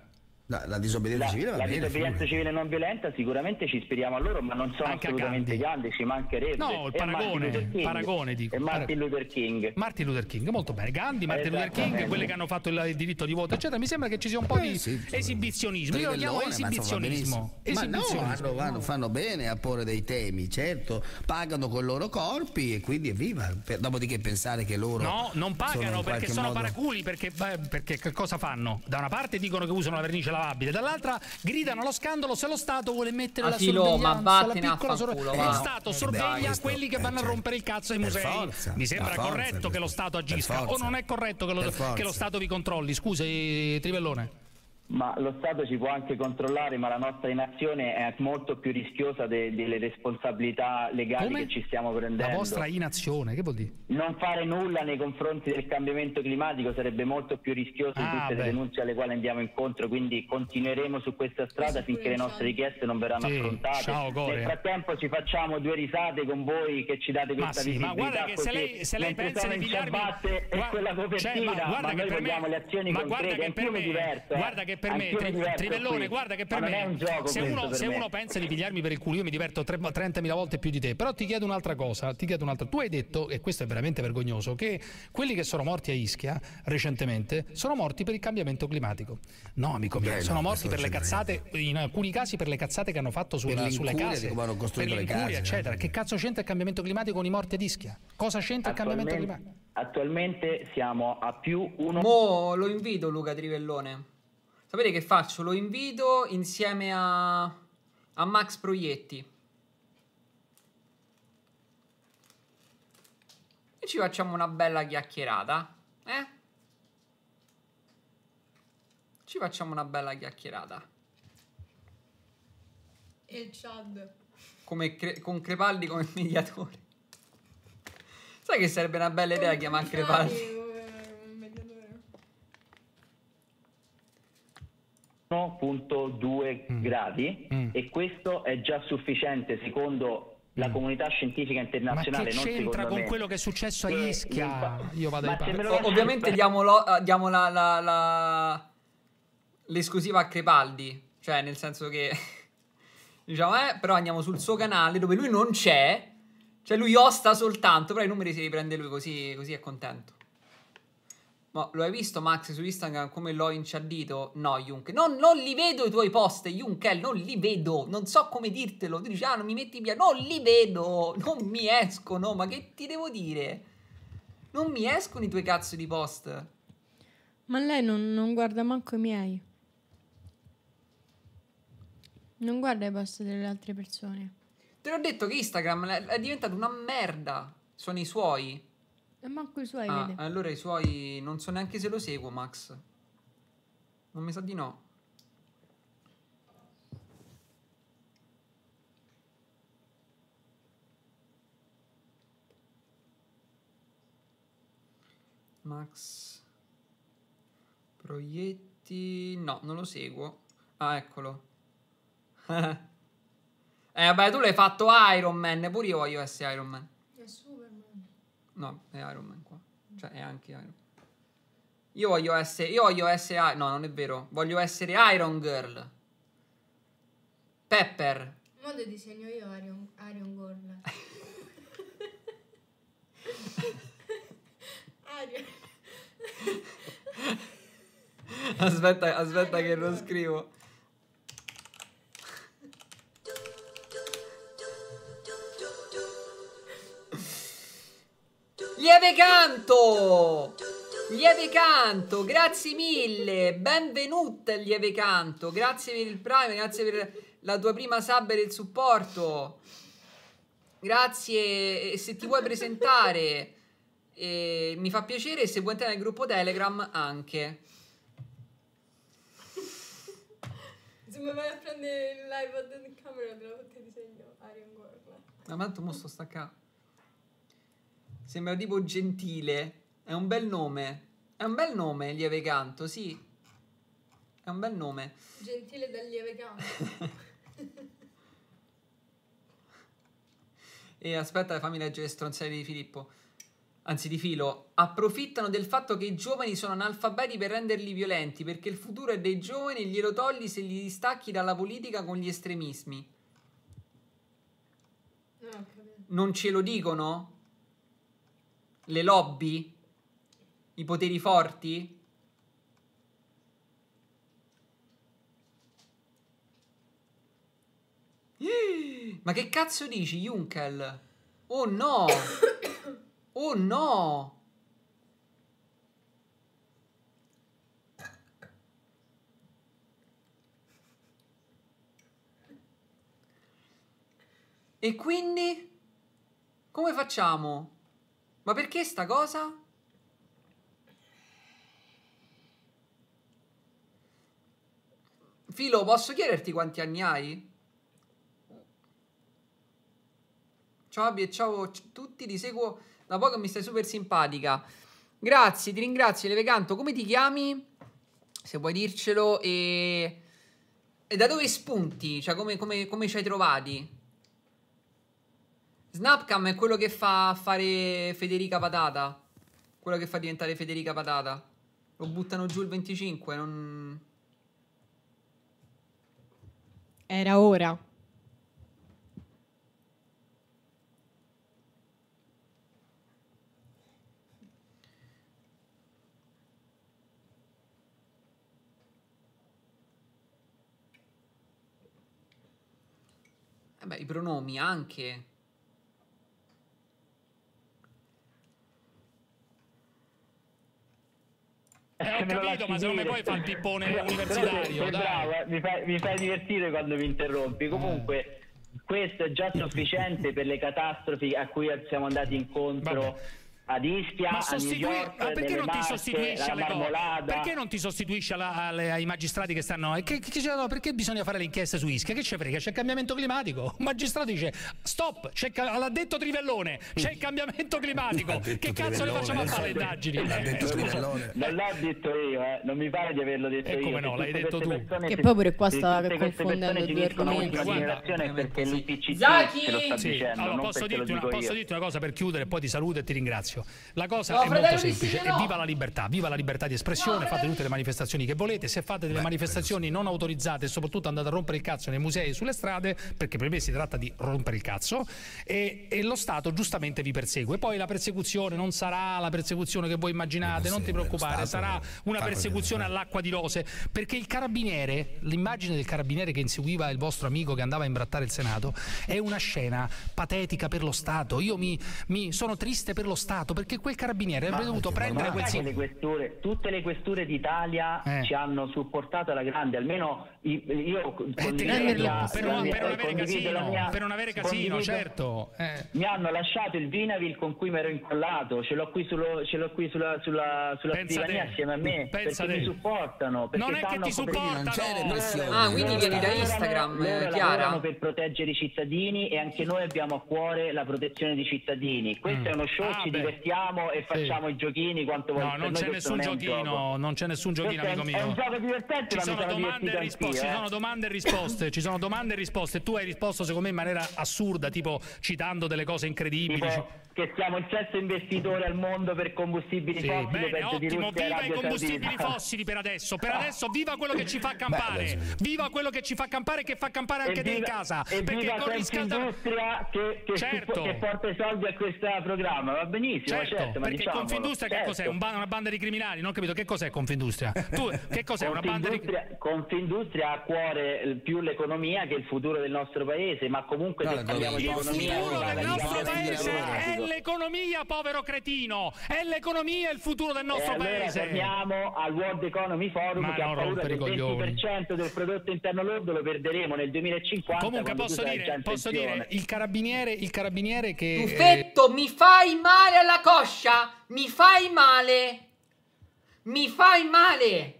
La, la, disobbedienza, la, civile, la bene, disobbedienza civile non violenta sicuramente ci ispiriamo a loro, ma non sono Anche assolutamente Gandhi. Gandhi, ci mancherebbe. No, il paragone, Martin paragone dico. Martin Luther King. Martin Luther King, molto bene. Gandhi, Martin Luther King, quelle che hanno fatto il, il, diritto di voto, eccetera. Mi sembra che ci sia un po' eh, di sì, esibizionismo. Io lo chiamo esibizionismo. Ma esibizionismo. Ma no, vanno, vanno, fanno bene a porre dei temi, certo. Pagano con i loro corpi e quindi evviva. Per, dopodiché pensare che loro... No, non pagano sono perché sono modo... paraculi, perché, perché cosa fanno? Da una parte dicono che usano la vernice lavabile. Dall'altra gridano lo scandalo se lo Stato vuole mettere la sorveglianza, ma vattene la piccola sorveglianza. Lo eh, Stato eh, sorveglia quelli che vanno a certo. rompere il cazzo ai musei. Mi sembra corretto che lo Stato agisca o non è corretto che lo, che lo Stato vi controlli. Scusi, Trivellone. Ma lo Stato ci può anche controllare, ma la nostra inazione è molto più rischiosa de- delle responsabilità legali Come? che ci stiamo prendendo. La vostra inazione, che vuol dire? Non fare nulla nei confronti del cambiamento climatico sarebbe molto più rischioso ah, di tutte beh. le denunce alle quali andiamo incontro, quindi continueremo su questa strada sì, finché le nostre richieste non verranno sì. affrontate. Ciao, Gore. Nel frattempo ci facciamo due risate con voi che ci date questa ma sì, visibilità. Ma guarda che se lei, se lei pensa di pigliarmi... Guarda, e quella copertina, cioè, ma, ma noi vogliamo me, le azioni concrete, è un mi diverso. Eh. Guarda eh. che che per me, tri- Trivellone, qui. guarda che per Ma me, se, uno, per se me. uno, pensa di pigliarmi per il culo, io mi diverto 30.000 volte più di te. Però ti chiedo un'altra cosa, ti chiedo un'altra. Tu hai detto, e questo è veramente vergognoso, che quelli che sono morti a Ischia recentemente sono morti per il cambiamento climatico. No, amico mio, Beh, sono no, morti per le cazzate, in alcuni casi per le cazzate che hanno fatto sulla, per sulle case, come hanno costruito per le case, eccetera. No? Che cazzo c'entra il cambiamento climatico con i morti ad Ischia? Cosa c'entra il cambiamento climatico? Attualmente siamo a più uno. Mo lo invito Luca Trivellone. Sapete che faccio? Lo invito insieme a, a Max Proietti. E ci facciamo una bella chiacchierata. Eh? Ci facciamo una bella chiacchierata. E il Chad. Come cre- con Crepaldi come mediatore. Sai che sarebbe una bella idea chiamare Crepaldi? 1.2 mm. gradi mm. e questo è già sufficiente secondo la mm. comunità scientifica internazionale. Ma che c'entra con me. quello che è successo a Ischia? Io vado a Ovviamente diamo, lo, eh, diamo la, la, la, l'esclusiva a Crepaldi, cioè nel senso che diciamo, eh, però andiamo sul suo canale dove lui non c'è, cioè lui osta soltanto, però i numeri si riprende lui così, così è contento. Ma lo hai visto Max su Instagram come l'ho inciardito? No, Junkel, non, non, li vedo i tuoi post, Junkel, non li vedo, non so come dirtelo. Tu dici, ah, non mi metti via, non li vedo, non mi escono, ma che ti devo dire? Non mi escono i tuoi cazzo di post. Ma lei non, non guarda manco i miei. Non guarda i post delle altre persone. Te l'ho detto che Instagram è diventato una merda. Sono i suoi. E manco i suoi. Ah, Allora i suoi non so neanche se lo seguo, Max. Non mi sa di no. Max Proietti. No, non lo seguo. Ah, eccolo. eh, vabbè, tu l'hai fatto Iron Man. Pure io voglio essere Iron Man. No, è Iron Man qua. Cioè, è anche Iron Man. Io voglio essere. Io voglio essere. No, non è vero. Voglio essere Iron Girl. Pepper. Modo disegno io Iron, Iron Girl. aspetta, aspetta che lo scrivo. Lieve canto! Lieve canto, grazie mille, benvenute Lieve canto, grazie per il prime, grazie per la tua prima sub e il supporto. Grazie, e se ti vuoi presentare e eh, mi fa piacere se vuoi entrare nel gruppo Telegram anche. Zoom vai a prendere il live della camera te foto di segno, Arian Gorla. Ma tanto mo sto staccato. Sembra tipo gentile. È un bel nome. È un bel nome, Lieve Canto, sì. È un bel nome. Gentile del Lieve Canto. e aspetta, fammi leggere stronzate di Filippo. Anzi, di Filo. Approfittano del fatto che i giovani sono analfabeti per renderli violenti, perché il futuro è dei giovani e glielo togli se li distacchi dalla politica con gli estremismi. Non ce lo dicono? le lobby, i poteri forti. Ma che cazzo dici, Junkel? Oh no! Oh no! E quindi? Come facciamo? Ma perché sta cosa? Filo, posso chiederti quanti anni hai? Ciao Abby e ciao a tutti, ti seguo da poco e mi stai super simpatica. Grazie, ti ringrazio, Leveganto. Come ti chiami? Se vuoi dircelo e... e da dove spunti? Cioè, come, come, come ci hai trovati? Snapcam è quello che fa fare Federica Patata. Quello che fa diventare Federica Patata. Lo buttano giù il 25, non... Era ora. Vabbè, eh i pronomi anche. Eh, ho capito, ma secondo me poi fa il pippone universitario. Bravo, eh. mi, fai, mi fai divertire quando mi interrompi. Comunque questo è già sufficiente per le catastrofi a cui siamo andati incontro ad Ischia, ma sostitu- York, ah, perché, non Marche, perché, non ti sostituisci alla, alle, ai magistrati che stanno? Che, che, che, no, perché bisogna fare le inchieste su Ischia? Che c'è frega? C'è il cambiamento climatico. Un magistrato dice: Stop, l'ha detto Trivellone, c'è il cambiamento climatico. che cazzo Trivellone, le facciamo a fare le indagini? Eh, l'ha detto Trivellone. Non l'ho detto io, eh. non mi pare di averlo detto e io. Come no, l'hai detto tu. Che poi pure qua stava confondendo due argomenti. Eh, perché l'IPCC Zaki! Sì, allora, posso dirti una cosa per chiudere, poi ti saluto e ti ringrazio spazio. La cosa no, è molto semplice. No. viva la libertà, viva la libertà di espressione, no, fate tutte le manifestazioni che volete. Se fate delle Beh, manifestazioni non autorizzate, e soprattutto andate a rompere il cazzo nei musei e sulle strade, perché per me si tratta di rompere il cazzo, e, e lo Stato giustamente vi persegue. Poi la persecuzione non sarà la persecuzione che voi immaginate, eh, non, non ti preoccupare, sarà una persecuzione all'acqua di rose, perché il carabiniere, l'immagine del carabiniere che inseguiva il vostro amico che andava a imbrattare il Senato, è una scena patetica per lo Stato. Io mi, mi sono triste per lo Stato sbagliato perché quel carabiniere avrebbe dovuto prendere quel... Quel... tutte le questure d'Italia eh. ci hanno supportato alla grande, almeno io eh, eh, per, non avere casino, certo. Eh. Mi hanno lasciato il Vinavil con cui mi ero incollato, ce l'ho qui, sullo, ce l'ho qui sulla, sulla, sulla scrivania assieme a me. Pensa perché te. mi supportano. Perché non è che ti supportano. Pressione, ah, quindi vieni da Instagram, loro eh, Chiara. per proteggere i cittadini e anche noi abbiamo a cuore la protezione dei cittadini. Questo mm. è uno mm. show, ah, ci beh. divertiamo e facciamo i giochini quanto vogliamo. No, non c'è nessun giochino, non c'è nessun giochino, amico mio. È un gioco divertente, ma mi sono risposte ci eh. sono domande e risposte, ci sono domande e risposte. Tu hai risposto secondo me in maniera assurda, tipo citando delle cose incredibili. Tipo, che siamo il sesto investitore al mondo per combustibili sì. fossili. Bene, ottimo, viva i combustibili Sardina. fossili per adesso. Per adesso viva quello che ci fa campare. viva quello che ci fa campare e che fa campare anche te in casa. Perché con riscaldamento... Industria che, che, certo. che porta i soldi a questo programma, va benissimo. Certo, certo perché diciamolo. Confindustria certo. che cos'è? Un certo. ba- una banda di criminali, non ho capito. Che cos'è Confindustria? tu, che cos'è una banda di... Confindustria ha a cuore più l'economia che il futuro del nostro paese, ma comunque no, se parliamo di economia... Il futuro del nostro diciamo, paese diciamo, è l'economia, povero cretino! È l'economia il futuro del nostro allora paese! Torniamo al World Economy Forum Ma che ha paura che il 20% del prodotto interno lordo lo perderemo nel 2050. Comunque posso dire, posso dire, il carabiniere, il carabiniere che... Tuffetto, eh... mi fai male alla coscia! Mi fai male! Mi fai male!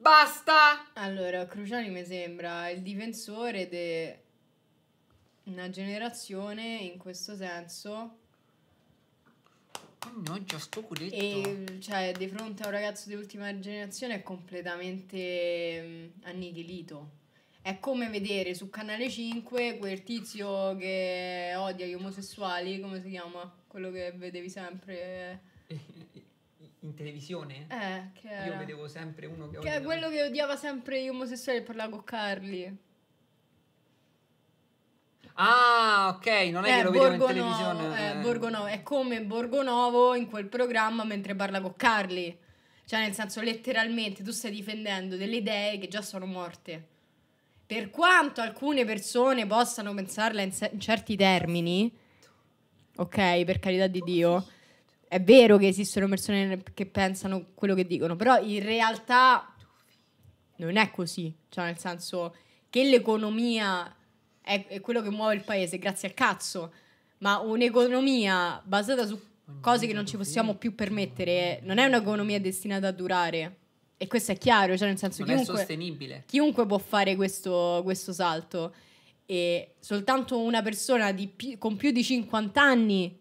Basta! Allora, Cruciani mi sembra il difensore de una generazione in questo senso. Oh no, già sto culetto. E cioè, di fronte a un ragazzo di ultima generazione è completamente annichilito. È come vedere su Canale 5 quel tizio che odia gli omosessuali, come si chiama? Quello che vedevi sempre. in televisione? Eh, che era? Io vedevo sempre uno che, che odiava... Che è quello che odiava sempre gli omosessuali e parlava con Carli. Ah, ok, non è eh, che lo Borgo vedevo in Novo, televisione. Eh, eh. Borgonovo, è come Borgonovo in quel programma mentre parla con Carli. Cioè, nel senso, letteralmente tu stai difendendo delle idee che già sono morte. Per quanto alcune persone possano pensarla in, se- in certi termini, ok, per carità di Dio, è vero che esistono persone che pensano quello che dicono, però in realtà non è così. Cioè, nel senso che l'economia è, è quello che muove il paese, grazie al cazzo. Ma un'economia basata su cose che non ci possiamo più permettere non è un'economia destinata a durare. E questo è chiaro, cioè nel senso non chiunque, è sostenibile. chiunque può fare questo, questo salto. E soltanto una persona pi- con più di 50 anni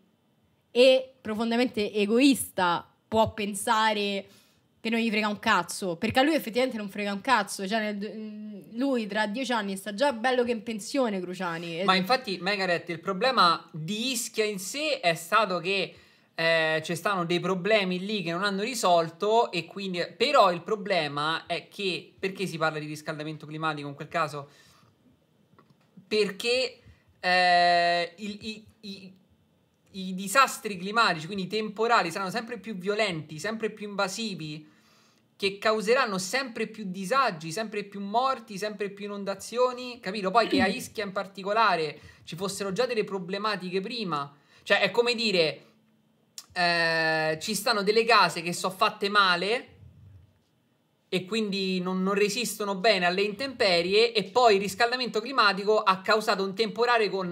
e profondamente egoista può pensare che non gli frega un cazzo, perché a lui effettivamente non frega un cazzo, cioè nel, mm, lui tra dieci anni sta già bello che in pensione Cruciani. Ma infatti Megaret, il problema di Ischia in sé è stato che eh, ci stanno dei problemi lì che non hanno risolto e quindi... Però il problema è che... Perché si parla di riscaldamento climatico in quel caso? Perché eh, il, i, i, i disastri climatici, quindi i temporali, saranno sempre più violenti, sempre più invasivi, che causeranno sempre più disagi, sempre più morti, sempre più inondazioni, capito? Poi che a Ischia in particolare ci fossero già delle problematiche prima, cioè è come dire, eh, ci stanno delle case che sono fatte male e quindi non, non resistono bene alle intemperie e poi il riscaldamento climatico ha causato un temporale con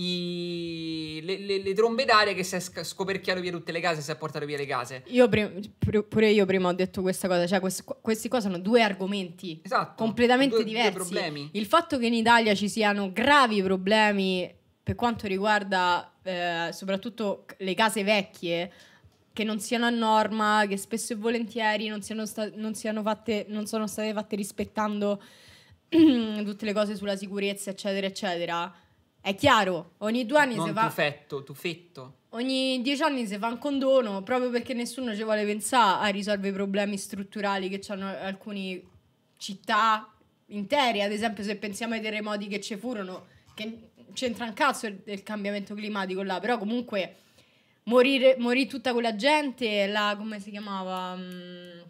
i, le, le, le, trombe d'aria che si è scoperchiato via tutte le case, si è portato via le case. Io pure io prima ho detto questa cosa, cioè questi, questi qua sono due argomenti esatto, completamente due, diversi. Due Il fatto che in Italia ci siano gravi problemi per quanto riguarda eh, soprattutto le case vecchie che non siano a norma, che spesso e volentieri non siano, sta- non siano fatte, non sono state fatte rispettando tutte le cose sulla sicurezza, eccetera, eccetera è chiaro, ogni due anni non si fa... Tufetto, tufetto. Ogni dieci anni si fa un condono proprio perché nessuno ci vuole pensare a risolvere i problemi strutturali che hanno alcune città intere. Ad esempio, se pensiamo ai terremoti che ci furono, che c'entra un cazzo il, cambiamento climatico là, però comunque morire, morì tutta quella gente, la, come si chiamava? Mh,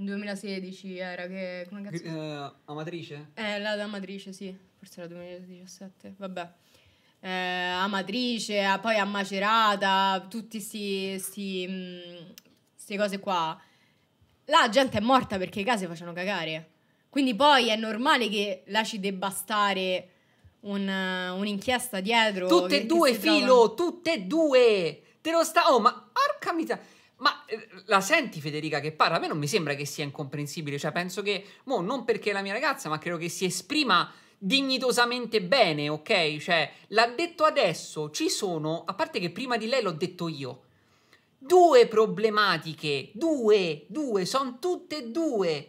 mm, 2016 era che... Come cazzo? Uh, amatrice? Eh, la da Amatrice, sì forse era 2017, vabbè. Eh, a Matrice, poi a Macerata, tutte queste mm, cose qua. La gente è morta perché i case facciano cagare. Quindi poi è normale che là ci debba stare un, eh, un'inchiesta dietro. Tutte e due, filo, trovano. tutte e due. Te lo sta... Oh, ma porca miseria. Ma eh, la senti Federica che parla? A me non mi sembra che sia incomprensibile, cioè penso che, mo, non perché è la mia ragazza, ma credo che si esprima dignitosamente bene, ok? Cioè, l'ha detto adesso, ci sono, a parte che prima di lei l'ho detto io, due problematiche, due, due, sono tutte e due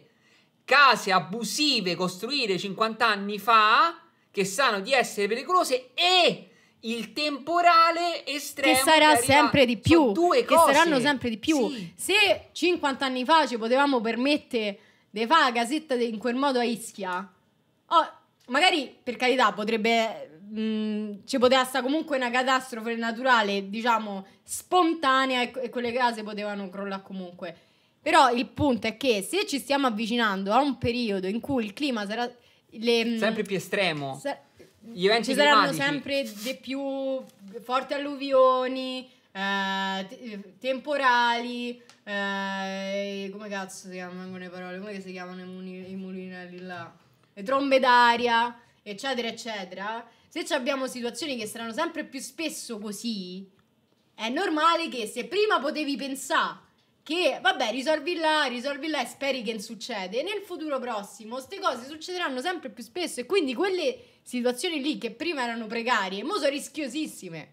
case abusive costruite 50 anni fa che sanno di essere pericolose e il temporale estremo che sarà che sempre di più due che cose. saranno sempre di più sì. se 50 anni fa ci potevamo permettere di fare la casetta in quel modo a Ischia oh, magari per carità potrebbe mh, mm, ci poteva essere comunque una catastrofe naturale, diciamo, spontanea e, e quelle case potevano crollare comunque. Però il punto è che se ci stiamo avvicinando a un periodo in cui il clima sarà le, mm, sempre più estremo. Sa- gli eventi ci saranno sempre di più forti alluvioni, eh, te- eh, temporali, eh, come cazzo si chiamano le parole? Come si chiamano i, mun- i mulinelli là? le trombe d'aria, eccetera, eccetera, se abbiamo situazioni che saranno sempre più spesso così, è normale che se prima potevi pensare che vabbè risolvi là, risolvi là e speri che non succede, nel futuro prossimo queste cose succederanno sempre più spesso e quindi quelle situazioni lì che prima erano precarie, mo sono rischiosissime.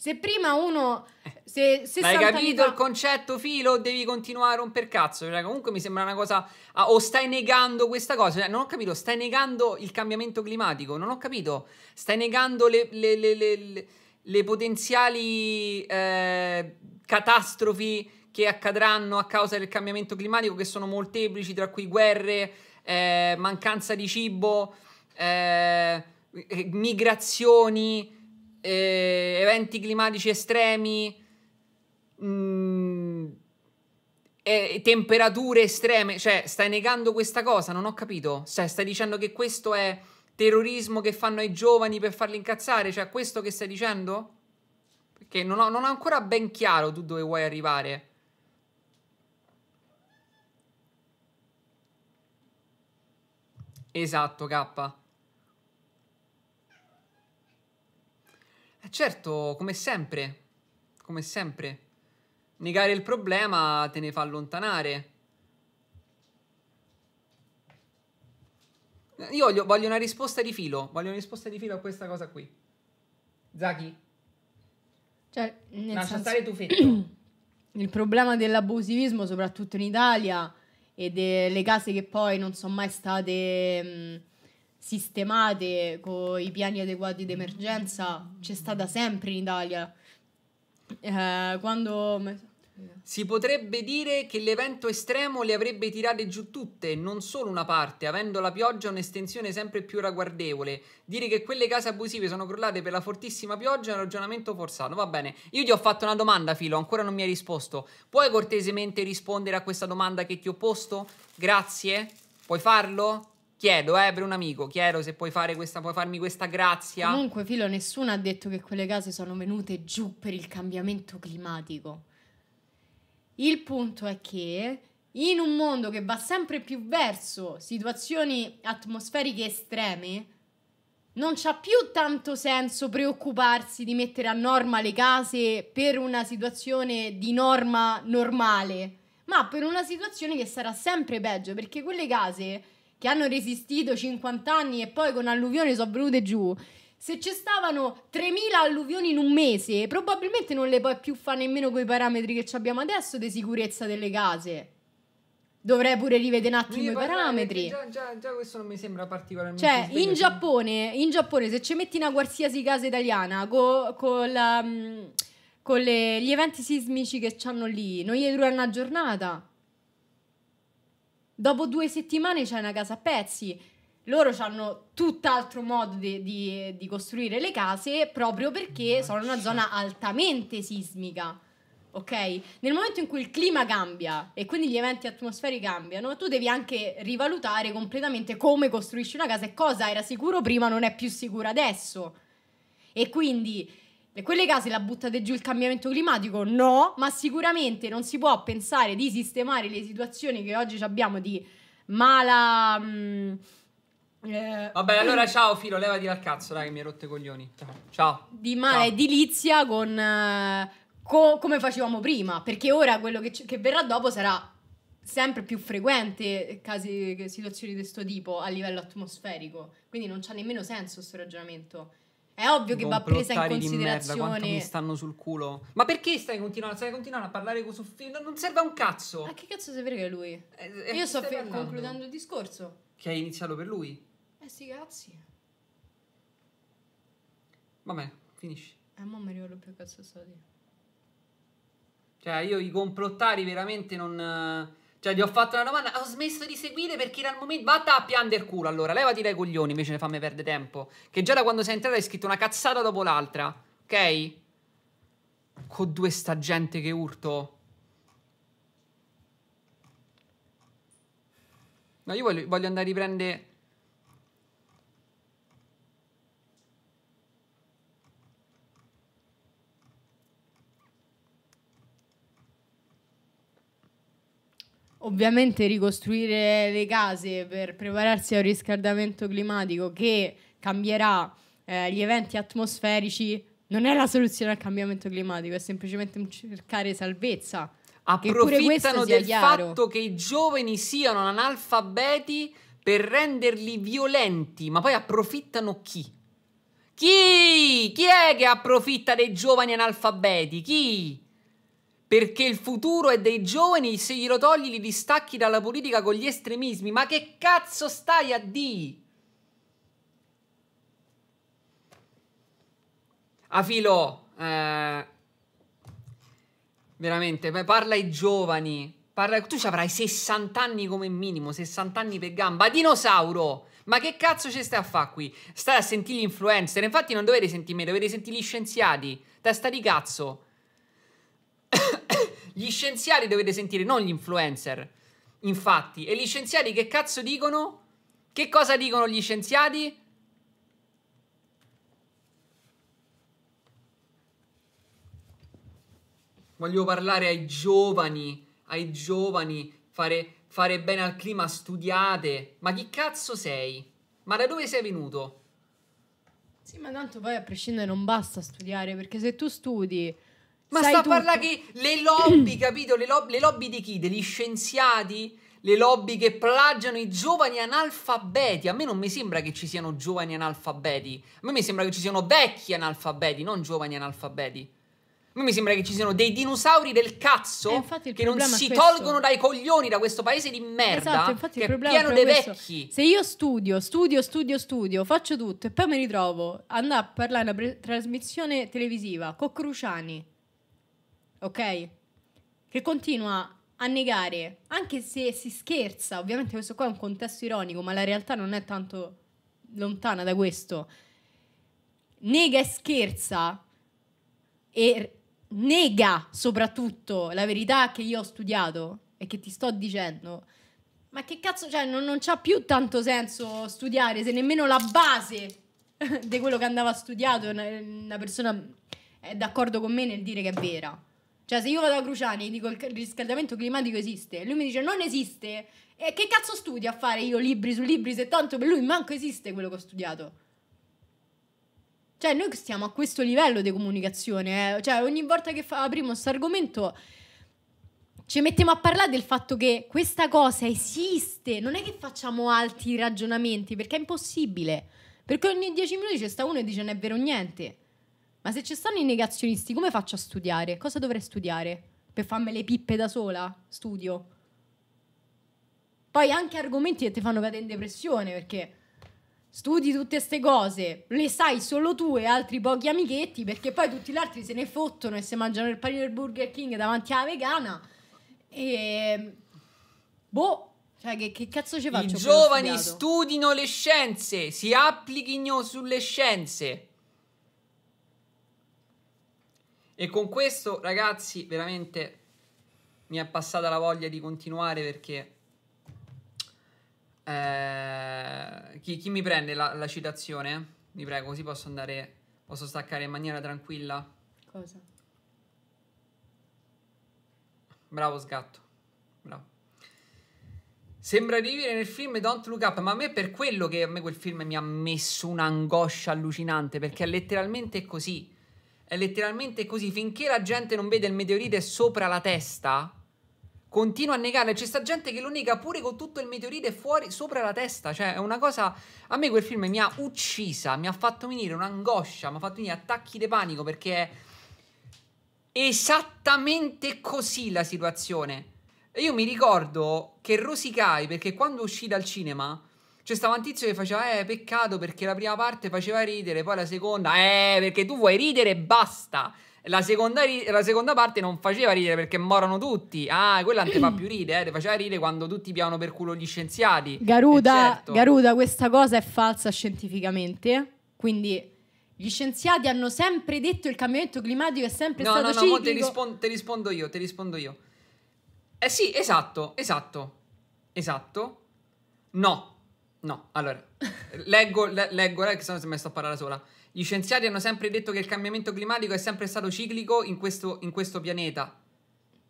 Se prima uno. Eh. Se, se hai capito fa... il concetto, filo? devi continuare a romper cazzo? Cioè, comunque mi sembra una cosa. Ah, o stai negando questa cosa? Cioè, non ho capito. Stai negando il cambiamento climatico? Non ho capito. Stai negando le, le, le, le potenziali eh, catastrofi che accadranno a causa del cambiamento climatico, che sono molteplici, tra cui guerre, eh, mancanza di cibo, eh, migrazioni eh, eventi climatici estremi, mh, mm, eh, temperature estreme, cioè stai negando questa cosa, non ho capito, cioè stai dicendo che questo è terrorismo che fanno ai giovani per farli incazzare, cioè questo che stai dicendo? Perché non ho, non ho ancora ben chiaro tu dove vuoi arrivare. Esatto, K. E eh, certo, come sempre, come sempre, negare il problema te ne fa allontanare. Eh, io voglio, voglio, una risposta di filo. Voglio una risposta di filo a questa cosa qui. Zaki. Cioè, nel Lascia senso, stare tu Il problema dell'abusivismo, soprattutto in Italia, e delle case che poi non sono mai state mh, mm, sistemate con i piani adeguati d'emergenza c'è stata sempre in Italia. Eh, quando... Si potrebbe dire che l'evento estremo le avrebbe tirate giù tutte, non solo una parte, avendo la pioggia un'estensione sempre più ragguardevole. Dire che quelle case abusive sono crollate per la fortissima pioggia è un ragionamento forzato. Va bene, io ti ho fatto una domanda, Filo, ancora non mi hai risposto. Puoi cortesemente rispondere a questa domanda che ti ho posto? Grazie. Puoi farlo? Chiedo, eh, per un amico, chiedo se puoi, fare questa, puoi farmi questa grazia. Comunque, Filo, nessuno ha detto che quelle case sono venute giù per il cambiamento climatico. Il punto è che in un mondo che va sempre più verso situazioni atmosferiche estreme, non c'ha più tanto senso preoccuparsi di mettere a norma le case per una situazione di norma normale, ma per una situazione che sarà sempre peggio, perché quelle case che hanno resistito 50 anni e poi con alluvioni sono venute giù. Se ci stavano 3.000 alluvioni in un mese, probabilmente non le puoi più fare nemmeno con i parametri che abbiamo adesso di sicurezza delle case. Dovrei pure rivedere un attimo i parametri. Già, già, già, questo non mi sembra particolarmente. Cioè, in Giappone, in Giappone, se ci metti una qualsiasi casa italiana mm, con co um, co gli eventi sismici che c'hanno lì, non gli dura una giornata. Dopo due settimane c'è una casa a pezzi. Loro hanno tutt'altro modo di, di, di costruire le case proprio perché sono in una zona altamente sismica. Ok? Nel momento in cui il clima cambia e quindi gli eventi atmosferici cambiano, tu devi anche rivalutare completamente come costruisci una casa e cosa era sicuro prima non è più sicuro adesso. E quindi e quelle case la buttate giù il cambiamento climatico? No, ma sicuramente non si può pensare di sistemare le situazioni che oggi abbiamo di mala... Mm, eh, Vabbè, allora ciao Filo, levati dal cazzo, dai, che mi hai rotto i coglioni. Ciao. Di mala edilizia con... Eh, co- come facevamo prima, perché ora quello che, c- che verrà dopo sarà sempre più frequente casi, situazioni di questo tipo a livello atmosferico. Quindi non c'ha nemmeno senso questo ragionamento. È ovvio che va presa in considerazione. Merda, mi stanno sul culo. Ma perché stai continuando? Stai continuando a parlare con Sofì? Non serve a un cazzo. Ma che cazzo sei frega lui? Eh, eh Io sto fe- concludendo il discorso. Che hai iniziato per lui? Eh sì, cazzi. Vabbè, finisci. Eh, mo mi ricordo più cazzo a dire. Cioè, io i complottari veramente non eh, cioè, gli ho fatto una domanda. Ho smesso di seguire perché era il momento. Vatta a piander culo allora. Levati dai coglioni invece ne fammi perdere tempo. Che già da quando sei entrato hai scritto una cazzata dopo l'altra. Ok? Con due sta gente che urto. No, io voglio, voglio andare a riprendere. ovviamente ricostruire le case per prepararsi a un riscaldamento climatico che cambierà eh, gli eventi atmosferici non è la soluzione al cambiamento climatico, è semplicemente cercare salvezza. Approfittano del chiaro. fatto che i giovani siano analfabeti per renderli violenti, ma poi approfittano chi? Chi? Chi è che approfitta dei giovani analfabeti? Chi? perché il futuro è dei giovani, se glielo togli li distacchi dalla politica con gli estremismi. Ma che cazzo stai a di? Afilo, eh, veramente, parla ai giovani. Parla, tu ci avrai 60 anni come minimo, 60 anni per gamba. Dinosauro! Ma che cazzo ci stai a fare qui? Stai a sentire gli influencer? Infatti non dovete sentire me, dovete sentire gli scienziati. Testa di cazzo gli scienziati dovete sentire, non gli influencer. Infatti, e gli scienziati che cazzo dicono? Che cosa dicono gli scienziati? Voglio parlare ai giovani, ai giovani, fare, fare bene al clima, studiate. Ma chi cazzo sei? Ma da dove sei venuto? Sì, ma tanto poi a prescindere non basta studiare, perché se tu studi ma sta a parlare che le lobby, capito? Le, lo- le lobby di chi? Degli scienziati? le lobby che plagiano i giovani analfabeti. A me non mi sembra che ci siano giovani analfabeti. A me mi sembra che ci siano vecchi analfabeti, non giovani analfabeti. A me mi sembra che ci siano dei dinosauri del cazzo eh, che non si tolgono dai coglioni da questo paese di merda esatto, infatti che il è pieno dei questo. vecchi. Se io studio, studio, studio, studio, faccio tutto e poi mi ritrovo a andare a parlare in una pre- trasmissione televisiva con Cruciani ok? Che continua a negare, anche se si scherza, ovviamente questo qua è un contesto ironico, ma la realtà non è tanto lontana da questo. Nega e scherza e nega soprattutto la verità che io ho studiato e che ti sto dicendo. Ma che cazzo, cioè, non, non c'ha più tanto senso studiare se nemmeno la base di quello che andava studiato una, una persona è d'accordo con me nel dire che è vera. Cioè, se io vado a Cruciani e dico il riscaldamento climatico esiste, lui mi dice non esiste, e che cazzo studi a fare io libri su libri se tanto per lui manco esiste quello che ho studiato? Cioè, noi stiamo a questo livello di comunicazione. Eh? Cioè, ogni volta che fa- apriamo questo argomento ci mettiamo a parlare del fatto che questa cosa esiste. Non è che facciamo altri ragionamenti, perché è impossibile. Perché ogni dieci minuti c'è sta uno e dice non è vero niente. Ma se ci stanno i negazionisti, come faccio a studiare? Cosa dovrei studiare? Per farmi le pippe da sola? Studio. Poi anche argomenti che ti fanno cadere in depressione perché studi tutte queste cose, le sai solo tu e altri pochi amichetti perché poi tutti gli altri se ne fottono e se mangiano il panino del Burger King davanti alla vegana e... Boh, cioè, che, che, cazzo ci faccio? I giovani studino le scienze, si applichino sulle scienze. E con questo, ragazzi, veramente mi è passata la voglia di continuare perché... Eh, chi, chi, mi prende la, la citazione? Mi prego, così posso andare... Posso staccare in maniera tranquilla? Cosa? Bravo sgatto. Bravo. Sembra di vivere nel film Don't Look Up, ma a me è per quello che a me quel film mi ha messo un'angoscia allucinante, perché è letteralmente così. È letteralmente così. Finché la gente non vede il meteorite sopra la testa, continua a negare. C'è sta gente che lo nega pure con tutto il meteorite fuori, sopra la testa. Cioè, è una cosa. A me quel film mi ha uccisa, mi ha fatto venire un'angoscia, mi ha fatto venire attacchi di panico perché è esattamente così la situazione. E io mi ricordo che rosicai perché quando uscì dal cinema c'è cioè, stava un tizio che faceva, eh, peccato perché la prima parte faceva ridere, poi la seconda, eh, perché tu vuoi ridere e basta. La seconda, la seconda, parte non faceva ridere perché morono tutti. Ah, quella non ti fa più ridere, eh? faceva ridere quando tutti piavano per culo gli scienziati. Garuda, certo. Garuda, questa cosa è falsa scientificamente. Quindi gli scienziati hanno sempre detto che il cambiamento climatico è sempre no, stato no, no, ciclico. No, ti rispon- rispondo io, te rispondo io. Eh sì, esatto, esatto. Esatto. No. No, allora, leggo, le, leggo, leggo, se no mi sto a parlare sola. Gli scienziati hanno sempre detto che il cambiamento climatico è sempre stato ciclico in questo, in questo pianeta.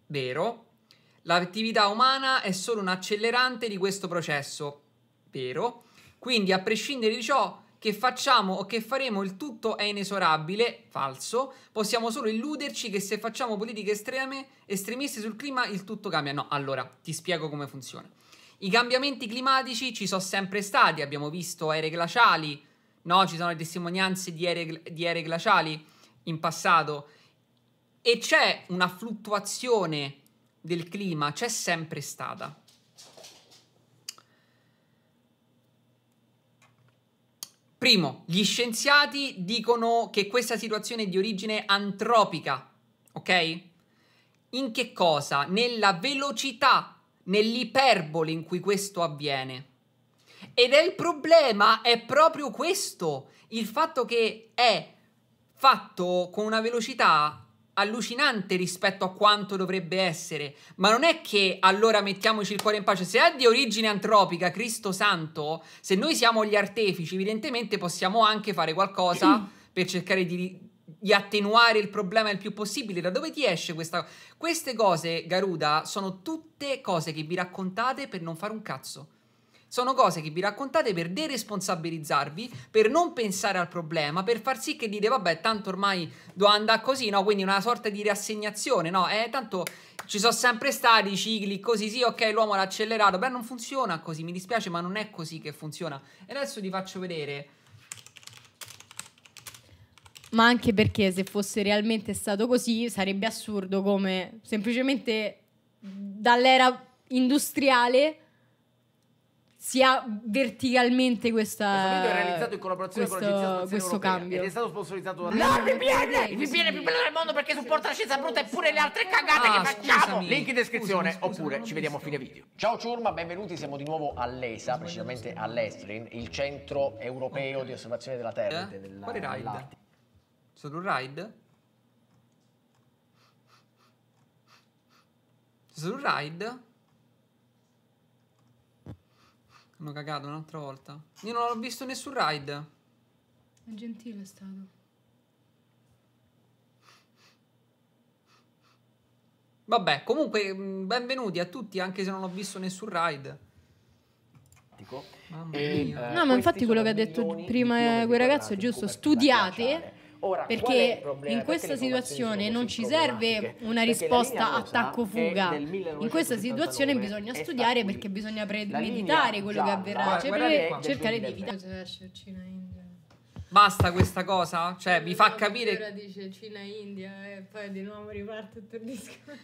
Vero. L'attività umana è solo un accelerante di questo processo. Vero. Quindi, a prescindere di ciò che facciamo o che faremo, il tutto è inesorabile. Falso. Possiamo solo illuderci che se facciamo politiche estreme, estremiste sul clima, il tutto cambia. No, allora, ti spiego come funziona. I cambiamenti climatici ci sono sempre stati, abbiamo visto ere glaciali, no? ci sono le testimonianze di ere, di ere glaciali in passato e c'è una fluttuazione del clima, c'è sempre stata. Primo, gli scienziati dicono che questa situazione è di origine antropica, ok? In che cosa? Nella velocità nell'iperbole in cui questo avviene. Ed è il problema, è proprio questo, il fatto che è fatto con una velocità allucinante rispetto a quanto dovrebbe essere. Ma non è che allora mettiamoci il cuore in pace. Se è di origine antropica, Cristo Santo, se noi siamo gli artefici, evidentemente possiamo anche fare qualcosa per cercare di di attenuare il problema il più possibile. Da dove ti esce questa cosa? Queste cose, Garuda, sono tutte cose che vi raccontate per non fare un cazzo. Sono cose che vi raccontate per deresponsabilizzarvi, per non pensare al problema, per far sì che dite vabbè, tanto ormai do andare così, no? Quindi una sorta di riassegnazione, no? Eh, tanto ci sono sempre stati i cicli così, sì, ok, l'uomo l'ha accelerato, beh, non funziona così, mi dispiace, ma non è così che funziona. E adesso vi faccio vedere ma anche perché se fosse realmente stato così sarebbe assurdo come semplicemente dall'era industriale si ha verticalmente questa questo video è realizzato in collaborazione questo, con la legislazione questo europea cambio ed è stato sponsorizzato da no VPN il VPN è più bello del mondo perché supporta la scienza brutta pure le altre cagate ah, che facciamo scusami. link in descrizione scusami, scusami, oppure ci vediamo a fine video ciao ciurma benvenuti siamo di nuovo all'ESA precisamente all'Estrin il centro europeo okay. di osservazione della terra eh? della, dell'Artico Solo un ride? Solo un ride? Hanno cagato un'altra volta. Io non ho visto nessun ride. È gentile è stato. Vabbè, comunque mm, benvenuti a tutti, anche se non ho visto nessun ride. Mamma e, mia. Eh, no, ma infatti quello che ha detto prima quel ragazzo è giusto, studiate Ora, perché in questa perché situazione non ci serve una risposta attacco-fuga. In questa situazione bisogna studiare perché bisogna premeditare quello che avverrà, cioè pre- cercare di evitare. Basta questa cosa? Cioè, mi cioè, fa capire. Ora dice Cina-India e poi di nuovo riparte tutto il discorso.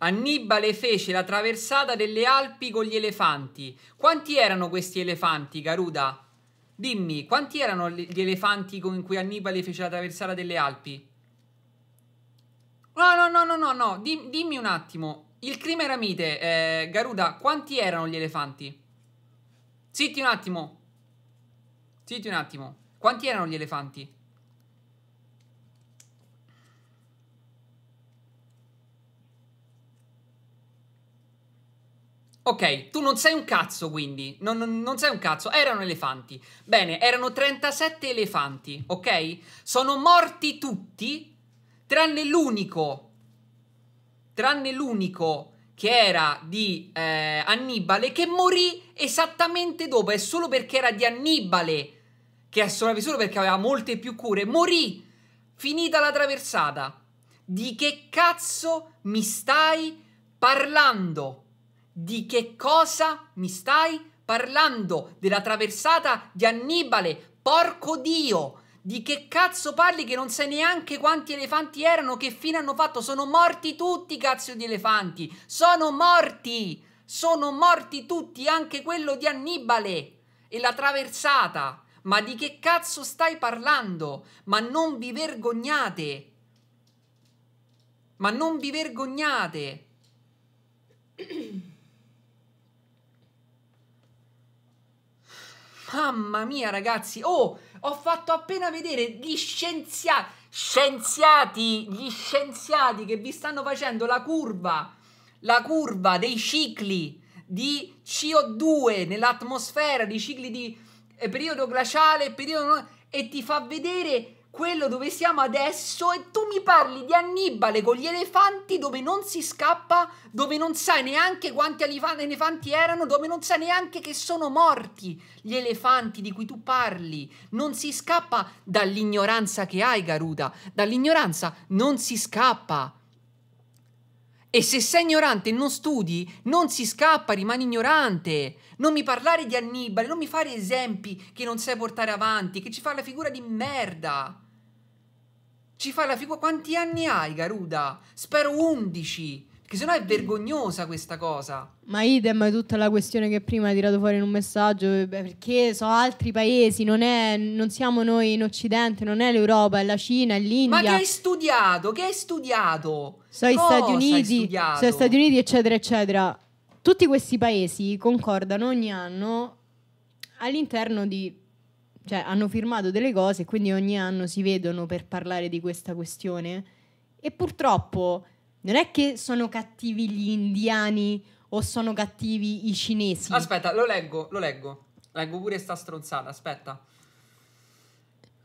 Annibale fece la traversata delle Alpi con gli elefanti. Quanti erano questi elefanti, Garuda? Dimmi, quanti erano gli elefanti con cui Annibale fece la traversata delle Alpi? No, no, no, no, no, no, Dim, dimmi un attimo. Il crimine ramite, eh, Garuda, quanti erano gli elefanti? Zitti un attimo. Zitti un attimo. Quanti erano gli elefanti? Ok, tu non sei un cazzo quindi, non, non, non sei un cazzo, erano elefanti. Bene, erano 37 elefanti, ok? Sono morti tutti, tranne l'unico, tranne l'unico che era di eh, Annibale, che morì esattamente dopo, è solo perché era di Annibale, che è sopravvissuto perché aveva molte più cure, morì finita la traversata. Di che cazzo mi stai parlando? Di che cosa mi stai parlando? Della traversata di Annibale? Porco Dio! Di che cazzo parli che non sai neanche quanti elefanti erano? Che fine hanno fatto? Sono morti tutti, i cazzo di elefanti! Sono morti! Sono morti tutti, anche quello di Annibale! E la traversata! Ma di che cazzo stai parlando? Ma non vi vergognate! Ma non vi vergognate! Mamma mia, ragazzi! Oh, ho fatto appena vedere gli scienziati. Scienziati! Gli scienziati che vi stanno facendo la curva. La curva dei cicli di CO2 nell'atmosfera, dei cicli di eh, periodo glaciale, periodo. e ti fa vedere quello dove siamo adesso e tu mi parli di Annibale con gli elefanti dove non si scappa, dove non sai neanche quanti elefanti erano, dove non sai neanche che sono morti gli elefanti di cui tu parli. Non si scappa dall'ignoranza che hai, Garuda, dall'ignoranza non si scappa. E se sei ignorante e non studi, non si scappa, rimani ignorante. Non mi parlare di Annibale, non mi fare esempi che non sai portare avanti, che ci fa la figura di merda. Ci fa la figura... Quanti anni hai, Garuda? Spero 11, perché sennò è vergognosa questa cosa. Ma idem è tutta la questione che prima hai tirato fuori in un messaggio, eh, perché so altri paesi, non, è, non siamo noi in Occidente, non è l'Europa, è la Cina, è l'India. Ma che hai studiato? Che hai studiato? Sono gli Stati Uniti, sono Stati Uniti, eccetera, eccetera. Tutti questi paesi concordano ogni anno all'interno di... cioè hanno firmato delle cose, e quindi ogni anno si vedono per parlare di questa questione. E purtroppo non è che sono cattivi gli indiani o sono cattivi i cinesi. Aspetta, lo leggo, lo leggo. Leggo pure sta stronzata, aspetta.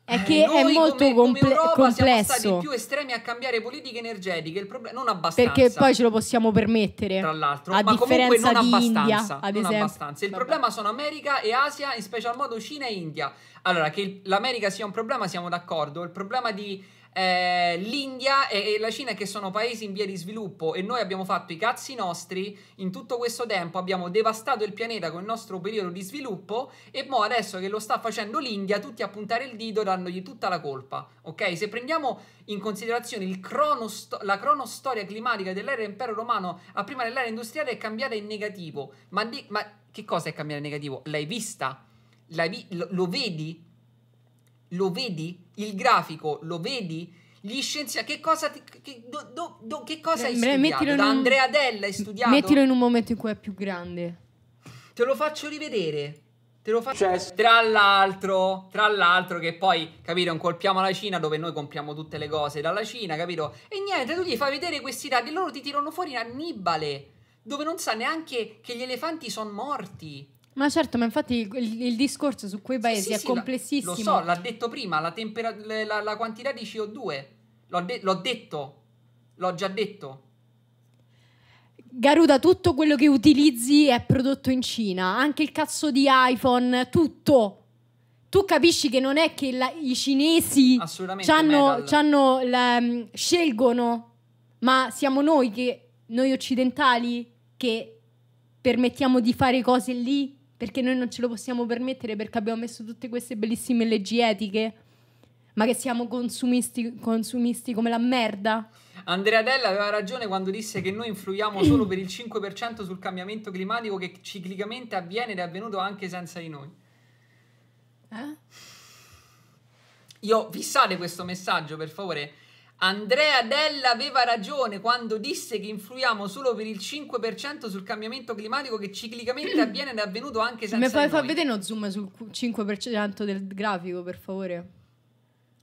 È eh, che è molto come, comple- come Europa complesso. Siamo stati più estremi a cambiare politiche energetiche, il problema non abbastanza. Perché poi ce lo possiamo permettere. Tra l'altro, a ma comunque non abbastanza, India, ad non abbastanza. Il Vabbè. problema sono America e Asia, in special modo Cina e India. Allora, che l'America sia un problema siamo d'accordo, il problema di eh, l'India e, e, la Cina che sono paesi in via di sviluppo e noi abbiamo fatto i cazzi nostri in tutto questo tempo, abbiamo devastato il pianeta con il nostro periodo di sviluppo e mo adesso che lo sta facendo l'India tutti a puntare il dito dandogli tutta la colpa, ok? Se prendiamo in considerazione cronosto- la cronostoria climatica dell'era impero romano a prima dell'era industriale è cambiata in negativo, ma, di- ma che cosa è cambiata in negativo? L'hai vista? Vi- lo-, lo vedi? Lo vedi? Il grafico lo vedi? Gli scienziati, che cosa, ti, che, do, do, do, che cosa hai studiato? da Andrea Della hai studiato? Mettilo in un momento in cui è più grande. Te lo faccio rivedere. Te lo faccio. Cioè. Tra l'altro, tra l'altro, che poi, capito, incolpiamo la Cina dove noi compriamo tutte le cose dalla Cina, capito? E niente, tu gli fai vedere questi dati loro ti tirano fuori in Annibale, dove non sa neanche che gli elefanti sono morti. Ma certo, ma infatti il, il discorso su quei paesi sì, sì, è sì, complessissimo. Lo so, l'ha detto prima, la, tempera- la, la quantità di CO2. L'ho, de- l'ho detto, l'ho già detto. Garuda, tutto quello che utilizzi è prodotto in Cina, anche il cazzo di iPhone, tutto. Tu capisci che non è che la, i cinesi c'hanno, c'hanno la, mm, scelgono, ma siamo noi, che, noi occidentali che permettiamo di fare cose lì perché noi non ce lo possiamo permettere perché abbiamo messo tutte queste bellissime leggi etiche, ma che siamo consumisti, consumisti come la merda. Andrea Della aveva ragione quando disse che noi influiamo solo per il 5% sul cambiamento climatico che ciclicamente avviene ed è avvenuto anche senza di noi. Eh? Io fissate questo messaggio, per favore. Andrea Della aveva ragione quando disse che influiamo solo per il 5% sul cambiamento climatico che ciclicamente avviene ed è avvenuto anche senza Mi fai far vedere uno zoom sul 5% del grafico, per favore.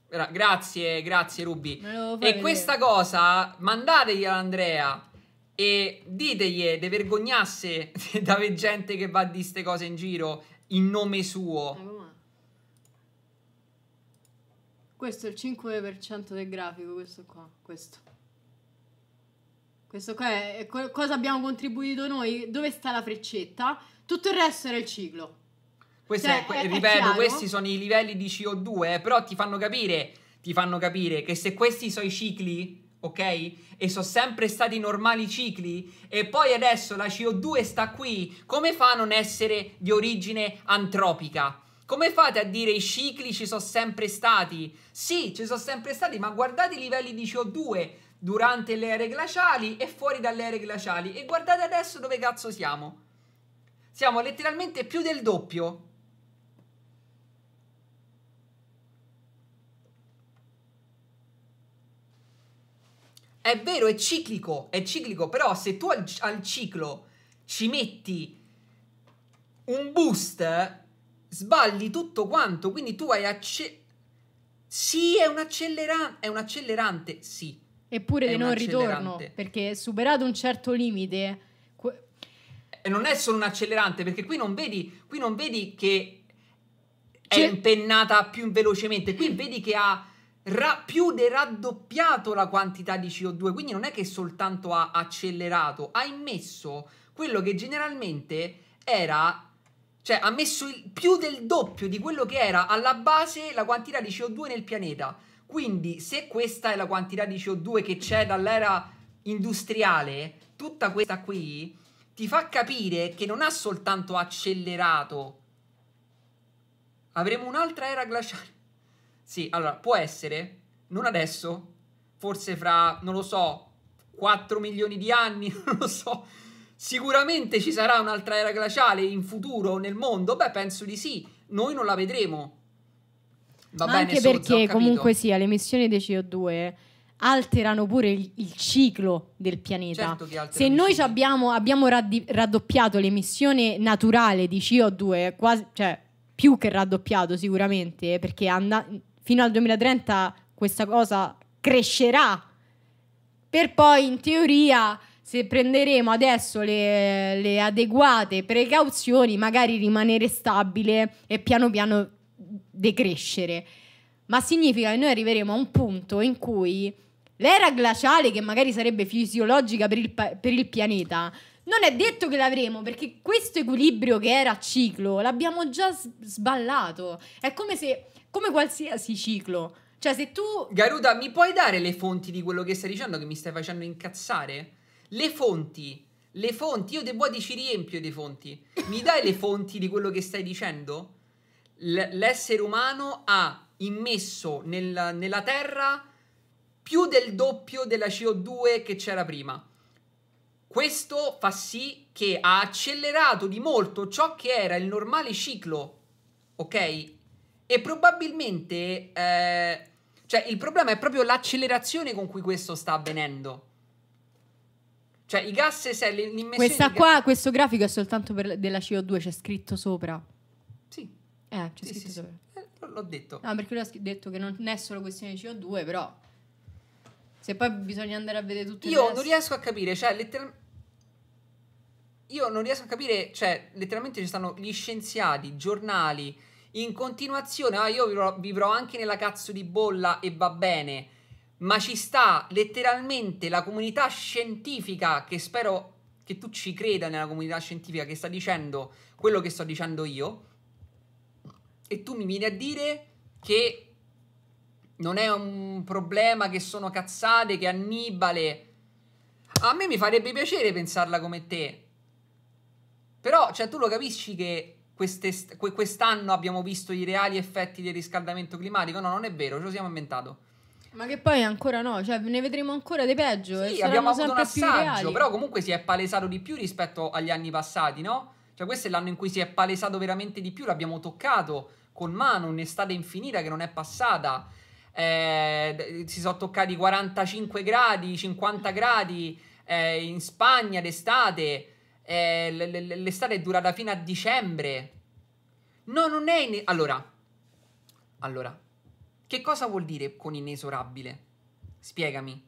Gra- grazie, grazie Rubi. E vedere. questa cosa mandategli ad Andrea e ditegli di vergognasse da gente che va di queste cose in giro in nome suo. Eh, Questo è il 5% del grafico, questo qua, questo. Questo qua è, è co cosa abbiamo contribuito noi, dove sta la freccetta, tutto il resto era il ciclo. Questo cioè, è, è, ripeto, questi sono i livelli di CO2, eh, però ti fanno capire, ti fanno capire che se questi sono i cicli, ok? E sono sempre stati normali cicli e poi adesso la CO2 sta qui, come fa a non essere di origine antropica? Come fate a dire i cicli ci sono sempre stati? Sì, ci sono sempre stati, ma guardate i livelli di CO2 durante le ere glaciali e fuori dalle ere glaciali e guardate adesso dove cazzo siamo. Siamo letteralmente più del doppio. È vero, è ciclico, è ciclico, però se tu al, al ciclo ci metti un boost sbagli tutto quanto, quindi tu hai acce... Sì, è un, accelera- è un accelerante, sì. Eppure di non ritorno, perché superato un certo limite... Que- non è solo un accelerante, perché qui non vedi, qui non vedi che è cioè impennata più velocemente, qui vedi che ha... Ra- più del raddoppiato la quantità di CO2, quindi non è che soltanto ha accelerato, ha immesso quello che generalmente era cioè ha messo il, più del doppio di quello che era alla base la quantità di CO2 nel pianeta. Quindi se questa è la quantità di CO2 che c'è dall'era industriale, tutta questa qui ti fa capire che non ha soltanto accelerato. Avremo un'altra era glaciale. Sì, allora può essere, non adesso, forse fra, non lo so, 4 milioni di anni, non lo so. Sicuramente ci sarà un'altra era glaciale in futuro nel mondo? Beh, penso di sì. Noi non la vedremo. Va Ma bene, anche perché so, comunque sia le emissioni di CO2 alterano pure il, il ciclo del pianeta. Certo Se noi abbiamo, abbiamo raddi- raddoppiato l'emissione naturale di CO2, quasi, cioè più che raddoppiato sicuramente, perché and- fino al 2030 questa cosa crescerà per poi in teoria se prenderemo adesso le, le adeguate precauzioni, magari rimanere stabile e piano piano decrescere. Ma significa che noi arriveremo a un punto in cui l'era glaciale, che magari sarebbe fisiologica per il, per il pianeta, non è detto che l'avremo perché questo equilibrio che era ciclo l'abbiamo già sballato. È come se, come qualsiasi ciclo. Cioè, se tu. Garuda, mi puoi dare le fonti di quello che stai dicendo che mi stai facendo incazzare? le fonti, le fonti, io dei vuoti ci riempio dei fonti, mi dai le fonti di quello che stai dicendo? L- l'essere umano ha immesso nel, nella Terra più del doppio della CO2 che c'era prima. Questo fa sì che ha accelerato di molto ciò che era il normale ciclo, ok? E probabilmente, eh, cioè, il problema è proprio l'accelerazione con cui questo sta avvenendo. Cioè i gas se l'immissione Questa qua, gas... questo grafico è soltanto per, della CO2, c'è scritto sopra. Sì. Eh, c'è sì, scritto sì, sopra. Sì. Eh, l'ho detto. No, perché lui ha detto che non è solo questione di CO2, però se poi bisogna andare a vedere tutto Io non riesco a capire, cioè letteralmente io non riesco a capire, cioè, letteralmente ci stanno gli scienziati, giornali, in continuazione, ah, io vivrò, vivrò anche nella cazzo di bolla e va bene ma ci sta letteralmente la comunità scientifica che spero che tu ci creda nella comunità scientifica che sta dicendo quello che sto dicendo io e tu mi vieni a dire che non è un problema che sono cazzate, che Annibale... A me mi farebbe piacere pensarla come te. Però, cioè, tu lo capisci che quest'anno abbiamo visto i reali effetti del riscaldamento climatico? No, non è vero, ce lo siamo inventato. Ma che poi ancora no, cioè ne vedremo ancora di peggio. Sì, abbiamo avuto un assaggio, però comunque si è palesato di più rispetto agli anni passati, no? Cioè questo è l'anno in cui si è palesato veramente di più, l'abbiamo toccato con mano, un'estate infinita che non è passata. Eh, si sono toccati 45 gradi, 50 gradi eh, in Spagna d'estate. Eh, l- l- l'estate è durata fino a dicembre. No, non è... In... Allora, allora, che cosa vuol dire con inesorabile? Spiegami.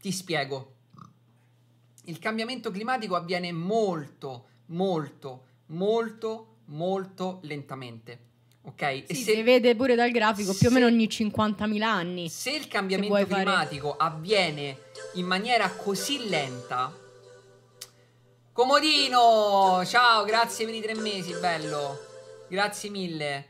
Ti spiego. Il cambiamento climatico avviene molto, molto, molto, molto lentamente. Ok? Sì, e se, si vede pure dal grafico, se, più o meno ogni 50.000 anni. Se il cambiamento se climatico fare... avviene in maniera così lenta, Comodino, ciao, grazie per i tre mesi, bello. Grazie mille.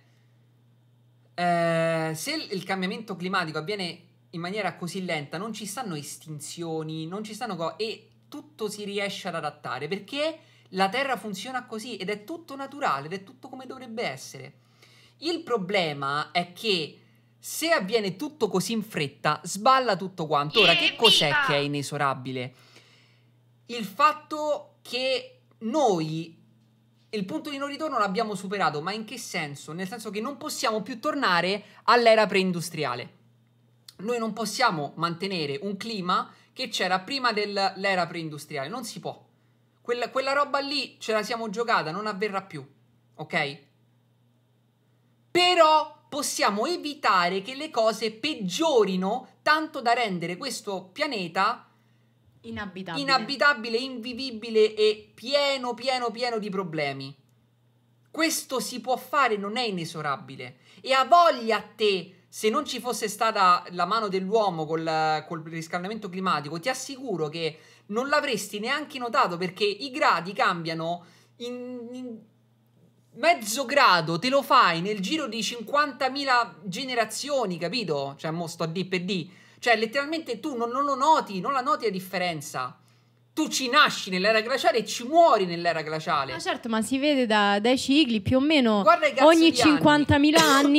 Eh, se il cambiamento climatico avviene in maniera così lenta, non ci stanno estinzioni, non ci stanno cose, e tutto si riesce ad adattare perché la Terra funziona così ed è tutto naturale ed è tutto come dovrebbe essere. Il problema è che se avviene tutto così in fretta, sballa tutto quanto. Ora, che cos'è che è inesorabile? Il fatto che noi il punto di non ritorno l'abbiamo superato, ma in che senso? Nel senso che non possiamo più tornare all'era preindustriale. Noi non possiamo mantenere un clima che c'era prima dell'era preindustriale, non si può. Quella, quella roba lì ce la siamo giocata, non avverrà più, ok? Però possiamo evitare che le cose peggiorino tanto da rendere questo pianeta Inabitabile. Inabitabile, invivibile e pieno, pieno, pieno di problemi. Questo si può fare, non è inesorabile. E ha voglia a te se non ci fosse stata la mano dell'uomo col, col, riscaldamento climatico, ti assicuro che non l'avresti neanche notato perché i gradi cambiano in, in mezzo grado, te lo fai nel giro di 50.000 generazioni, capito? Cioè, mo sto a D per D. Cioè, letteralmente tu non, non lo noti, non la noti la differenza tu ci nasci nell'era glaciale e ci muori nell'era glaciale. Ma certo, ma si vede da, dai cicli più o meno ogni 50.000 anni.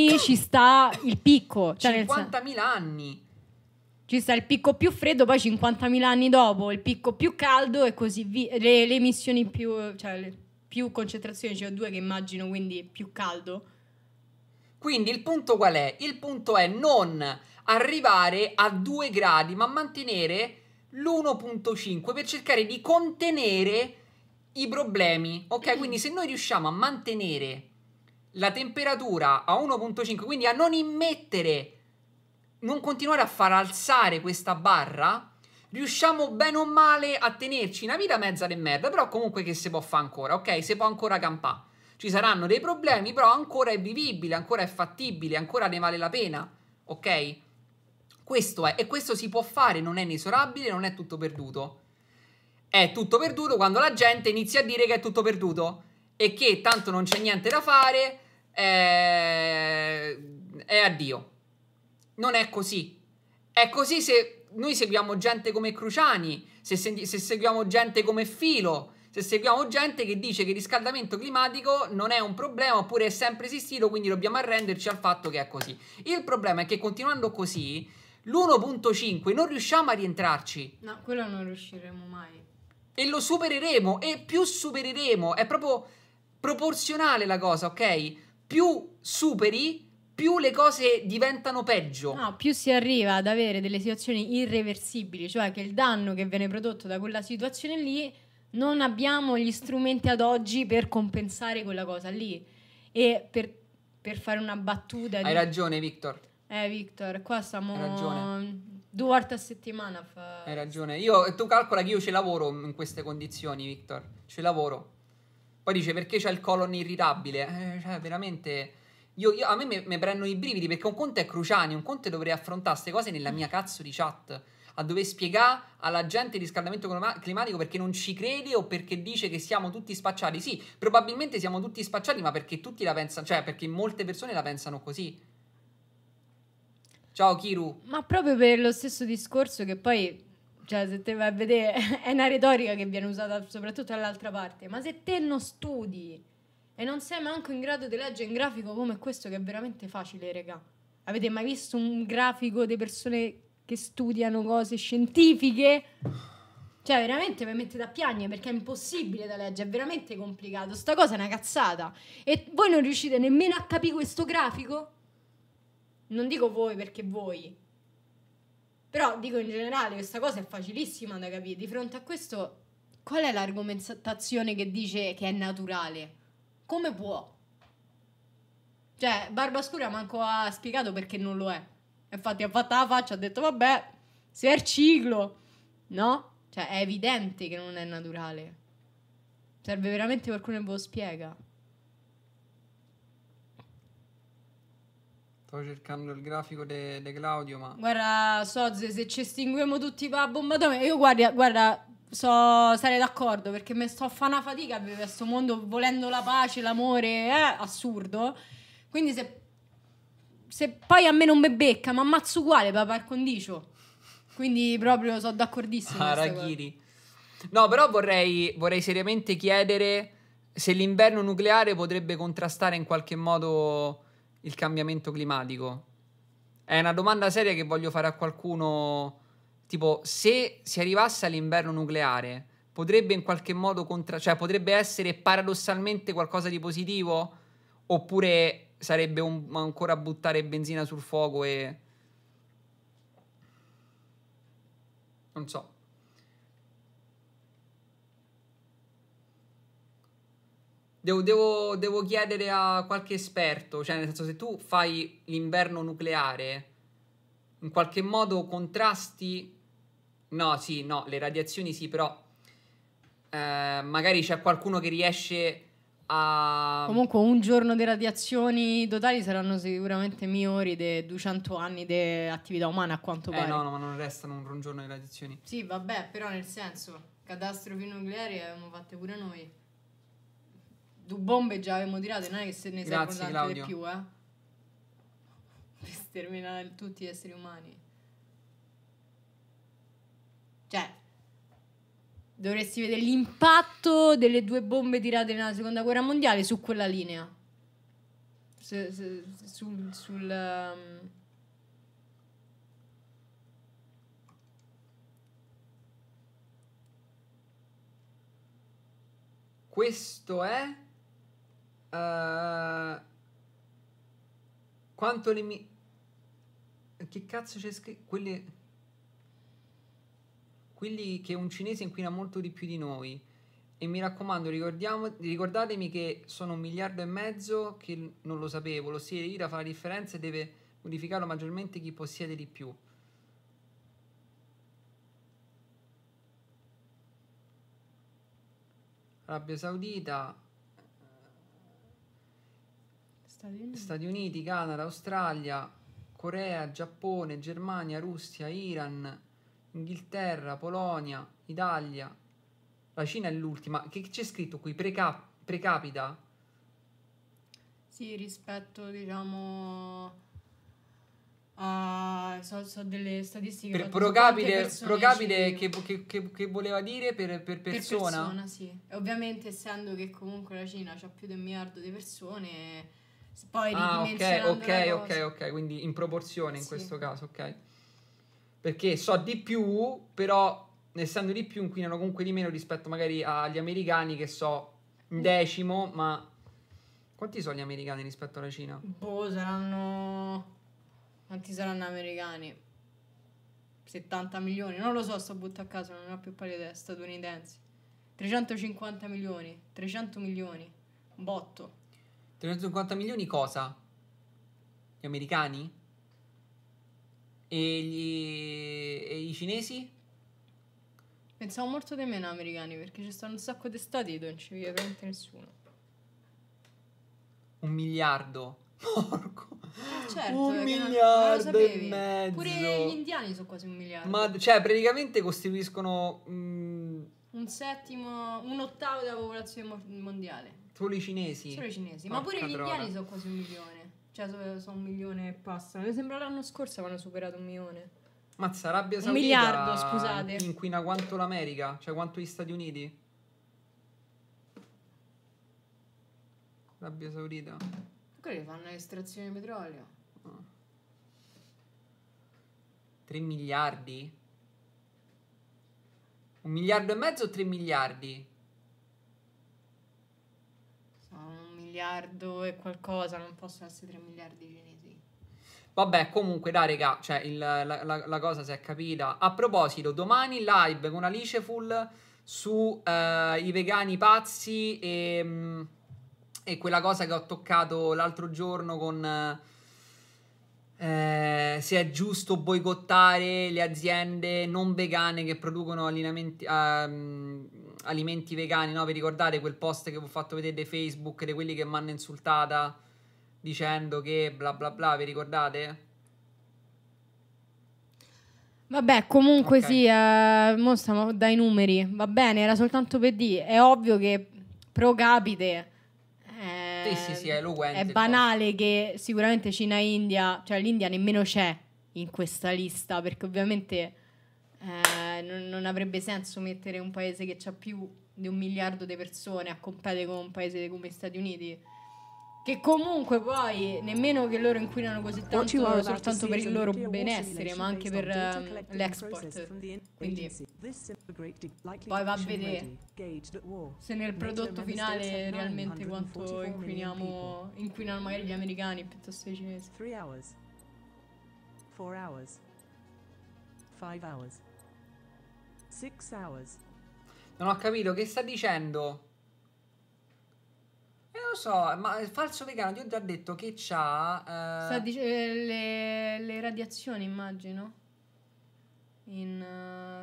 anni. ci sta il picco. Cioè 50.000 anni. Ci sta il picco più freddo, poi 50.000 anni dopo il picco più caldo e così via. Le, le emissioni più, cioè più concentrazioni di CO2 che immagino, quindi più caldo. Quindi il punto qual è? Il punto è non arrivare a 2 gradi, ma mantenere l'1.5 per cercare di contenere i problemi. Ok, quindi se noi riusciamo a mantenere la temperatura a 1.5, quindi a non immettere, non continuare a far alzare questa barra, riusciamo bene o male a tenerci una vita mezza di merda, però comunque che si può fare ancora, ok? Si può ancora campare. Ci saranno dei problemi, però ancora è vivibile, ancora è fattibile, ancora ne vale la pena, ok? Questo è, e questo si può fare, non è inesorabile, non è tutto perduto. È tutto perduto quando la gente inizia a dire che è tutto perduto e che tanto non c'è niente da fare, è, eh, è addio. Non è così. È così se noi seguiamo gente come Cruciani, se, se, se seguiamo gente come Filo, se seguiamo gente che dice che il riscaldamento climatico non è un problema oppure è sempre esistito, quindi dobbiamo arrenderci al fatto che è così. Il problema è che continuando così l'1.5 non riusciamo a rientrarci. No, quello non riusciremo mai. E lo supereremo e più supereremo, è proprio proporzionale la cosa, ok? Più superi, più le cose diventano peggio. No, più si arriva ad avere delle situazioni irreversibili, cioè che il danno che viene prodotto da quella situazione lì non abbiamo gli strumenti ad oggi per compensare quella cosa lì. E per, per fare una battuta. Hai di... ragione, Victor. Eh, Victor, qua siamo... Hai Due volte a settimana fa... Hai ragione. Io, tu calcola che io ci lavoro in queste condizioni, Victor. Ci lavoro. Poi dice perché c'è il colon irritabile. Eh, cioè, veramente... Io, io, a me mi prendono i brividi perché un conto è Cruciani, un conto dovrei affrontare queste cose nella mia cazzo di chat. A dover spiegare alla gente il riscaldamento climatico perché non ci crede o perché dice che siamo tutti spacciati. Sì, probabilmente siamo tutti spacciati, ma perché tutti la pensano, cioè perché molte persone la pensano così. Ciao Kiru. Ma proprio per lo stesso discorso che poi cioè se te vai a vedere è una retorica che viene usata soprattutto dall'altra parte, ma se te non studi e non sei manco in grado di leggere un grafico come questo che è veramente facile, regà. Avete mai visto un grafico di persone che studiano cose scientifiche? Cioè, veramente mi mette da piagne perché è impossibile da leggere, è veramente complicato. Sta cosa è una cazzata. E voi non riuscite nemmeno a capire questo grafico? non dico voi perché voi, però dico in generale, questa cosa è facilissima da capire. Di fronte a questo, qual è l'argomentazione che dice che è naturale? Come può? Cioè, Barba Barbascura manco ha spiegato perché non lo è. Infatti ha fatto la faccia, ha detto vabbè, se è il ciclo, no? Cioè, è evidente che non è naturale. Serve veramente qualcuno che ve lo spiega. Stavo cercando il grafico di Claudio, ma... Guarda, so se ci estinguiamo tutti a bombatome... Io, guarda, guarda so, sarei d'accordo, perché mi sto a fare una fatica a questo mondo volendo la pace, l'amore, eh? assurdo. Quindi se, se poi a me non mi becca, ma ammazzo uguale, per par condicio. Quindi proprio sono d'accordissimo. Ah, Raghiri. No, però vorrei, vorrei seriamente chiedere se l'inverno nucleare potrebbe contrastare in qualche modo il cambiamento climatico? È una domanda seria che voglio fare a qualcuno, tipo se si arrivasse all'inverno nucleare, potrebbe in qualche modo contra- cioè potrebbe essere paradossalmente qualcosa di positivo oppure sarebbe un- ancora buttare benzina sul fuoco e non so. Devo, devo, devo, chiedere a qualche esperto, cioè nel senso se tu fai l'inverno nucleare, in qualche modo contrasti... No, sì, no, le radiazioni sì, però eh, magari c'è qualcuno che riesce a... Comunque un giorno di radiazioni totali saranno sicuramente migliori di 200 anni di attività umana a quanto eh, pare. no, no, ma non restano un, giorno di radiazioni. Sì, vabbè, però nel senso, catastrofi nucleari le eh, abbiamo fatte pure noi due bombe già avevamo tirate, non è che se ne Grazie, servono tante di più, eh. Per sterminare tutti gli esseri umani. Cioè, dovresti vedere l'impatto delle due bombe tirate nella seconda guerra mondiale su quella linea. Su, su, sul... sul um... Questo è eh, quanto le mie... Che cazzo c'è scritto? Quelli... Quelli che un cinese inquina molto di più di noi. E mi raccomando, ricordatemi che sono un miliardo e mezzo che non lo sapevo. Lo stile di fa la differenza e deve modificarlo maggiormente chi possiede di più. Arabia Saudita, Stati Uniti. Stati Uniti, Canada, Australia, Corea, Giappone, Germania, Russia, Iran, Inghilterra, Polonia, Italia. La Cina è l'ultima. Che c'è scritto qui? Preca- precapita? Sì, rispetto, diciamo... Uh, so, so, delle statistiche per pro che, che, che, che, voleva dire per, per persona? Per persona sì. Ovviamente essendo che comunque la Cina ha più di un miliardo di persone poi ah, ok, ok, ok, ok, quindi in proporzione in sì. questo caso, ok. Perché so di più, però essendo di più inquinano comunque di meno rispetto magari agli americani che so un mm. decimo, ma quanti sono gli americani rispetto alla Cina? Boh, saranno quanti saranno americani? 70 milioni, non lo so, sto butto a caso, non ho più pari idea, statunitensi. 350 milioni, 300 milioni, botto. 350 milioni cosa? Gli americani? E, gli... e i cinesi? Pensavo molto di meno americani perché ci stanno un sacco di stati e non ci vive veramente nessuno. Un miliardo. Porco. certo, un eh, miliardo e mezzo. Pure gli indiani sono quasi un miliardo. Ma cioè praticamente costituiscono... Mh, mm, un settimo, un ottavo della popolazione mondiale. Solo i cinesi? Solo i cinesi, Porca ma pure gli indiani sono quasi un milione. Cioè sono so un milione e passa. Mi sembra l'anno scorso avevano superato un milione. Mazza, Arabia Saudita... Un miliardo, scusate. Inquina quanto l'America? Cioè quanto gli Stati Uniti? Arabia Saudita. Quelli fanno estrazione di petrolio. Oh. 3 miliardi? Un miliardo e mezzo o tre miliardi? Sono un miliardo e qualcosa, non possono essere tre miliardi di cinesi. Vabbè, comunque, dai, raga, cioè, il, la, la, la, cosa si è capita. A proposito, domani live con Alice Full su eh, i vegani pazzi e, mm, e, quella cosa che ho toccato l'altro giorno con eh, se è giusto boicottare le aziende non vegane che producono alimenti, ehm, alimenti vegani, no? Vi ricordate quel post che vi ho fatto vedere di Facebook di quelli che mi hanno insultata dicendo che bla bla bla, vi ricordate? Vabbè, comunque okay. sì, eh, mo dai numeri, va bene, era soltanto per dire, è ovvio che pro capite sì, sì, è eloquente. È banale che sicuramente Cina e India, cioè l'India nemmeno c'è in questa lista, perché ovviamente eh, non, non, avrebbe senso mettere un paese che ha più di un miliardo di persone a competere con un paese come gli Stati Uniti. Che comunque poi nemmeno che loro inquinano così tanto soltanto per il loro benessere, ma anche per um, l'export. Quindi poi va a vedere se nel prodotto finale realmente quanto inquiniamo, inquinano magari gli americani piuttosto che i cinesi. 3 hours. 4 hours. 5 hours. 6 hours. Non ho capito che sta dicendo. Eh, lo so, ma il falso vegano ti ho detto che c'ha. Eh... Dic- eh, le, le, radiazioni, immagino. In.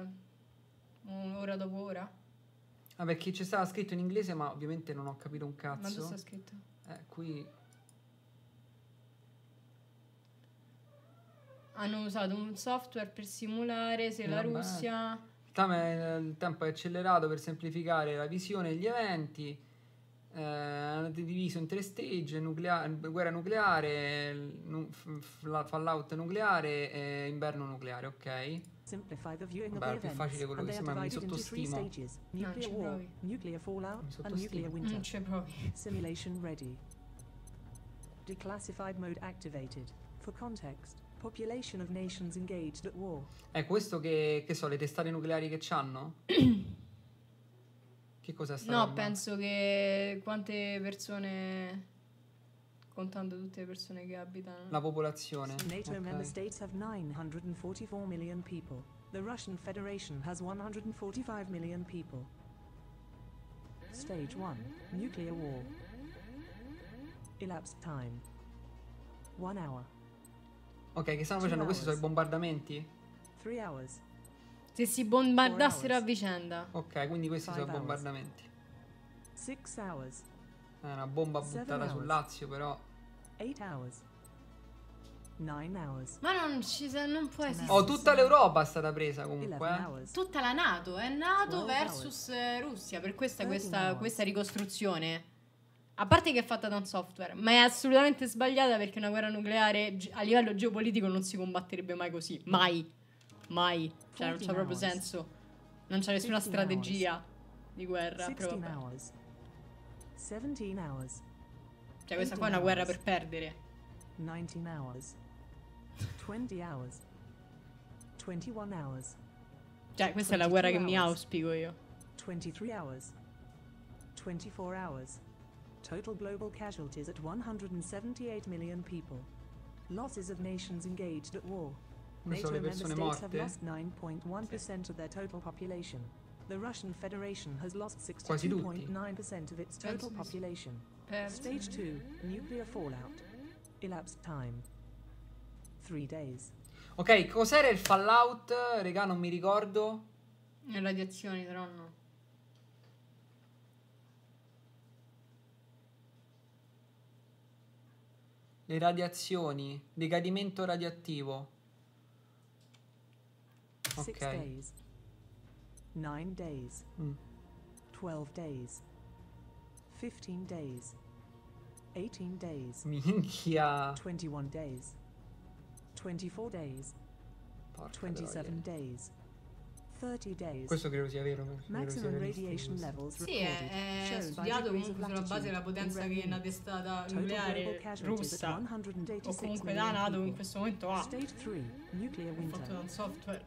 Uh, eh, un'ora dopo ora. Ah, perché c'è stava scritto in inglese, ma ovviamente non ho capito un cazzo. Ma dove sta scritto? Eh, qui. Hanno usato un software per simulare se Vabbè. la Russia. Il tempo è accelerato per semplificare la visione e gli eventi eh, avete diviso in tre stage, nucleare, guerra nucleare, nu fallout nucleare e inverno nucleare, ok? Beh, è più facile quello che sembra, mi sottostimo. Non ci provi. Nuclear nuclear winter. Non ci Simulation ready. Declassified mode activated. For context, population of nations engaged at war. È questo che, che so, le testate nucleari che c'hanno? Che cosa sta No, penso che quante persone contando tutte le persone che abitano la popolazione. NATO okay. member states have 944 million people. The Russian Federation has 145 million people. Stage 1. Nuclear war. Elapsed time. 1 hour. Ok, che stanno facendo questi sono i bombardamenti? 3 hours. Se si bombardassero a vicenda. Ok, quindi questi Five sono hours. bombardamenti. Six hours. È una bomba buttata sul Lazio, però. Ma non, ci, non può esistere. Oh, tutta l'Europa è stata presa comunque. Eh. Tutta la Nato, è Nato versus hours. Eh, Russia, per questa, questa, questa ricostruzione. A parte che è fatta da un software, ma è assolutamente sbagliata perché una guerra nucleare a livello geopolitico non si combatterebbe mai così. Mai. Mai. Cioè, non c'ha proprio senso. Non c'è nessuna strategia hours. di guerra. Proprio. Hours. 17 hours. Cioè, questa qua è una guerra per perdere. 19 hours. 20 hours. 21 hours. Cioè, questa è la guerra che mi auspico io. 23 hours. 24 hours. Total global casualties at 178 million people. Losses of nations engaged at war. Queste sono le persone morte? Quasi tutti. Stage 2, nuclear fallout. Elapsed time. 3 days. Ok, cos'era il fallout? Regà, non mi ricordo. Le radiazioni, però no. Le radiazioni, decadimento radioattivo. Okay. Six days. Nine days. Mm. Twelve days. Fifteen days. Eighteen days. Minchia. Twenty-one days. Twenty-four days. Porca 27 days. Questo credo sia vero. Credo sia sì, è, è studiato comunque sulla base della potenza che una testata nucleare russa o comunque da NATO in questo momento ha. State 3, nuclear fatto da un software.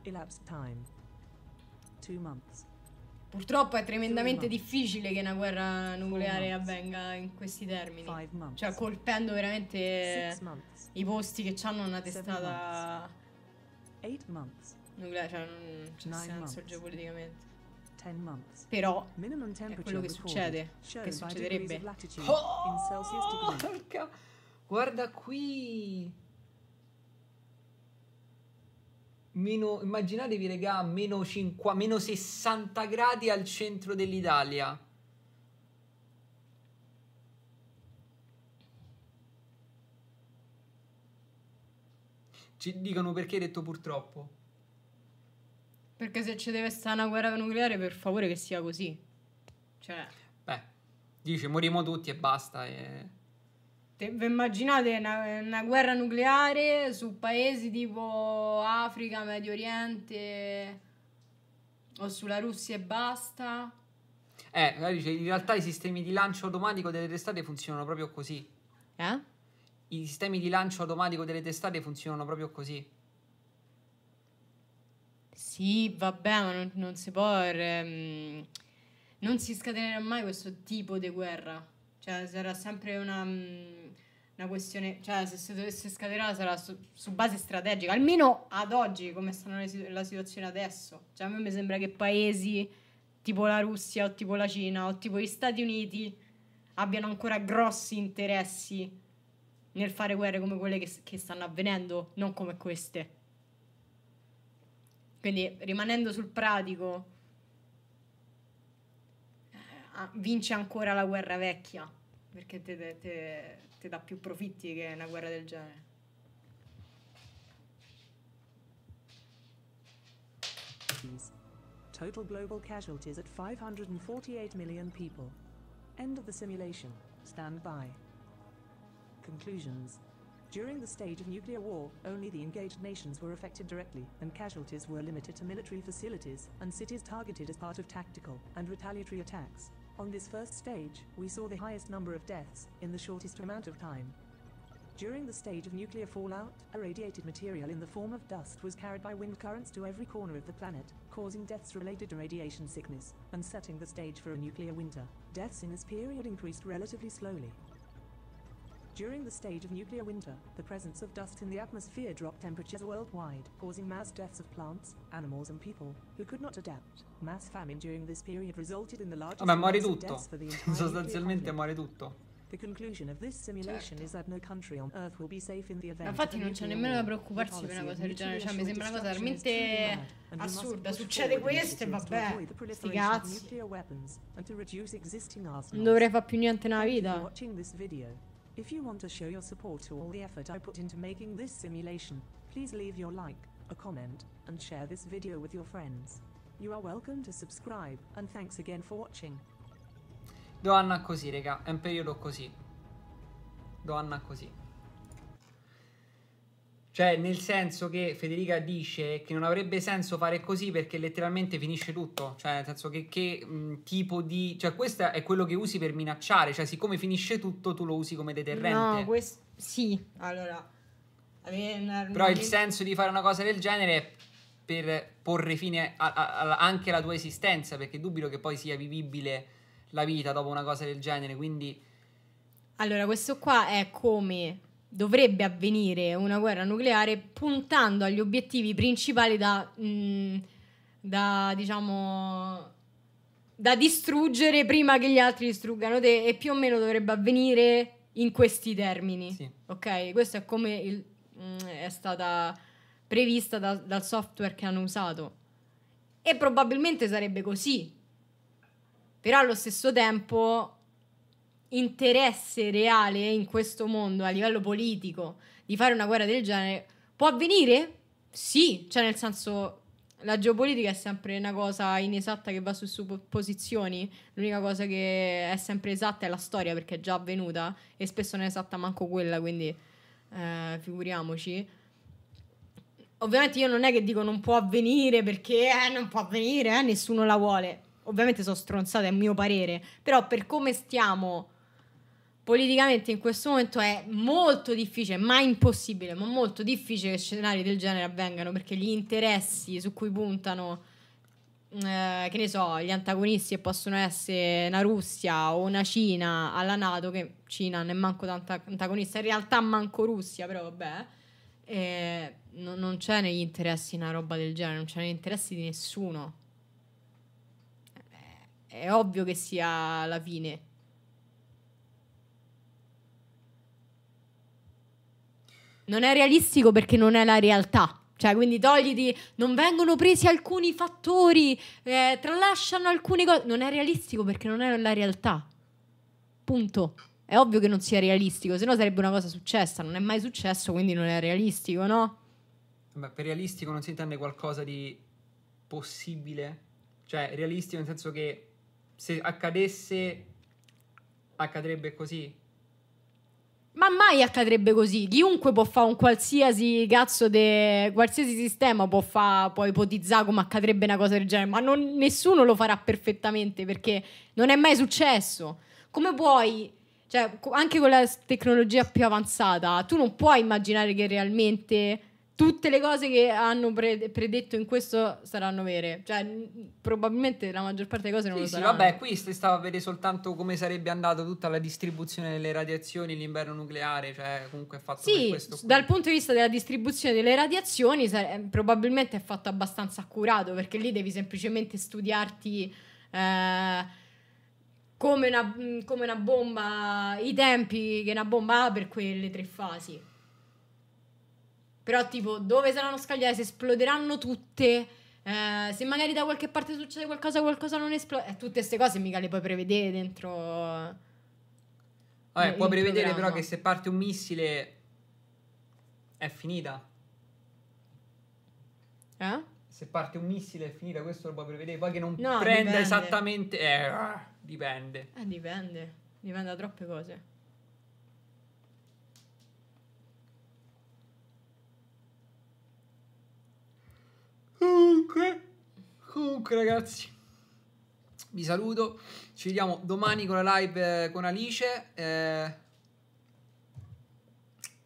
Purtroppo è tremendamente difficile che una guerra nucleare avvenga in questi termini, cioè colpendo veramente i posti che hanno una testata. 8 months nucleare, cioè non c'è senso months. geopoliticamente. Però è quello che succede, che succederebbe. Oh, porca. Guarda qui! Meno, immaginatevi, regà, meno, 5, meno 60 gradi al centro dell'Italia. Ci dicono perché hai detto purtroppo. Perché se ci deve stare una guerra nucleare, per favore che sia così. Cioè... Beh, dice moriamo tutti e basta. E... Te, vi immaginate una, una, guerra nucleare su paesi tipo Africa, Medio Oriente o sulla Russia e basta? Eh, dice, in realtà i sistemi di lancio automatico delle testate funzionano proprio così. Eh? I sistemi di lancio automatico delle testate funzionano proprio così. Sì, vabbè, ma non, non si può. ehm, non si scatenerà mai questo tipo di guerra. Cioè, sarà sempre una, mm, una questione. Cioè, se si dovesse scatenare sarà su, su base strategica. Almeno ad oggi, come sta la situazione adesso. Cioè, a me mi sembra che paesi tipo la Russia o tipo la Cina o tipo gli Stati Uniti abbiano ancora grossi interessi nel fare guerre come quelle che, che stanno avvenendo, non come queste. Quindi rimanendo sul pratico, eh, vince ancora la guerra vecchia, perché ti dà più profitti che una guerra del genere. Total global casualties at 548 million people. End of the simulation. Stand by. Conclusions. During the stage of nuclear war, only the engaged nations were affected directly, and casualties were limited to military facilities and cities targeted as part of tactical and retaliatory attacks. On this first stage, we saw the highest number of deaths in the shortest amount of time. During the stage of nuclear fallout, irradiated material in the form of dust was carried by wind currents to every corner of the planet, causing deaths related to radiation sickness, and setting the stage for a nuclear winter. Deaths in this period increased relatively slowly, During the stage of nuclear winter, the presence of dust in the atmosphere dropped temperatures worldwide, causing mass deaths of plants, animals and people who could not adapt. Mass famine during this period resulted in the largest Vabbè, muore tutto. Sostanzialmente muore tutto. The conclusion of this simulation certo. is that no country on earth will be safe in the event. Infatti non c'è nemmeno da preoccuparsi per una cosa del genere, cioè mi sembra una cosa veramente assurda, succede questo e vabbè, sti cazzi. Non dovrei fare più niente nella vita. If you want to show your support to all the effort I put into making this simulation, please leave your like, a comment, and share this video with your friends. You are welcome to subscribe, and thanks again for watching. Doanna così, raga, è un periodo così. Doanna così. Cioè, nel senso che Federica dice che non avrebbe senso fare così perché letteralmente finisce tutto. Cioè, nel senso che, che mh, tipo di. Cioè, questo è quello che usi per minacciare. Cioè, siccome finisce tutto, tu lo usi come deterrente. No, questo. Sì, allora. Però il senso di fare una cosa del genere è per porre fine a, a, a, anche alla tua esistenza, perché dubito che poi sia vivibile la vita dopo una cosa del genere. Quindi. Allora, questo qua è come dovrebbe avvenire una guerra nucleare puntando agli obiettivi principali da, mh, mm, da, diciamo, da distruggere prima che gli altri distruggano te e più o meno dovrebbe avvenire in questi termini. Sì. Ok, questo è come il, mh, mm, è stata prevista da, dal software che hanno usato e probabilmente sarebbe così. Però allo stesso tempo interesse reale in questo mondo a livello politico di fare una guerra del genere può avvenire? Sì, cioè nel senso la geopolitica è sempre una cosa inesatta che va su supposizioni, l'unica cosa che è sempre esatta è la storia perché è già avvenuta e spesso non è esatta manco quella, quindi eh, figuriamoci. Ovviamente io non è che dico non può avvenire perché eh, non può avvenire, eh, nessuno la vuole. Ovviamente sono stronzata, è il mio parere, però per come stiamo politicamente in questo momento è molto difficile, ma impossibile, ma molto difficile che scenari del genere avvengano perché gli interessi su cui puntano, eh, che ne so, gli antagonisti che possono essere una Russia o una Cina alla Nato, che Cina non è manco tanta antagonista, in realtà manco Russia, però vabbè. Eh, no, non c'è negli interessi una roba del genere, non c'è negli interessi di nessuno. Eh, è ovvio che sia la fine. non è realistico perché non è la realtà. Cioè, quindi togliti, non vengono presi alcuni fattori, eh, tralasciano alcune cose. Non è realistico perché non è la realtà. Punto. È ovvio che non sia realistico, se no sarebbe una cosa successa. Non è mai successo, quindi non è realistico, no? Ma per realistico non si intende qualcosa di possibile? Cioè, realistico nel senso che se accadesse, accadrebbe così? Ma mai accadrebbe così. Chiunque può fare un qualsiasi cazzo di qualsiasi sistema può, fa, può ipotizzare come accadrebbe una cosa del genere, ma non, nessuno lo farà perfettamente perché non è mai successo. Come puoi, cioè, anche con la tecnologia più avanzata, tu non puoi immaginare che realmente tutte le cose che hanno pre- predetto in questo saranno vere. Cioè, probabilmente la maggior parte delle cose non sì, lo saranno. Sì, vabbè, qui si stava a vedere soltanto come sarebbe andata tutta la distribuzione delle radiazioni, l'inverno nucleare, cioè comunque è fatto sì, questo. Sì, dal punto di vista della distribuzione delle radiazioni sare- eh, probabilmente è fatto abbastanza accurato, perché lì devi semplicemente studiarti... Eh, come una, mm, come una bomba, i tempi che una bomba ha per quelle tre fasi. Però tipo, dove saranno scagliate? Se esploderanno tutte? Eh, se magari da qualche parte succede qualcosa, qualcosa non esplode. Eh, tutte queste cose mica le puoi prevedere dentro. Vabbè, eh, puoi prevedere programma. però che se parte un missile è finita. Eh? Se parte un missile è finita, questo lo puoi prevedere. Poi che non no, prenda dipende. esattamente. Eh, dipende. Eh, dipende. Dipende da troppe cose. Comunque, comunque ragazzi, vi saluto. Ci vediamo domani con la live eh, con Alice. Eh,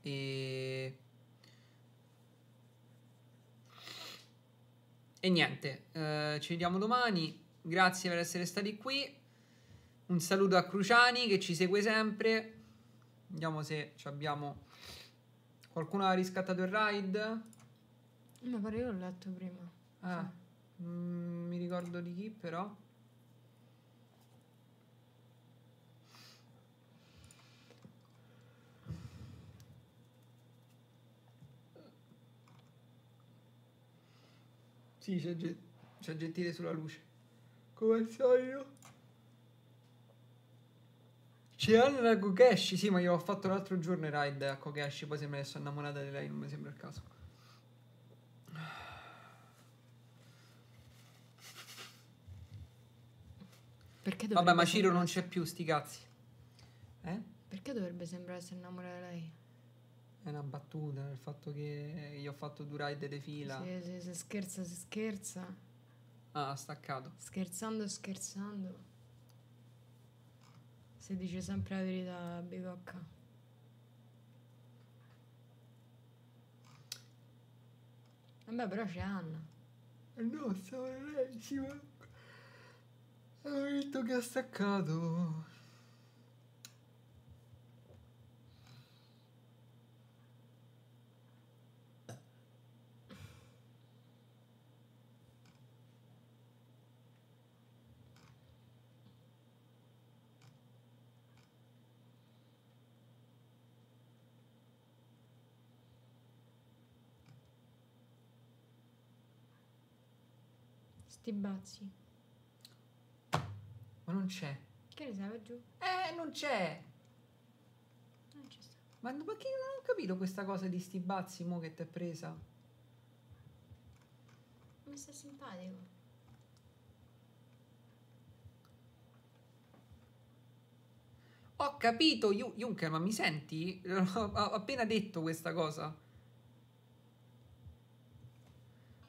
e... E niente, eh, ci vediamo domani. Grazie per essere stati qui. Un saluto a Cruciani che ci segue sempre. Vediamo se abbiamo. Qualcuno ha riscattato il ride. Ma pare io l'ho letto prima. Ah, sì. mm, mi ricordo di chi però. Sì, c'è, ge- c'è gentile sulla luce. Come al solito. C'è Anna Kokeshi, sì, ma io ho fatto l'altro giorno il ride a Kokeshi, poi se me ne sono innamorata di lei, non mi sembra il caso. Perché Vabbè, ma Ciro non c'è più, sti cazzi. Eh? Perché dovrebbe sembrare essere innamorata di lei? È una battuta il fatto che gli ho fatto durare delle fila. Sì, sì, se scherza, si scherza. Ah, staccato. Scherzando, scherzando. Si dice sempre la verità, bicocca. Vabbè, però c'è Anna. Eh no, stavo lei, Simone. L'orito che ha staccato. Sti bazzi non c'è. Che ne sai, va giù? Eh, non c'è. Non c'è Ma perché non ho capito questa cosa di sti bazzi mo che t'è presa? Mi sta simpatico. Ho capito, Juncker, ma mi senti? Ho appena detto questa cosa.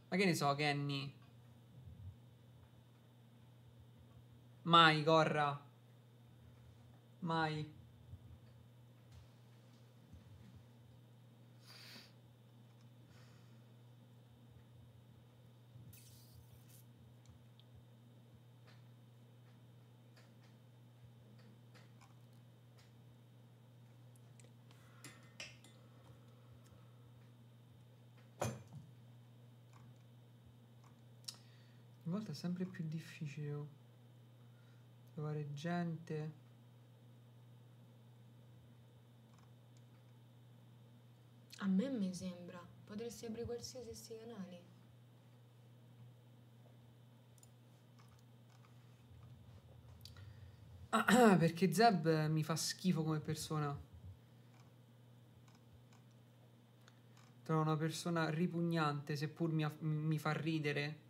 Ma che ne so, Kenny? Mai, Corra. Mai. volta è sempre più difficile oh trovare gente a me mi sembra potresti aprire qualsiasi sti canali ah, perché Zeb mi fa schifo come persona trovo una persona ripugnante seppur mi, mi fa ridere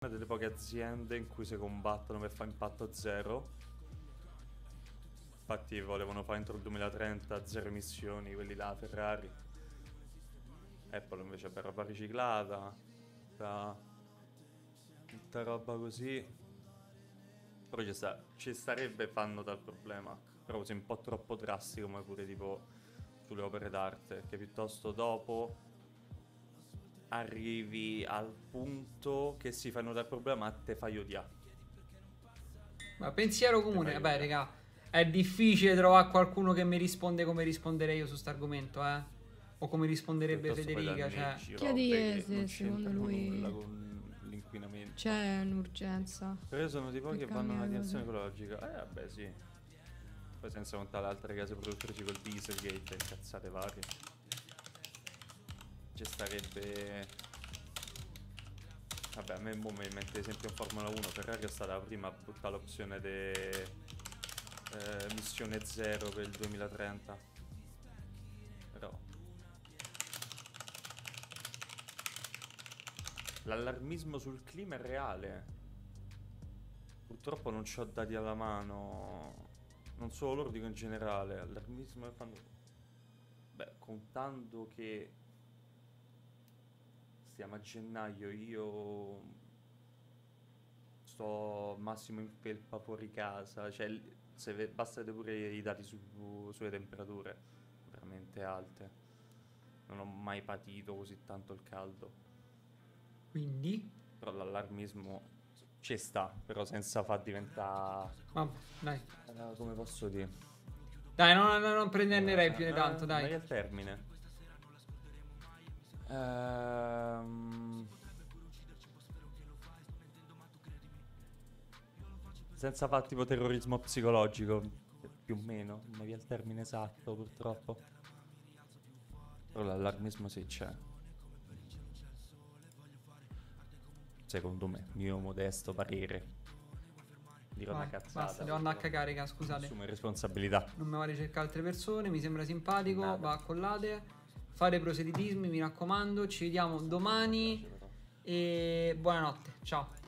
Una delle poche aziende in cui si combattono per fare impatto zero. Infatti volevano fare entro il 2030 zero emissioni, quelli là, Ferrari. Apple invece per roba riciclata, tutta, tutta roba così. Però ci, sta, ci starebbe fanno dal problema. Però così un po' troppo drastico, come pure tipo sulle opere d'arte, che piuttosto dopo arrivi al punto che si fanno dal problema a te fai odiare. Ma pensiero comune, vabbè, raga, è difficile trovare qualcuno che mi risponde come risponderei io su questo argomento, eh? O come risponderebbe Federica, cioè. se secondo lui. Nulla con l'inquinamento. C'è un'urgenza. Però sono di pochi che vanno nella direzione ecologica. Eh, vabbè, sì. Poi senza contare altre case produttrici col dieselgate e cazzate varie ci starebbe... Vabbè, a me mi viene in mente esempio in Formula 1, Ferrari è stata la prima a buttare l'opzione di Eh, missione 0 per il 2030 però l'allarmismo sul clima è reale purtroppo non ci ho dati alla mano non solo loro dico in generale allarmismo è fanno beh contando che siamo a gennaio, io sto massimo in felpa fuori casa, cioè se bastate pure i dati su, sulle temperature, veramente alte. Non ho mai patito così tanto il caldo. Quindi? Però l'allarmismo ci sta, però senza far diventare... Mamma, dai. Eh, come posso dire? Dai, non, non, non prenderne eh, più di eh, tanto, dai. Dai al termine. Ehm... Senza fare tipo terrorismo psicologico, più o meno, non mi viene il termine esatto purtroppo. Però l'allarmismo sì c'è. Secondo me, mio modesto parere. Dirò Vai, una cazzata. Basta, devo andare a cagare, scusate. Assume responsabilità. Non mi va a ricercare altre persone, mi sembra simpatico, Nada. va a collate fare proselitismi, mi raccomando, ci vediamo domani e buonanotte, ciao.